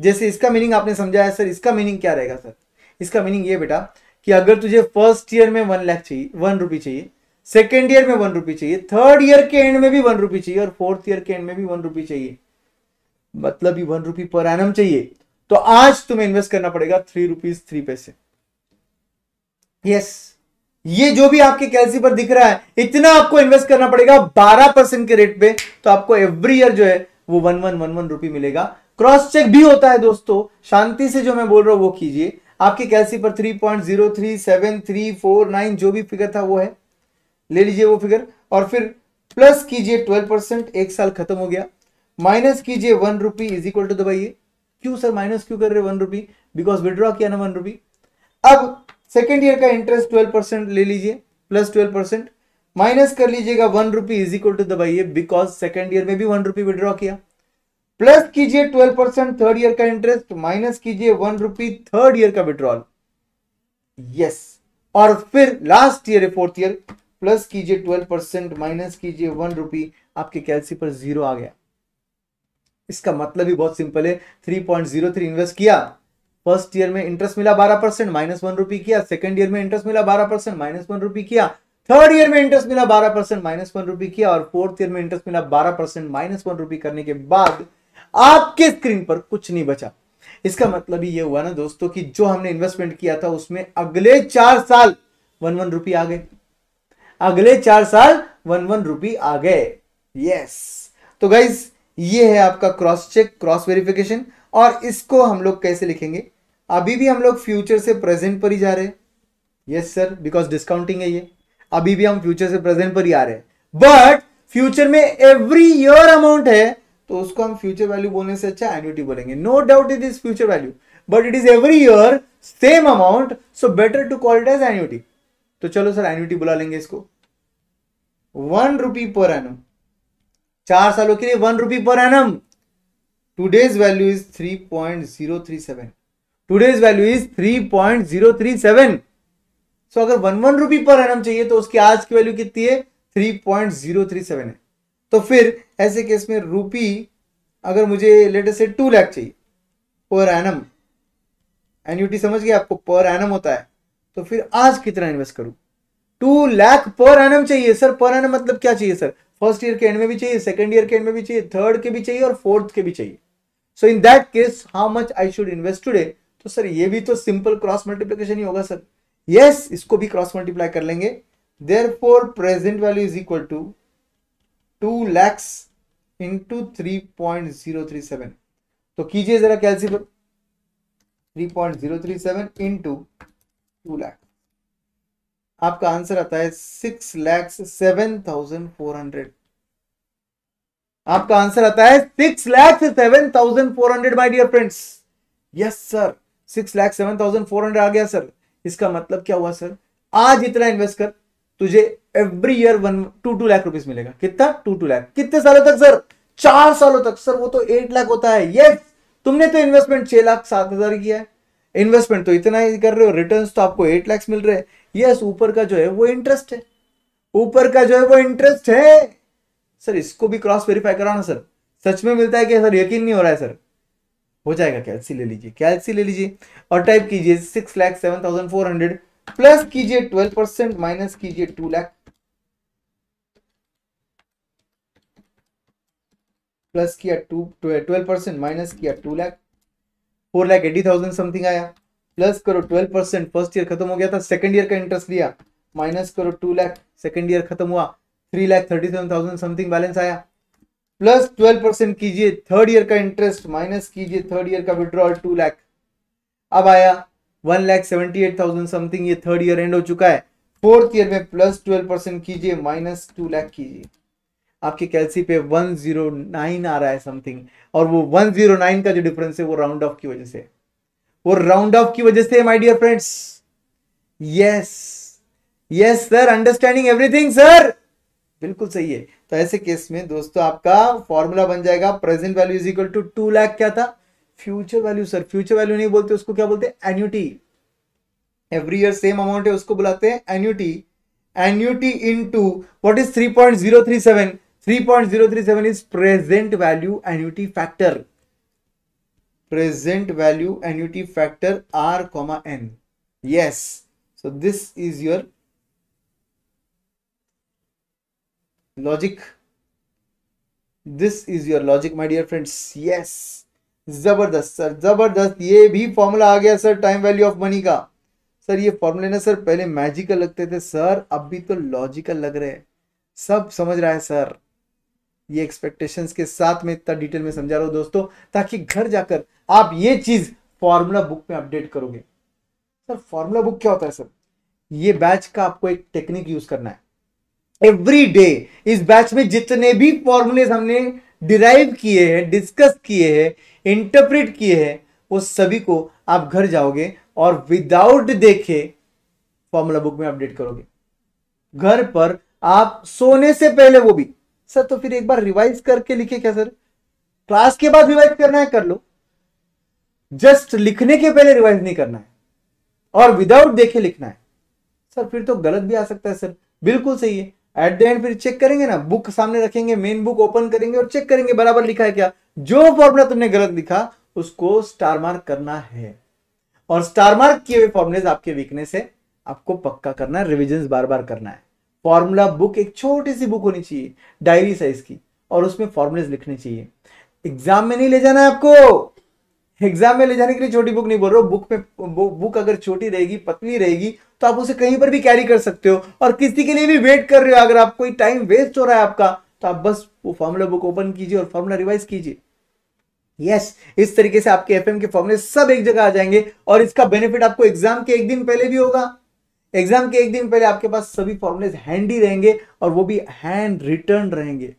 जैसे इसका मीनिंग आपने समझाया सर इसका मीनिंग क्या रहेगा सर इसका मीनिंग ये बेटा कि अगर तुझे फर्स्ट ईयर में वन लाख चाहिए वन रुपी चाहिए सेकेंड ईयर में वन रुपी चाहिए थर्ड ईयर के एंड में भी वन रुपी चाहिए और फोर्थ ईयर के एंड में भी वन रुपी चाहिए मतलब ही वन रुपी पर एनम चाहिए तो आज तुम्हें इन्वेस्ट करना पड़ेगा थ्री रुपीज थ्री पैसे यस ये जो भी आपके कैलसी पर दिख रहा है इतना आपको इन्वेस्ट करना पड़ेगा बारह परसेंट के रेट पे तो आपको एवरी ईयर जो है वो one one one one rupee मिलेगा क्रॉस चेक भी होता है दोस्तों शांति से जो मैं बोल रहा हूं वो कीजिए आपके कैलसी पर three point zero three seven three four nine जो भी फिगर था वो है ले लीजिए वो फिगर और फिर प्लस कीजिए ट्वेल्व परसेंट एक साल खत्म हो गया माइनस कीजिए one rupee is equal to दबाइए क्यों सर माइनस क्यों कर रहे वन रुपी बिकॉज विड्रॉ किया ना वन रुपी अब सेकेंड ईयर का इंटरेस्ट ट्वेल्व परसेंट ले लीजिए प्लस ट्वेल्व परसेंट माइनस कर लीजिएगा one rupee is equal to दबाइए बिकॉज सेकेंड ईयर में भी वन रुपी विड्रॉ किया प्लस कीजिए ट्वेल्व परसेंट थर्ड ईयर का इंटरेस्ट माइनस कीजिए वन रुपी थर्ड ईयर का विड्रॉल यस और फिर last year fourth year plus कीजिए ट्वेल्व परसेंट माइनस कीजिए वन रुपी आपके कैलसी पर जीरो आ गया इसका मतलब ही बहुत सिंपल है three point zero three invest किया फर्स्ट ईयर में इंटरेस्ट मिला बारह परसेंट माइनस वन रुपी किया सेकंड ईयर में इंटरेस्ट मिला बारह परसेंट माइनस वन रुपी किया थर्ड ईयर में इंटरेस्ट मिला बारह परसेंट माइनस वन रुपी किया और फोर्थ ईयर में इंटरेस्ट मिला बारह परसेंट माइनस वन रुपी करने के बाद आपके स्क्रीन पर कुछ नहीं बचा इसका मतलब ये हुआ ना दोस्तों की जो हमने इन्वेस्टमेंट किया था उसमें अगले चार साल वन वन रुपी आ गए अगले चार साल वन वन रुपी आ गए यस तो गाइज ये है आपका क्रॉस चेक क्रॉस वेरिफिकेशन और इसको हम लोग कैसे लिखेंगे अभी भी हम लोग फ्यूचर से प्रेजेंट पर ही जा रहे हैं यस सर बिकॉज डिस्काउंटिंग है ये अभी भी हम फ्यूचर से प्रेजेंट पर ही आ रहे हैं बट फ्यूचर में एवरी ईयर अमाउंट है तो उसको हम फ्यूचर वैल्यू बोलने से अच्छा एन्यूटी बोलेंगे no doubt it is future value but it is every year same amount so better to call it as annuity तो चलो सर एन्यूटी बुला लेंगे इसको वन रुपी पर एनम चार सालों के लिए one rupee per annum today's value is three point zero three seven today's value is three point zero three seven so अगर one one rupee per annum चाहिए तो उसकी आज की वैल्यू कितनी है three point zero three seven है तो फिर ऐसे केस में रुपी अगर मुझे लेटेस्ट से टू लैख चाहिए पर एनम एन्यूटी समझ गए आपको पर एनम होता है तो फिर आज कितना इन्वेस्ट करूं टू लैख पर एनम चाहिए सर पर एनम मतलब क्या चाहिए सर फर्स्ट ईयर के एंड में भी चाहिए सेकेंड ईयर के एंड में भी चाहिए थर्ड के भी चाहिए और फोर्थ के भी चाहिए so in that case how much I should invest today तो सर ये भी तो सिंपल क्रॉस मल्टीप्लीकेशन ही होगा सर यस yes, इसको भी क्रॉस मल्टीप्लाई कर लेंगे देर four present value is equal to two lakhs into three point zero three seven तो कीजिए जरा calculator three point zero three seven into two lakh आपका आंसर आता है six lakhs seven thousand four hundred आपका आंसर आता है six lakhs seven thousand four hundred my dear friends yes sir six lakh seven thousand four hundred आ गया सर इसका मतलब क्या हुआ सर आज इतना इन्वेस्ट कर तुझे every year one two two lakh rupees मिलेगा कितना टू टू लाख कितने सालों तक सर चार सालों तक सर वो तो एट लाख होता है ये तुमने तो इन्वेस्टमेंट छह लाख सात हजार किया है इन्वेस्टमेंट तो इतना ही कर रहे हो रिटर्न तो आपको एट लैक्स मिल रहे हैं यस ऊपर का जो है वो इंटरेस्ट है ऊपर का जो है वो इंटरेस्ट है सर इसको भी क्रॉस वेरीफाई कराना सर सच में मिलता है कि सर यकीन नहीं हो रहा है सर हो जाएगा कैलसी ले लीजिए कैलसी ले लीजिए और टाइप कीजिए six lakh seven thousand four hundred plus कीजिए ट्वेल्व परसेंट माइनस कीजिए टू लैख प्लस किया टू ट्वेल्व परसेंट माइनस किया two lakh four lakh eighty thousand something आया प्लस करो ट्वेल्व परसेंट फर्स्ट ईयर खत्म हो गया था सेकंड ईयर का इंटरेस्ट लिया माइनस करो टू लैख सेकंड ईयर खत्म हुआ three lakh thirty seven thousand something balance आया प्लस ट्वेल्व परसेंट कीजिए थर्ड ईयर का इंटरेस्ट माइनस कीजिए थर्ड ईयर का विड्रॉल टू लैख अब आया one lakh seventy eight thousand something ये थर्ड ईयर एंड हो चुका है फोर्थ ईयर में प्लस ट्वेल्व परसेंट कीजिए माइनस टू लैख कीजिए आपके कैलसी पे वन जीरो नाइन आ रहा है समथिंग और वो वन जीरो नाइन का जो डिफरेंस है वो राउंड ऑफ की वजह से वो राउंड ऑफ की वजह से my dear friends yes yes sir understanding everything sir बिल्कुल सही है तो ऐसे केस में दोस्तों आपका फॉर्मूला बन जाएगा present value is equal to two lakh क्या था future value sir future value नहीं बोलते उसको क्या बोलते हैं annuity every year same amount है उसको बुलाते हैं annuity annuity into what is three point zero three seven three point zero three seven is present value annuity factor present value annuity factor R comma N yes so this is your logic this is your logic my dear friends yes जबरदस्त सर जबरदस्त ये भी फॉर्मूला आ गया sir time value of money का सर ये फॉर्मूले ना सर पहले मैजिकल लगते थे सर अब भी तो लॉजिकल लग रहे हैं सब समझ रहा है सर ये एक्सपेक्टेशंस के साथ में इतना डिटेल में समझा रहा हूँ दोस्तों ताकि घर जाकर आप ये चीज फॉर्मूला बुक में अपडेट करोगे सर फॉर्मूला बुक क्या होता है सर ये बैच का आपको एक टेक्निक यूज करना है एवरी डे इस बैच में जितने भी फॉर्मूलेज हमने डिराइव किए हैं डिस्कस किए हैं इंटरप्रेट किए हैं वो सभी को आप घर जाओगे और विदाउट देखे फॉर्मूला बुक में अपडेट करोगे घर पर आप सोने से पहले वो भी सर तो फिर एक बार रिवाइज करके लिखे क्या सर क्लास के बाद रिवाइज करना है कर लो जस्ट लिखने के पहले रिवाइज नहीं करना है और विदाउट देखे लिखना है सर फिर तो गलत भी आ सकता है सर बिल्कुल सही है एट द एंड फिर चेक करेंगे ना बुक सामने रखेंगे मेन बुक ओपन करेंगे और चेक करेंगे बराबर लिखा है क्या जो फॉर्मूला तुमने गलत लिखा उसको स्टार मार्क करना है और स्टार मार्क किए हुए फॉर्मुलेज आपके वीकनेस है आपको पक्का करना है रिविजन बार बार करना है फॉर्मूला बुक एक छोटी सी बुक होनी चाहिए डायरी साइज की और उसमें फॉर्मुलेज लिखने चाहिए एग्जाम में नहीं ले जाना है आपको एग्जाम में ले जाने के लिए छोटी बुक नहीं बोल रहा हूँ बुक में बुक अगर छोटी रहेगी पतली रहेगी तो आप उसे कहीं पर भी कैरी कर सकते हो और किसी के लिए भी वेट कर रहे हो अगर आप कोई टाइम वेस्ट हो रहा है आपका तो आप बस वो फॉर्मूला बुक ओपन कीजिए और फॉर्मूला रिवाइज कीजिए यस yes, इस तरीके से आपके एफ के फॉर्मूले सब एक जगह आ जाएंगे और इसका बेनिफिट आपको एग्जाम के एक दिन पहले भी होगा एग्जाम के एक दिन पहले आपके पास सभी फॉर्मूले हैंडी रहेंगे और वो भी हैंड रिटर्न रहेंगे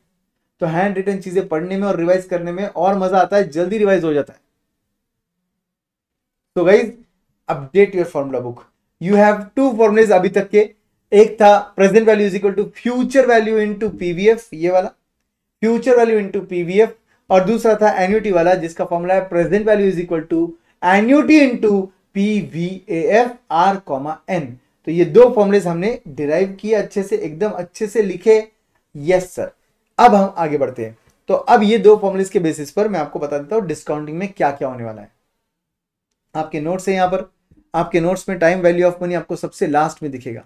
तो हैंड रिटर्न चीजें पढ़ने में और रिवाइज करने में और मजा आता है जल्दी रिवाइज हो जाता है तो guys update your formula book you have to formulas अभी तक के एक था present value is equal to future value into PVF ये वाला future value into PVF और दूसरा था एन्यूटी वाला जिसका फॉर्मूला है present value is equal to annuity into P V A F R comma N तो ये दो फॉर्मुलेज हमने डिराइव किए अच्छे से एकदम अच्छे से लिखे यस सर अब हम आगे बढ़ते हैं तो अब ये दो फॉर्मुलेज के बेसिस पर मैं आपको बता देता हूं डिस्काउंटिंग में क्या क्या होने वाला है आपके नोट्स है यहां पर आपके नोट्स में टाइम वैल्यू ऑफ मनी आपको सबसे लास्ट में दिखेगा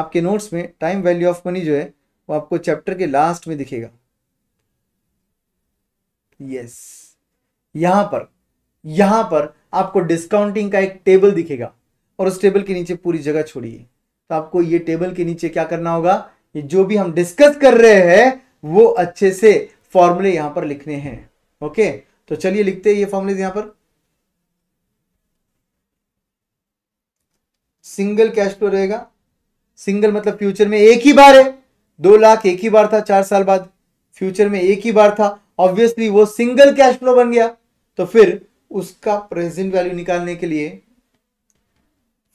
आपके नोट्स में टाइम वैल्यू ऑफ मनी जो है वो आपको चैप्टर के लास्ट में दिखेगा यस yes. यहां पर यहां पर आपको डिस्काउंटिंग का एक टेबल दिखेगा और उस टेबल के नीचे पूरी जगह छोड़िए तो आपको ये टेबल के नीचे क्या करना होगा ये जो भी हम डिस्कस कर रहे हैं वो अच्छे से फॉर्मूले यहां पर लिखने हैं ओके तो चलिए लिखते हैं ये फॉर्मुलेज यहां पर सिंगल कैश फ्लो रहेगा सिंगल मतलब फ्यूचर में एक ही बार है दो लाख एक ही बार था चार साल बाद फ्यूचर में एक ही बार था ऑब्वियसली वो सिंगल कैश फ्लो बन गया तो फिर उसका प्रेजेंट वैल्यू निकालने के लिए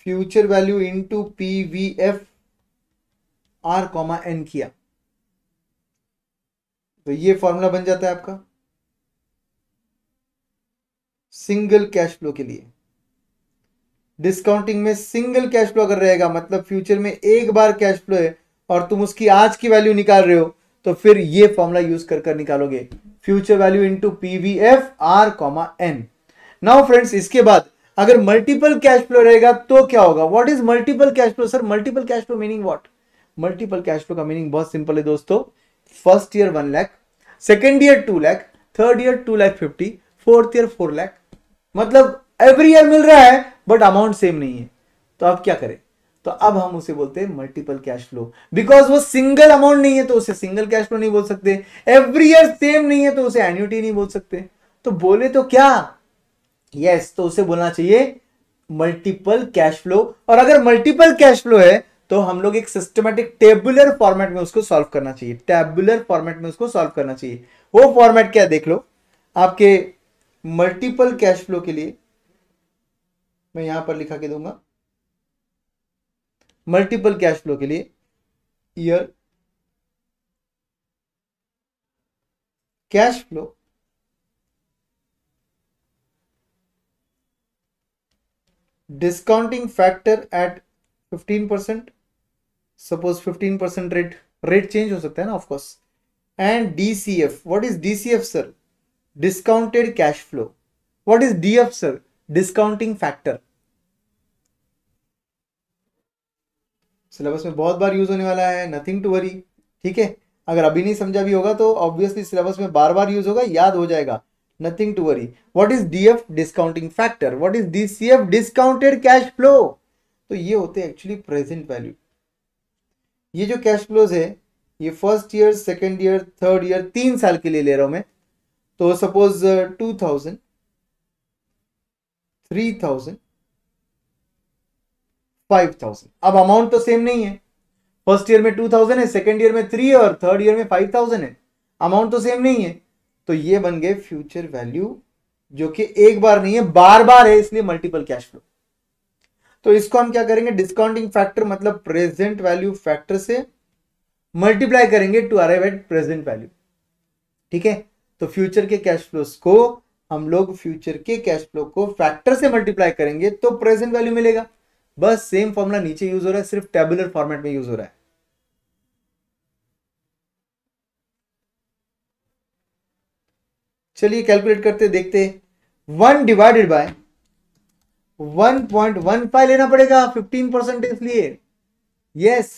future value into P V F R comma N किया तो ये फॉर्मूला बन जाता है आपका सिंगल कैश फ्लो के लिए डिस्काउंटिंग में सिंगल कैश फ्लो अगर रहेगा मतलब फ्यूचर में एक बार कैश फ्लो है और तुम उसकी आज की वैल्यू निकाल रहे हो तो फिर ये फॉर्मूला यूज कर कर निकालोगे future value into P V F R comma N now friends इसके बाद अगर मल्टीपल कैश फ्लो रहेगा तो क्या होगा what is multiple cash flow sir multiple cash flow meaning what multiple cash flow का मीनिंग बहुत सिंपल है दोस्तों first year one lakh second year two lakh third year two lakh fifty fourth year four lakh मतलब एवरी ईयर मिल रहा है बट अमाउंट सेम नहीं है तो आप क्या करें तो अब हम उसे बोलते हैं मल्टीपल कैश फ्लो बिकॉज वो सिंगल अमाउंट नहीं है तो उसे सिंगल कैश फ्लो नहीं बोल सकते एवरी ईयर सेम नहीं है तो उसे एन्यूटी नहीं बोल सकते तो बोले तो क्या यस yes, तो उसे बोलना चाहिए मल्टीपल कैश फ्लो और अगर मल्टीपल कैश फ्लो है तो हम लोग एक सिस्टमेटिक टेबुलर फॉर्मेट में उसको सॉल्व करना चाहिए टेबुलर फॉर्मेट में उसको सॉल्व करना चाहिए वो फॉर्मेट क्या देख लो आपके मल्टीपल कैश फ्लो के लिए मैं यहां पर लिखा के दूंगा मल्टीपल कैश फ्लो के लिए year cash flow discounting factor at 15 percent suppose 15 percent rate rate change हो सकता है ना of course and DCF what is DCF sir discounted cash flow. What is DF, sir? Discounting factor. Syllabus में बहुत बार यूज होने वाला है नथिंग टू वरी ठीक है अगर अभी नहीं समझा भी होगा तो ऑब्वियसली सिलेबस में बार बार यूज होगा याद हो जाएगा nothing to worry what is DF discounting factor what is D C F discounted cash flow तो ये होते हैं एक्चुअली प्रेजेंट वैल्यू ये जो कैश फ्लोज है ये first year second year third year तीन साल के लिए ले रहा हूं मैं तो suppose two thousand three thousand five thousand अब अमाउंट तो सेम नहीं है फर्स्ट ईयर में टू थाउजेंड है सेकेंड ईयर में थ्री और थर्ड ईयर में फाइव थाउजेंड है अमाउंट तो सेम नहीं है तो ये बन गए फ्यूचर वैल्यू जो कि एक बार नहीं है बार बार है इसलिए मल्टीपल कैश फ्लो तो इसको हम क्या करेंगे डिस्काउंटिंग फैक्टर मतलब प्रेजेंट वैल्यू फैक्टर से मल्टीप्लाई करेंगे to arrive at present value ठीक है तो फ्यूचर के कैश फ्लो को हम लोग फ्यूचर के कैश फ्लो को फैक्टर से मल्टीप्लाई करेंगे तो प्रेजेंट वैल्यू मिलेगा बस सेम फॉर्मूला नीचे यूज हो रहा है सिर्फ टेबुलर फॉर्मेट में यूज हो रहा है चलिए कैलकुलेट करते देखते one divided by one point one five लेना पड़ेगा फिफ्टीन परसेंट इसलिए yes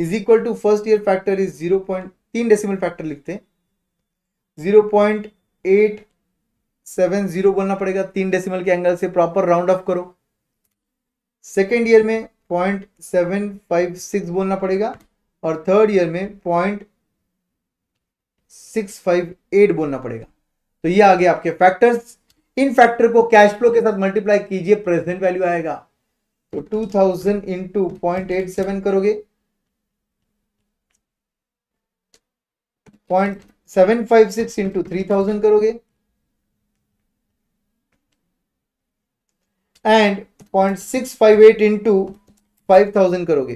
is equal to first year factor is zero point तीन डेसिमल फैक्टर लिखते हैं zero point eight seven zero बोलना पड़ेगा तीन डेसिमल के एंगल से प्रॉपर राउंड ऑफ करो सेकेंड ईयर में पॉइंट सेवन फाइव सिक्स बोलना पड़ेगा और थर्ड ईयर में पॉइंट सिक्स फाइव एट बोलना पड़ेगा तो ये आ गया आपके फैक्टर्स इन फैक्टर को कैश फ्लो के साथ मल्टीप्लाई कीजिए प्रेजेंट वैल्यू आएगा तो two thousand two point eight seven करोगे point seven five six into three thousand करोगे and point six five eight into five thousand करोगे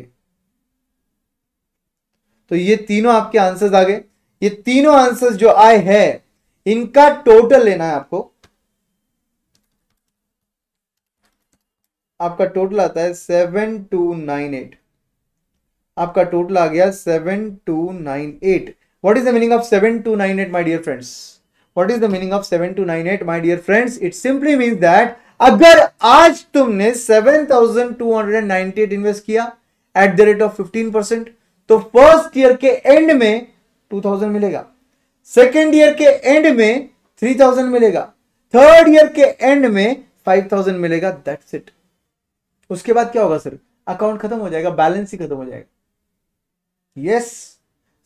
तो ये तीनों आपके आंसर्स आ गए ये तीनों आंसर्स जो आए हैं इनका टोटल लेना है आपको आपका टोटल आता है सेवन टू नाइन एट आपका टोटल आ गया seven two nine eight what is the meaning of 7298 my dear friends what is the meaning of 7298 my dear friends it simply means that अगर आज तुमने 7298 इन्वेस्ट किया at the rate of 15 percent तो फर्स्ट ईयर के एंड में 2000 मिलेगा सेकेंड ईयर के एंड में 3000 मिलेगा थर्ड ईयर के एंड में 5000 मिलेगा दैट्स इट उसके बाद क्या होगा सर अकाउंट खत्म हो जाएगा बैलेंस ही खत्म हो जाएगा yes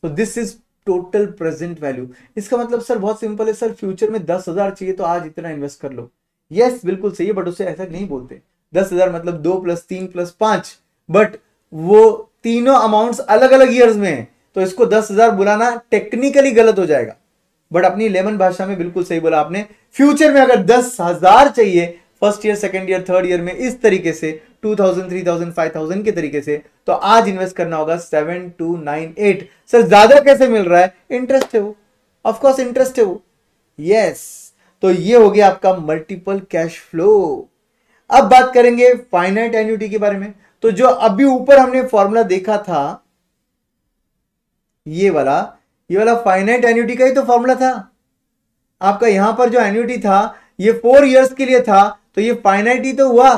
so this is total present value इसका मतलब सर बहुत सिंपल है सर फ्यूचर में दस हजार चाहिए तो आज इतना इन्वेस्ट कर लो यस yes, बिल्कुल सही है बट उसे ऐसा नहीं बोलते दस हजार मतलब दो प्लस तीन प्लस पांच बट वो तीनों अमाउंट्स अलग अलग ईयर्स में है तो इसको दस हजार बुलाना टेक्निकली गलत हो जाएगा बट अपनी लेमन भाषा में बिल्कुल सही बोला आपने फ्यूचर में अगर दस हजार चाहिए first year second year third year में इस तरीके से 2000, thousand three thousand five thousand के तरीके से तो आज इन्वेस्ट करना होगा seven two nine eight sir ज्यादा कैसे मिल रहा है इंटरेस्ट है वो ऑफकोर्स इंटरेस्ट है वो यस yes. तो ये हो गया आपका मल्टीपल कैश फ्लो अब बात करेंगे फाइनाइट एन्यूटी के बारे में तो जो अभी ऊपर हमने फॉर्मूला देखा था ये वाला ये वाला फाइनाइट एन्यूटी का ही तो फॉर्मूला था आपका यहां पर जो एन्यूटी था ये फोर इयर्स के लिए था तो ये फाइनाइट ही तो हुआ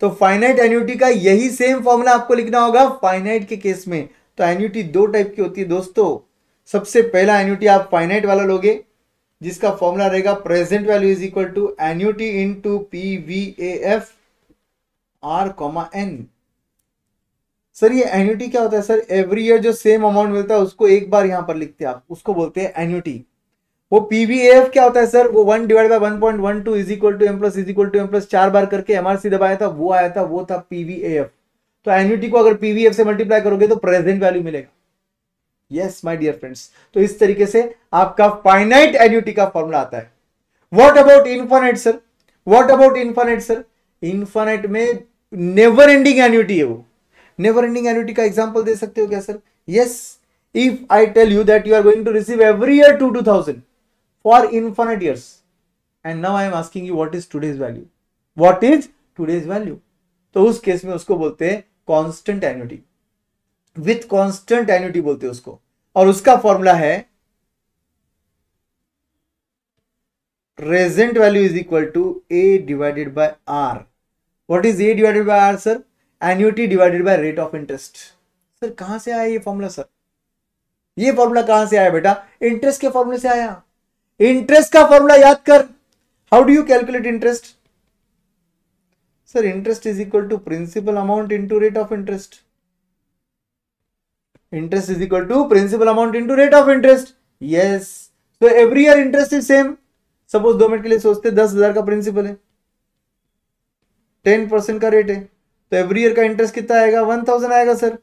तो फाइनाइट एन्यूटी का यही सेम फॉर्मूला आपको लिखना होगा फाइनाइट के केस में तो एन्यूटी दो टाइप की होती है दोस्तों सबसे पहला एन्यूटी आप फाइनाइट वाला लोगे जिसका फॉर्मूला रहेगा present value is equal to annuity into P V A F R comma N sir ये एन्यूटी क्या होता है सर एवरी ईयर जो सेम अमाउंट मिलता है उसको एक बार यहां पर लिखते हैं आप उसको बोलते हैं एन्यूटी वो पीवीएफ क्या होता है सर वो one divide by one point one two is equal to M plus is equal to M plus चार बार करके एमआरसी दबाया था वो आया था वो था पीवीएफ तो एन्यूटी को अगर पीवीएफ से मल्टीप्लाई करोगे तो प्रेजेंट वैल्यू मिलेगा यस माय डियर फ्रेंड्स तो इस तरीके से आपका फाइनाइट एन्यूटी का फॉर्मूला आता है what about infinite sir what about infinite sir infinite में नेवर एंडिंग एन्यूटी है वो नेवर एंडिंग एन्यूटी का एग्जाम्पल दे सकते हो क्या sir yes if I tell you that you are going to receive every year two two thousand for infinite years. And now I am asking you what is today's value? What is today's value? तो उस केस में उसको बोलते हैं constant annuity with constant annuity बोलते हैं उसको और उसका फॉर्मूला है present value is equal to A divided by R what is A divided by R sir annuity divided by rate of interest sir कहां से आया ये फॉर्मूला सर ये फॉर्मूला कहां से आया बेटा इंटरेस्ट के फॉर्मूले से आया इंटरेस्ट का फॉर्मूला याद कर how do you calculate interest sir interest is equal to principal amount into rate of interest interest is equal to principal amount into rate of interest yes so every year interest is same suppose दो मिनट के लिए सोचते दस हजार का प्रिंसिपल है टेन परसेंट का रेट है तो एवरी ईयर का इंटरेस्ट कितना आएगा वन थाउजेंड आएगा सर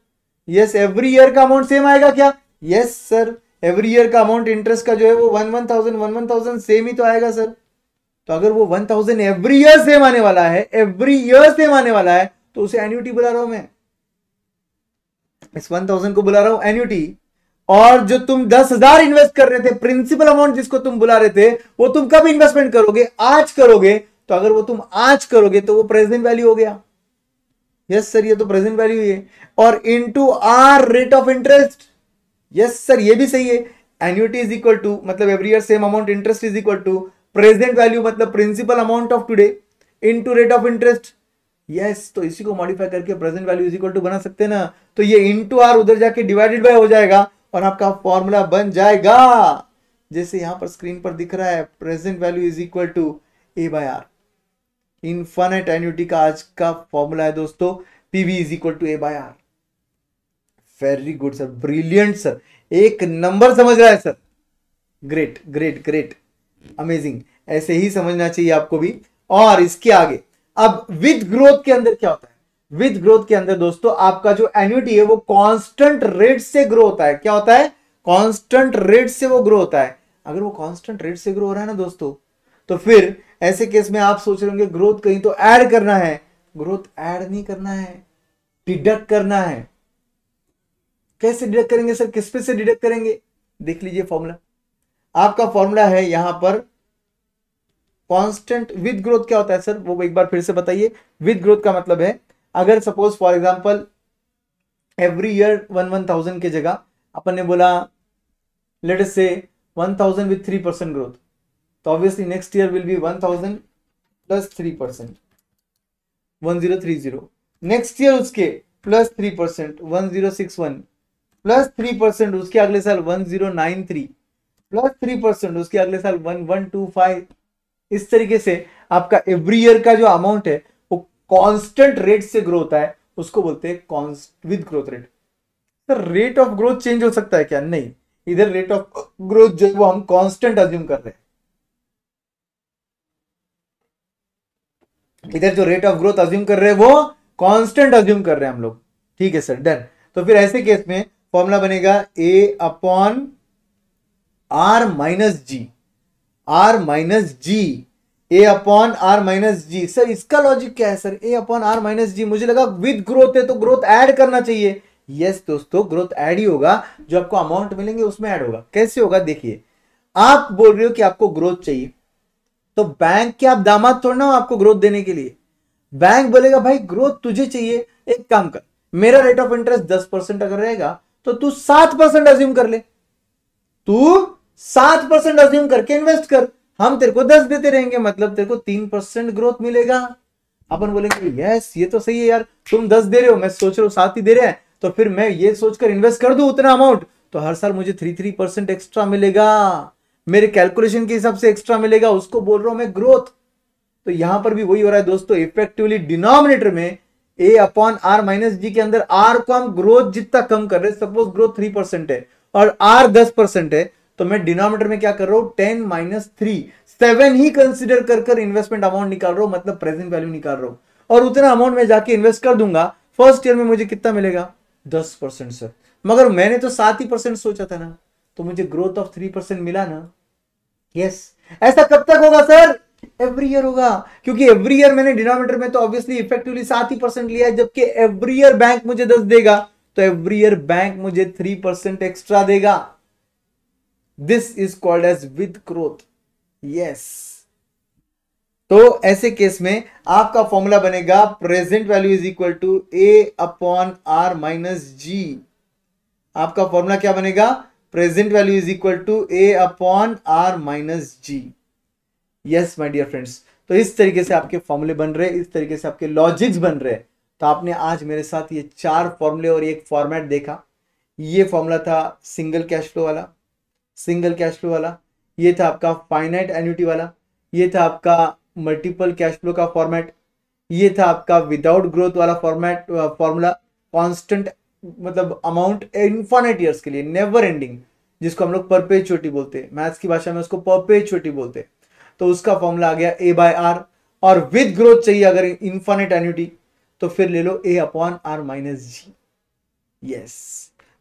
यस एवरी ईयर का अमाउंट सेम आएगा क्या yes yes, sir every year का अमाउंट इंटरेस्ट का जो है वो one one thousand one one thousand same ही तो आएगा सर तो अगर वो one thousand every year same आने वाला है एवरी ईयर सेम आने वाला है तो उसे एन्यूटी बुला रहा हूं मैं इस वन थाउजेंड को बुला रहा हूं एन्यूटी और जो तुम दस हजार इन्वेस्ट कर रहे थे प्रिंसिपल अमाउंट जिसको तुम बुला रहे थे वो तुम कब इन्वेस्टमेंट करोगे आज करोगे तो अगर वो तुम आज करोगे तो वो प्रेजेंट वैल्यू हो गया यस yes, सर ये तो प्रेजेंट वैल्यू है और into R rate of interest yes sir ये भी सही है एन्यूटी इज इक्वल टू मतलब every year same amount interest is equal to present value मतलब principal amount of today into rate of interest yes तो इसी को मॉडिफाई करके present value is equal to बना सकते ना तो ये इन टू आर उधर जाके डिवाइडेड बाय हो जाएगा और आपका फॉर्मूला बन जाएगा जैसे यहां पर स्क्रीन पर दिख रहा है present value is equal to A by R infinite annuity का आज का फॉर्मूला है दोस्तों PV is equal to A by R very good sir brilliant sir एक नंबर समझ रहा है sir great great great amazing ऐसे ही समझना चाहिए आपको भी और इसके आगे अब विद ग्रोथ के अंदर क्या होता है विद ग्रोथ के अंदर दोस्तों आपका जो एन्यूटी है वो कांस्टेंट रेट से ग्रो होता है क्या होता है कांस्टेंट रेट से वो ग्रो होता है अगर वो कांस्टेंट रेट से ग्रो हो रहा है ना दोस्तों तो फिर ऐसे केस में आप सोच रहे होंगे ग्रोथ कहीं तो ऐड करना है ग्रोथ ऐड नहीं करना है डिडक्ट करना है कैसे डिडक्ट करेंगे सर किस पे से डिडक्ट करेंगे देख लीजिए फॉर्मूला आपका फॉर्मूला है यहां पर कांस्टेंट विद ग्रोथ क्या होता है सर वो एक बार फिर से बताइए विद ग्रोथ का मतलब है अगर suppose for example every year one one thousand की जगह अपन ने बोला let say one thousand with three percent growth तो obviously next year will be one thousand plus three percent one zero three zero next year उसके plus three percent one zero six one plus three percent उसके अगले साल one zero nine three plus three percent उसके अगले साल वन वन टू फाइव इस तरीके से आपका एवरी ईयर का जो अमाउंट है वो कांस्टेंट रेट से ग्रो होता है उसको बोलते हैं with growth rate sir rate of growth change हो सकता है क्या नहीं इधर रेट ऑफ ग्रोथ जो है वो हम कांस्टेंट अज्यूम कर रहे हैं इधर जो रेट ऑफ ग्रोथ अज्यूम कर रहे हैं वो कांस्टेंट अज्यूम कर रहे हैं हम लोग ठीक है सर डन तो फिर ऐसे केस में फॉर्मूला बनेगा A upon R minus G R minus G A upon R minus G sir इसका लॉजिक क्या है sir A upon R minus G मुझे लगा विद ग्रोथ है तो ग्रोथ ऐड करना चाहिए यस yes, दोस्तों ग्रोथ ऐड ही होगा जो आपको अमाउंट मिलेंगे उसमें ऐड होगा कैसे होगा देखिए आप बोल रहे हो कि आपको ग्रोथ चाहिए तो बैंक के आप दामाद तोड़ना हो आपको ग्रोथ देने के लिए बैंक बोलेगा भाई ग्रोथ तुझे चाहिए एक काम कर मेरा रेट ऑफ इंटरेस्ट दस परसेंट अगर रहेगा तो तू सात परसेंट अज्यूम कर ले तू सात परसेंट अज्यूम करके इन्वेस्ट कर हम तेरे को दस देते रहेंगे मतलब तेरे को तीन परसेंट ग्रोथ मिलेगा अपन बोलेंगे यस ये तो सही है यार तुम दस दे रहे हो मैं सोच रहा हूँ सात ही दे रहे हैं तो फिर मैं ये सोचकर इन्वेस्ट कर दू उतना अमाउंट तो हर साल मुझे थ्री थ्री परसेंट एक्स्ट्रा मिलेगा मेरे कैलकुलेशन के हिसाब से एक्स्ट्रा मिलेगा उसको बोल रहा हूं मैं ग्रोथ तो यहां पर भी वही हो रहा है दोस्तों इफेक्टिवली डिनोमिनेटर में A upon R minus G के अंदर आर को हम ग्रोथ जितना कम कर रहे सपोज ग्रोथ थ्री परसेंट है और आर दस परसेंट है तो मैं डिनोमीटर में क्या कर रहा हूं टेन माइनस थ्री सेवन ही कंसिडर कर कर इन्वेस्टमेंट अमाउंट निकाल रहा हूं मतलब प्रेजेंट वैल्यू निकाल रहा हूं और उतना अमाउंट में जाके इन्वेस्ट कर दूंगा फर्स्ट ईयर में मुझे कितना मिलेगा दस परसेंट सर मगर मैंने तो सात ही परसेंट सोचा था ना तो मुझे ग्रोथ ऑफ थ्री परसेंट मिला ना यस ऐसा कब तक होगा सर एवरी ईयर होगा क्योंकि एवरी ईयर मैंने डिनोमीटर में तो ऑब्वियसली इफेक्टिवली सात ही परसेंट लिया है जबकि एवरी ईयर बैंक मुझे दस देगा तो एवरी ईयर बैंक मुझे थ्री परसेंट एक्स्ट्रा देगा this is called as with growth yes तो ऐसे केस में आपका फॉर्मूला बनेगा present value is equal to A upon R minus G आपका फॉर्मूला क्या बनेगा present value is equal to A upon R minus G yes my dear friends तो इस तरीके से आपके फॉर्मूले बन रहे इस तरीके से आपके लॉजिक्स बन रहे तो आपने आज मेरे साथ ये चार फॉर्मूले और एक फॉर्मेट देखा ये फॉर्मूला था सिंगल कैश फ्लो वाला सिंगल कैश फ्लो वाला ये था आपका फाइनाइट एन्यूटी वाला ये था आपका मल्टीपल कैश फ्लो का फॉर्मेट ये था आपका विदाउट ग्रोथ वाला फॉर्मेट फॉर्मूला कॉन्स्टेंट मतलब अमाउंट इन्फाइनाइट ईयर्स के लिए नेवर एंडिंग जिसको हम लोग परपेचुअटी बोलते हैं मैथ्स की भाषा में उसको परपेचुअटी बोलते हैं तो उसका फॉर्मूला आ गया ए बाय आर और विद ग्रोथ चाहिए अगर इंफानेट एन्यूटी तो फिर ले लो A upon R minus G yes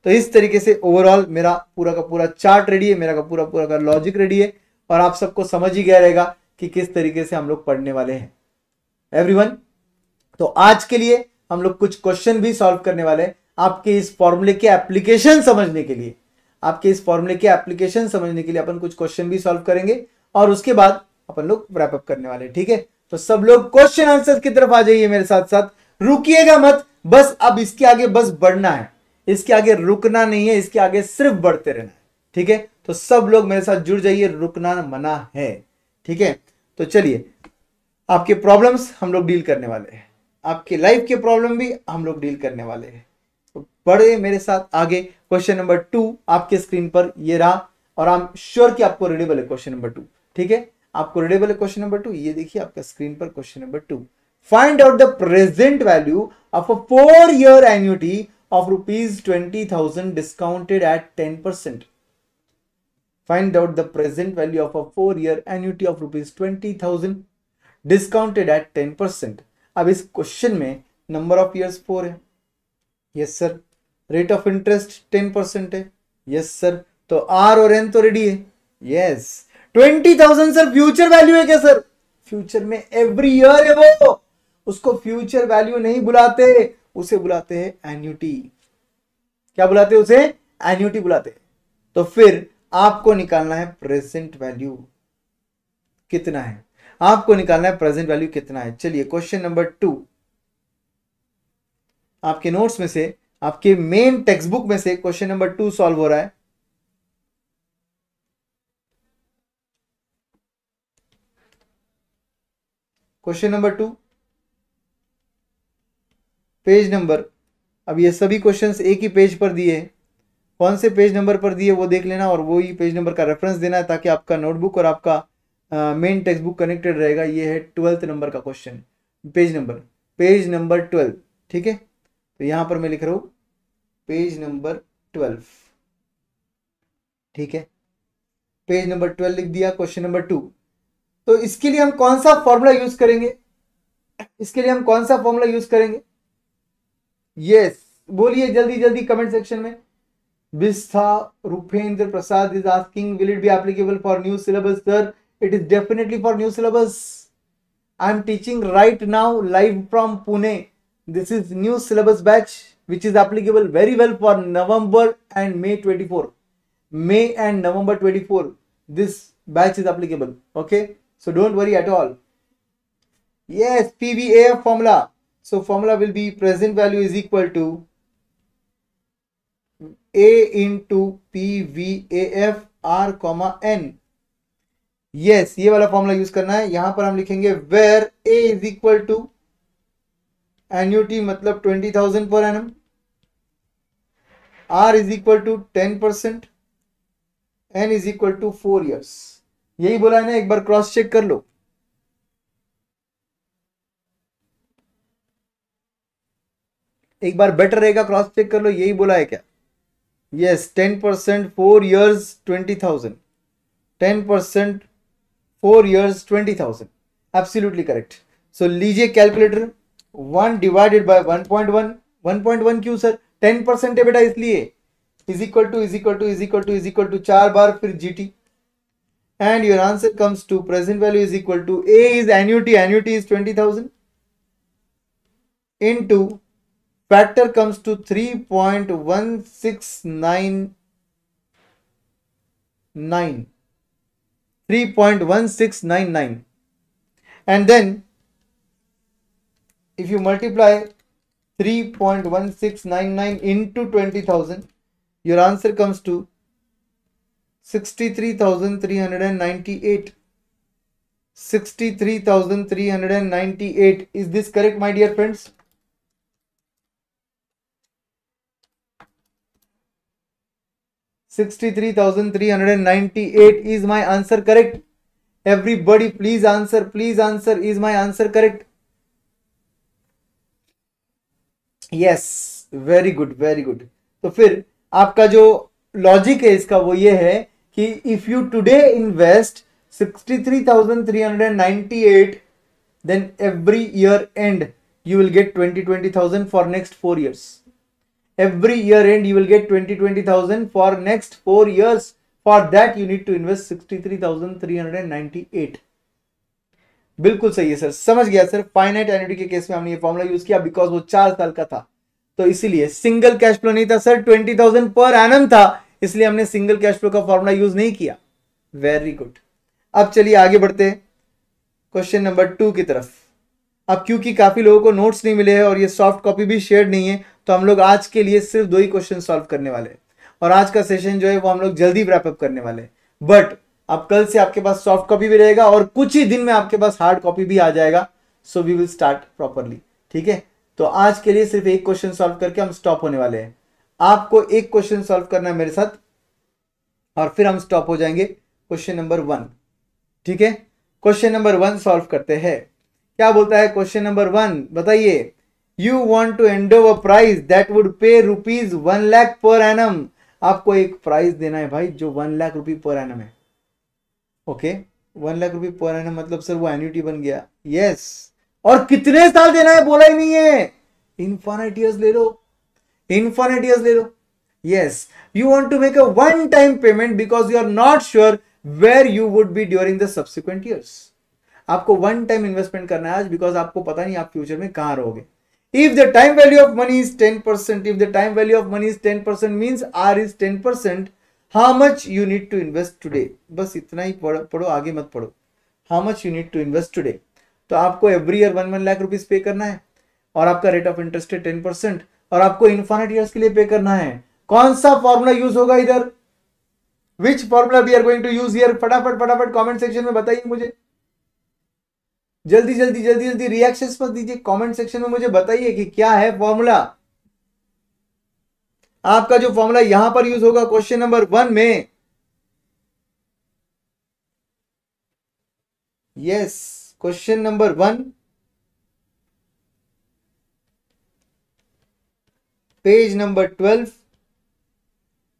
तो इस तरीके से ओवरऑल मेरा पूरा का पूरा चार्ट रेडी है मेरा का पूरा पूरा का लॉजिक रेडी है और आप सबको समझ ही गया रहेगा कि किस तरीके से हम लोग पढ़ने वाले हैं एवरीवन तो आज के लिए हम लोग कुछ क्वेश्चन भी सॉल्व करने वाले हैं आपके इस फॉर्मूले के एप्लीकेशन समझने के लिए आपके इस फॉर्मूले के एप्लीकेशन समझने के लिए अपन कुछ क्वेश्चन भी सॉल्व करेंगे और उसके बाद अपन लोग रैपअप करने वाले ठीक है तो सब लोग क्वेश्चन आंसर की तरफ आ जाइए मेरे साथ साथ रुकिएगा मत बस अब इसके आगे बस बढ़ना है इसके आगे रुकना नहीं है इसके आगे सिर्फ बढ़ते रहना है ठीक है तो सब लोग मेरे साथ जुड़ जाइए रुकना मना है ठीक है तो चलिए आपके प्रॉब्लम्स हम लोग डील करने वाले हैं आपके लाइफ के प्रॉब्लम भी हम लोग डील करने वाले हैं तो बढ़े मेरे साथ आगे क्वेश्चन नंबर टू आपके स्क्रीन पर ये रहा और आई एम श्योर कि आपको रेडेबल है क्वेश्चन नंबर टू ठीक है आपको रिडेबल क्वेश्चन नंबर टू ये देखिए आपका स्क्रीन पर question number two find out the present value of a four year annuity of rupees twenty thousand discounted at ten percent find out the present value of a four year annuity of rupees twenty thousand discounted at ten percent अब इस क्वेश्चन में नंबर ऑफ ईयर फोर है yes sir rate of interest ten percent है यस yes, सर तो आर और एन तो रेडी है yes yes. Twenty thousand sir future value है क्या सर फ्यूचर में एवरी ईयर है वो उसको फ्यूचर वैल्यू नहीं बुलाते उसे बुलाते हैं एन्यूटी क्या बुलाते उसे एन्यूटी बुलाते तो फिर आपको निकालना है प्रेजेंट वैल्यू कितना है आपको निकालना है प्रेजेंट वैल्यू कितना है चलिए क्वेश्चन नंबर टू आपके नोट्स में से आपके मेन टेक्स्ट बुक में से क्वेश्चन नंबर टू सॉल्व हो रहा है question number two page number अब ये सभी क्वेश्चन एक ही पेज पर दिए कौन से पेज नंबर पर दिए वो देख लेना और वो ही पेज नंबर का रेफरेंस देना है ताकि आपका नोटबुक और आपका मेन टेक्स्ट बुक कनेक्टेड रहेगा ये है ट्वेल्थ नंबर का question page number page number twelve ठीक है तो यहां पर मैं लिख रहा हूं पेज नंबर ट्वेल्व ठीक है पेज नंबर ट्वेल्व लिख दिया क्वेश्चन नंबर टू तो इसके लिए हम कौन सा फॉर्मूला यूज करेंगे इसके लिए हम कौन सा फॉर्मूला यूज करेंगे यस बोलिए जल्दी जल्दी कमेंट सेक्शन में विस्था Rupendra Prasad is asking will it be applicable for new syllabus sir it is definitely for new syllabus I am teaching right now live from Pune this is new syllabus batch which is applicable very well for November and May twenty four May and November twenty four this batch is applicable okay So don't worry at all. Yes, PVAF formula. So formula will be present value is equal to A into PVAF R comma N. yes, ye wala formula use karna hai yahan par hum likhenge where a is equal to annuity matlab 20000 per annum r is equal to 10% n is equal to 4 years यही बोला है ना एक बार क्रॉस चेक कर लो एक बार बेटर रहेगा क्रॉस चेक कर लो यही बोला है क्या yes ten percent four years twenty thousand ten percent four years twenty thousand absolutely correct so लीजिए calculator one divided by one point one one point one क्यों सर टेन परसेंट है बेटा इसलिए is equal to is equal to is equal to is equal to चार बार फिर G T and your answer comes to present value is equal to A is annuity, annuity is 20,000 into factor comes to 3.169 3.1699 and then if you multiply 3.1699 into 20,000 your answer comes to 63398 63398 is this correct my dear friends Sixty-three thousand three hundred ninety-eight is my answer correct. Everybody, please answer. Please answer. Is my answer correct? Yes, very good, very good. तो फिर आपका जो लॉजिक है इसका वो ये है कि if you today invest sixty 63398 then every year end you will get twenty twenty thousand for next four years every year end you will get twenty thousand for next four years for that you need to invest sixty three three thousand hundred and ninety eight बिल्कुल सही है सर समझ गया सर फाइनाइट एनुटी के केस में हमने ये फॉर्मुला यूज किया बिकॉज़ वो चार साल का था तो इसीलिए सिंगल कैश फ्लो नहीं था sir twenty thousand per annum था इसलिए हमने सिंगल कैश फ्लो का फॉर्मूला यूज नहीं किया वेरी गुड अब चलिए आगे बढ़ते हैं क्वेश्चन नंबर टू की तरफ अब क्योंकि काफ़ी लोगों को नोट्स नहीं मिले हैं और ये सॉफ्ट कॉपी भी शेयर नहीं है तो हम लोग आज के लिए सिर्फ दो ही क्वेश्चन सॉल्व करने वाले हैं और आज का सेशन जो है वो हम लोग जल्दी रैपअप करने वाले हैं बट अब कल से आपके पास सॉफ्ट कॉपी भी रहेगा और कुछ ही दिन में आपके पास हार्ड कॉपी भी आ जाएगा so we will start properly ठीक है तो आज के लिए सिर्फ एक क्वेश्चन सॉल्व करके हम स्टॉप होने वाले हैं आपको एक क्वेश्चन सॉल्व करना है मेरे साथ और फिर हम स्टॉप हो जाएंगे क्वेश्चन नंबर वन ठीक है क्वेश्चन नंबर वन सॉल्व करते हैं क्या बोलता है क्वेश्चन नंबर वन बताइए you want to endow a prize that would pay rupees one lakh per annum आपको एक प्राइज देना है भाई जो वन लाख रुपी पर एन है ओके वन लाख रुपी पर एन मतलब सर वो एन्यूटी बन गया यस yes. और कितने साल देना है बोला ही नहीं है इन्फानाइट ईयर्स ले लो infinite years ले लो yes you want to make a one time payment because you are not sure where you would be during the subsequent years आपको वन टाइम इन्वेस्टमेंट करना है आज बिकॉज आपको पता नहीं आप फ्यूचर में कहां रहोगे if the time value of money is ten percent if the time value of money is ten percent mean R is ten percent how much you need to invest today बस इतना ही पढ़ो आगे मत पढ़ो how much you need to invest today तो आपको every year one one lakh rupees pay करना है और आपका रेट ऑफ इंटरेस्ट है टेन परसेंट और आपको इन्फाइनेट ईयर्स के लिए पे करना है कौन सा फॉर्मूला यूज होगा इधर which formula we are going to use year फटाफट फटाफट कॉमेंट सेक्शन में बताइए मुझे जल्दी जल्दी जल्दी जल्दी रिएक्शन पर दीजिए कमेंट सेक्शन में मुझे बताइए कि क्या है फॉर्मूला आपका जो फॉर्मूला यहां पर यूज होगा क्वेश्चन नंबर वन में yes question number one page number twelve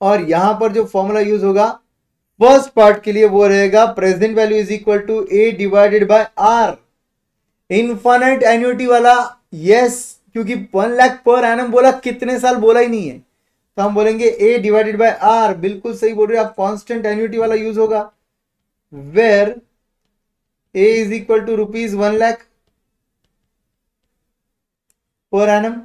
और यहां पर जो फॉर्मूला यूज होगा फर्स्ट पार्ट के लिए वो रहेगा present value is equal to A divided by R infinite annuity वाला यस क्योंकि वन लाख पर एनम बोला कितने साल बोला ही नहीं है तो हम बोलेंगे ए डिवाइडेड बाय आर बिल्कुल सही बोल रहे आप कॉन्स्टेंट एन्यूटी वाला यूज होगा where A is equal to rupees one lakh per annum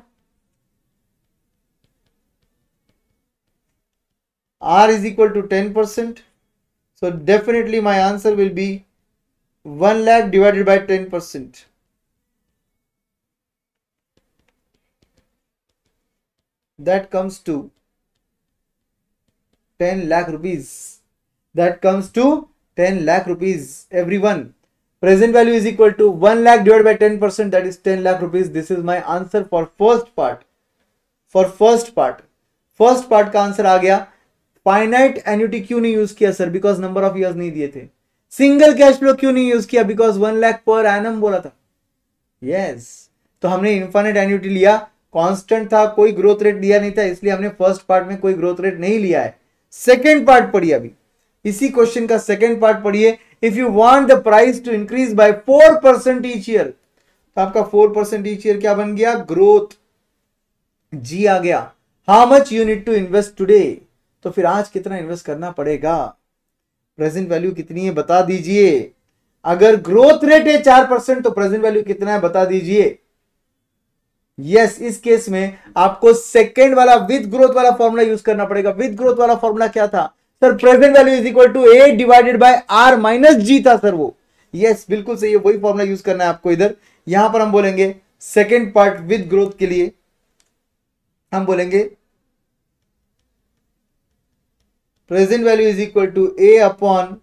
r is equal to 10% so definitely my answer will be 1 lakh divided by 10% that comes to 10 lakh rupees that comes to 10 lakh rupees everyone present value is equal to 1 lakh divided by 10 percent that is 10 lakh rupees this is my answer for first part for first part first part का answer आ गया फाइनाइट एन्यूटी क्यों नहीं यूज किया sir because number of years नहीं दिए थे सिंगल कैश फ्लो क्यों नहीं यूज किया बिकॉज वन लाख पर एन बोला था यस yes. तो हमने इन्फानेट एन्यूटी लिया कांस्टेंट था कोई ग्रोथ रेट दिया नहीं था इसलिए हमने फर्स्ट पार्ट में कोई ग्रोथ रेट नहीं लिया है सेकेंड पार्ट पढ़िए अभी इसी क्वेश्चन का सेकेंड पार्ट पढ़िए if you want the price to increase by four percent each year तो आपका फोर परसेंट ईच ईयर क्या बन गया ग्रोथ जी आ गया how much you need to invest today तो फिर आज कितना इन्वेस्ट करना पड़ेगा प्रेजेंट वैल्यू कितनी है बता दीजिए अगर ग्रोथ रेट है चार परसेंट तो प्रेजेंट वैल्यू कितना है बता दीजिए यस yes, इस केस में आपको सेकेंड वाला विद ग्रोथ वाला फॉर्मूला यूज करना पड़ेगा विद ग्रोथ वाला फॉर्मूला क्या था sir present value is equal to A divided by R minus G था सर वो यस yes, बिल्कुल सही है वही फॉर्मूला यूज करना है आपको इधर यहां पर हम बोलेंगे सेकेंड पार्ट विद ग्रोथ के लिए हम बोलेंगे present value is equal to A upon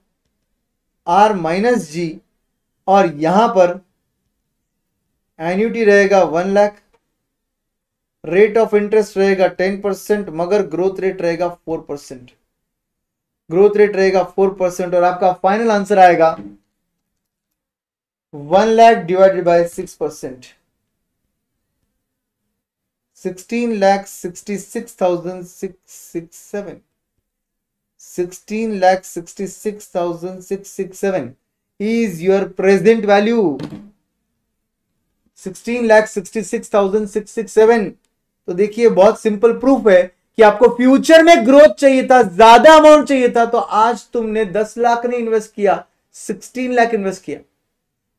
R minus G और यहां पर एन्यूटी रहेगा one lakh rate of interest रहेगा टेन परसेंट मगर ग्रोथ रेट रहेगा फोर परसेंट ग्रोथ रेट रहेगा फोर परसेंट और आपका फाइनल आंसर आएगा one lakh divided by six percent sixteen lakh sixty six thousand six six seven 16 lakh 66,667 is your present value. Six six seven तो देखिए बहुत सिंपल प्रूफ है कि आपको फ्यूचर में ग्रोथ चाहिए था ज्यादा अमाउंट चाहिए था तो आज तुमने दस लाख नहीं इन्वेस्ट किया सिक्सटीन लाख इन्वेस्ट किया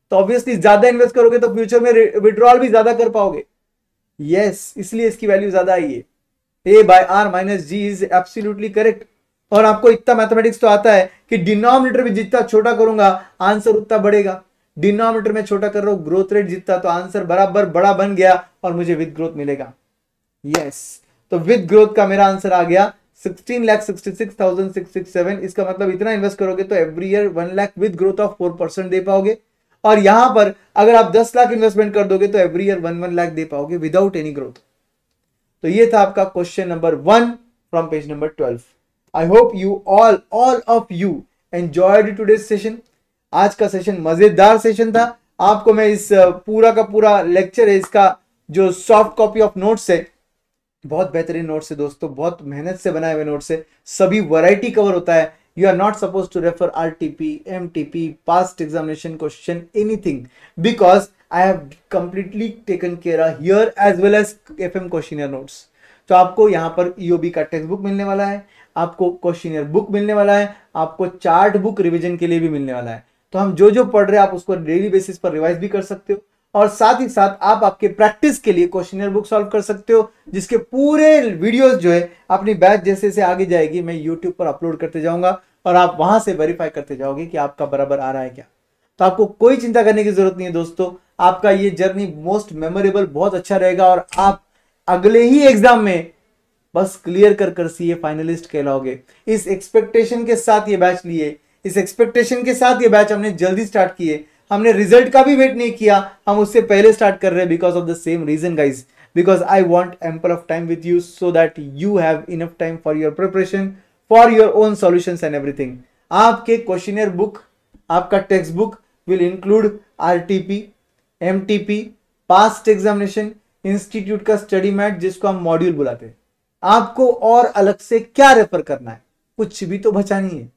तो ऑब्वियसली ज्यादा इन्वेस्ट करोगे तो फ्यूचर में विड्रॉल भी ज्यादा कर पाओगे यस yes, इसलिए इसकी वैल्यू ज्यादा आई है A by R minus G is absolutely correct और आपको इतना मैथमेटिक्स तो आता है कि डिनोमिनेटर में जितना छोटा करूंगा आंसर उतना बढ़ेगा डिनोमिनेटर में छोटा कर रहा हूं ग्रोथ रेट जितना तो आंसर बराबर बड़ा बन गया और मुझे विद ग्रोथ मिलेगा यस yes. तो विद ग्रोथ का मेरा आंसर आ गया sixteen lakh sixty six thousand six six seven इसका मतलब इतना इन्वेस्ट करोगे तो every year one lakh with growth of four percent दे पाओगे और यहां पर अगर आप दस लाख इन्वेस्टमेंट कर दोगे तो every year one one lakh दे पाओगे विदाउट एनी ग्रोथ तो ये था आपका question number one from page number twelve I hope you all all of you enjoyed today session आज का सेशन मजेदार सेशन था आपको मैं इस पूरा का पूरा लेक्चर है इसका जो सॉफ्ट कॉपी ऑफ नोट्स है बहुत बेहतरीन नोट्स है दोस्तों बहुत मेहनत से बनाए हुए नोट्स है सभी वैरायटी कवर होता है you are not supposed to refer RTP, MTP, past examination question, anything because I have completely taken care of here as well as FM questionnaire notes. तो आपको यहाँ पर EOB का टेक्स्ट बुक मिलने वाला है आपको क्वेश्चनियर बुक मिलने वाला है आपको चार्ट बुक रिविजन के लिए भी मिलने वाला है तो हम जो जो पढ़ रहे हैं आप उसको डेली बेसिस पर रिवाइज भी कर सकते हो और साथ ही साथ आप आपके प्रैक्टिस के लिए क्वेश्चन बुक सॉल्व कर सकते हो जिसके पूरे वीडियोस जो है अपनी बैच जैसे जैसे आगे जाएगी मैं यूट्यूब पर अपलोड करते जाऊंगा और आप वहां से वेरीफाई करते जाओगे कि आपका बराबर आ रहा है क्या तो आपको कोई चिंता करने की जरूरत नहीं है दोस्तों आपका ये जर्नी मोस्ट मेमोरेबल बहुत अच्छा रहेगा और आप अगले ही एग्जाम में बस क्लियर कर कर सी ए फाइनलिस्ट कहलाओगे इस एक्सपेक्टेशन के साथ ये बैच लिए इस एक्सपेक्टेशन के साथ ये बैच हमने जल्दी स्टार्ट किए हमने रिजल्ट का भी वेट नहीं किया हम उससे पहले स्टार्ट कर रहे हैं because of the same reason guys because I want ample of time with you so that you have enough time for your preparation for your own solution and everything आपके क्वेश्चनियर बुक आपका text book will include R T P M T P past examination institute का स्टडी मैट जिसको हम मॉड्यूल बुलाते हैं आपको और अलग से क्या रेफर करना है कुछ भी तो बचा नहीं है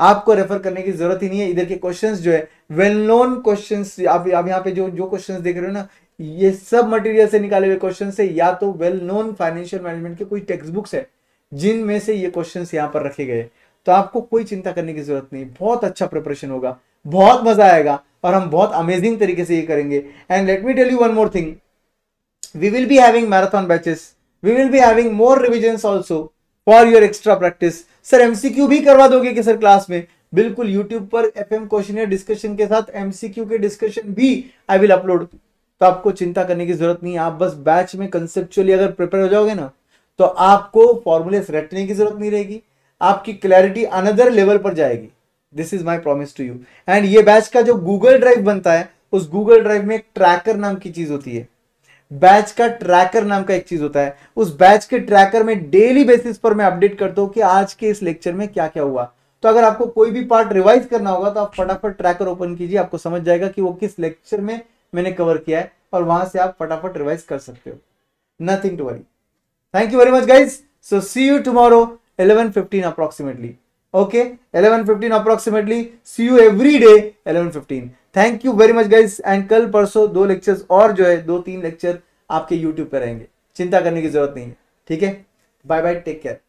आपको रेफर करने की जरूरत ही नहीं है इधर के क्वेश्चंस जो है वेल नोन क्वेश्चंस आप आप यहाँ पे जो जो क्वेश्चंस देख रहे हो ना ये सब मटेरियल से निकाले हुए क्वेश्चन है या तो वेल नोन फाइनेंशियल मैनेजमेंट के कोई टेक्स्ट बुक्स है जिनमें से ये क्वेश्चन यहाँ पर रखे गए तो आपको कोई चिंता करने की जरूरत नहीं बहुत अच्छा प्रिपरेशन होगा बहुत मजा आएगा और हम बहुत अमेजिंग तरीके से ये करेंगे and let me tell you one more thing we will be having marathon batches we will be having more revision also for your extra practice sir MCQ भी करवा दोगे कि सर क्लास में बिल्कुल यूट्यूब पर एफ एम क्वेश्चन या डिस्कशन के साथ एमसीक्यू के डिस्कशन भी आई विल अपलोड तो आपको चिंता करने की जरूरत नहीं आप बस बैच में कंसेप्चुअली अगर प्रिपेयर हो जाओगे ना तो आपको फॉर्मूले रटने की जरूरत नहीं रहेगी आपकी क्लैरिटी अनदर लेवल पर जाएगी this is my promise to you and ये बैच का जो गूगल ड्राइव बनता है उस गूगल ड्राइव में एक ट्रैकर नाम की चीज होती है बैच का ट्रैकर नाम का एक चीज होता है उस बैच के ट्रैकर में डेली बेसिस पर मैं अपडेट करता हूँ कि आज के इस लेक्चर में क्या क्या हुआ तो अगर आपको कोई भी पार्ट रिवाइज करना होगा तो आप फटाफट ट्रैकर ओपन कीजिए आपको समझ जाएगा कि वो किस लेक्चर में मैंने कवर किया है और वहां से आप फटाफट रिवाइज कर सकते हो nothing to worry thank you very much guys so see you tomorrow okay eleven fifteen approximately see you every day eleven fifteen thank you very much guys and कल परसों दो लेक्चर और जो है दो तीन लेक्चर आपके यूट्यूब पर रहेंगे चिंता करने की जरूरत नहीं है ठीक है बाय बाय टेक केयर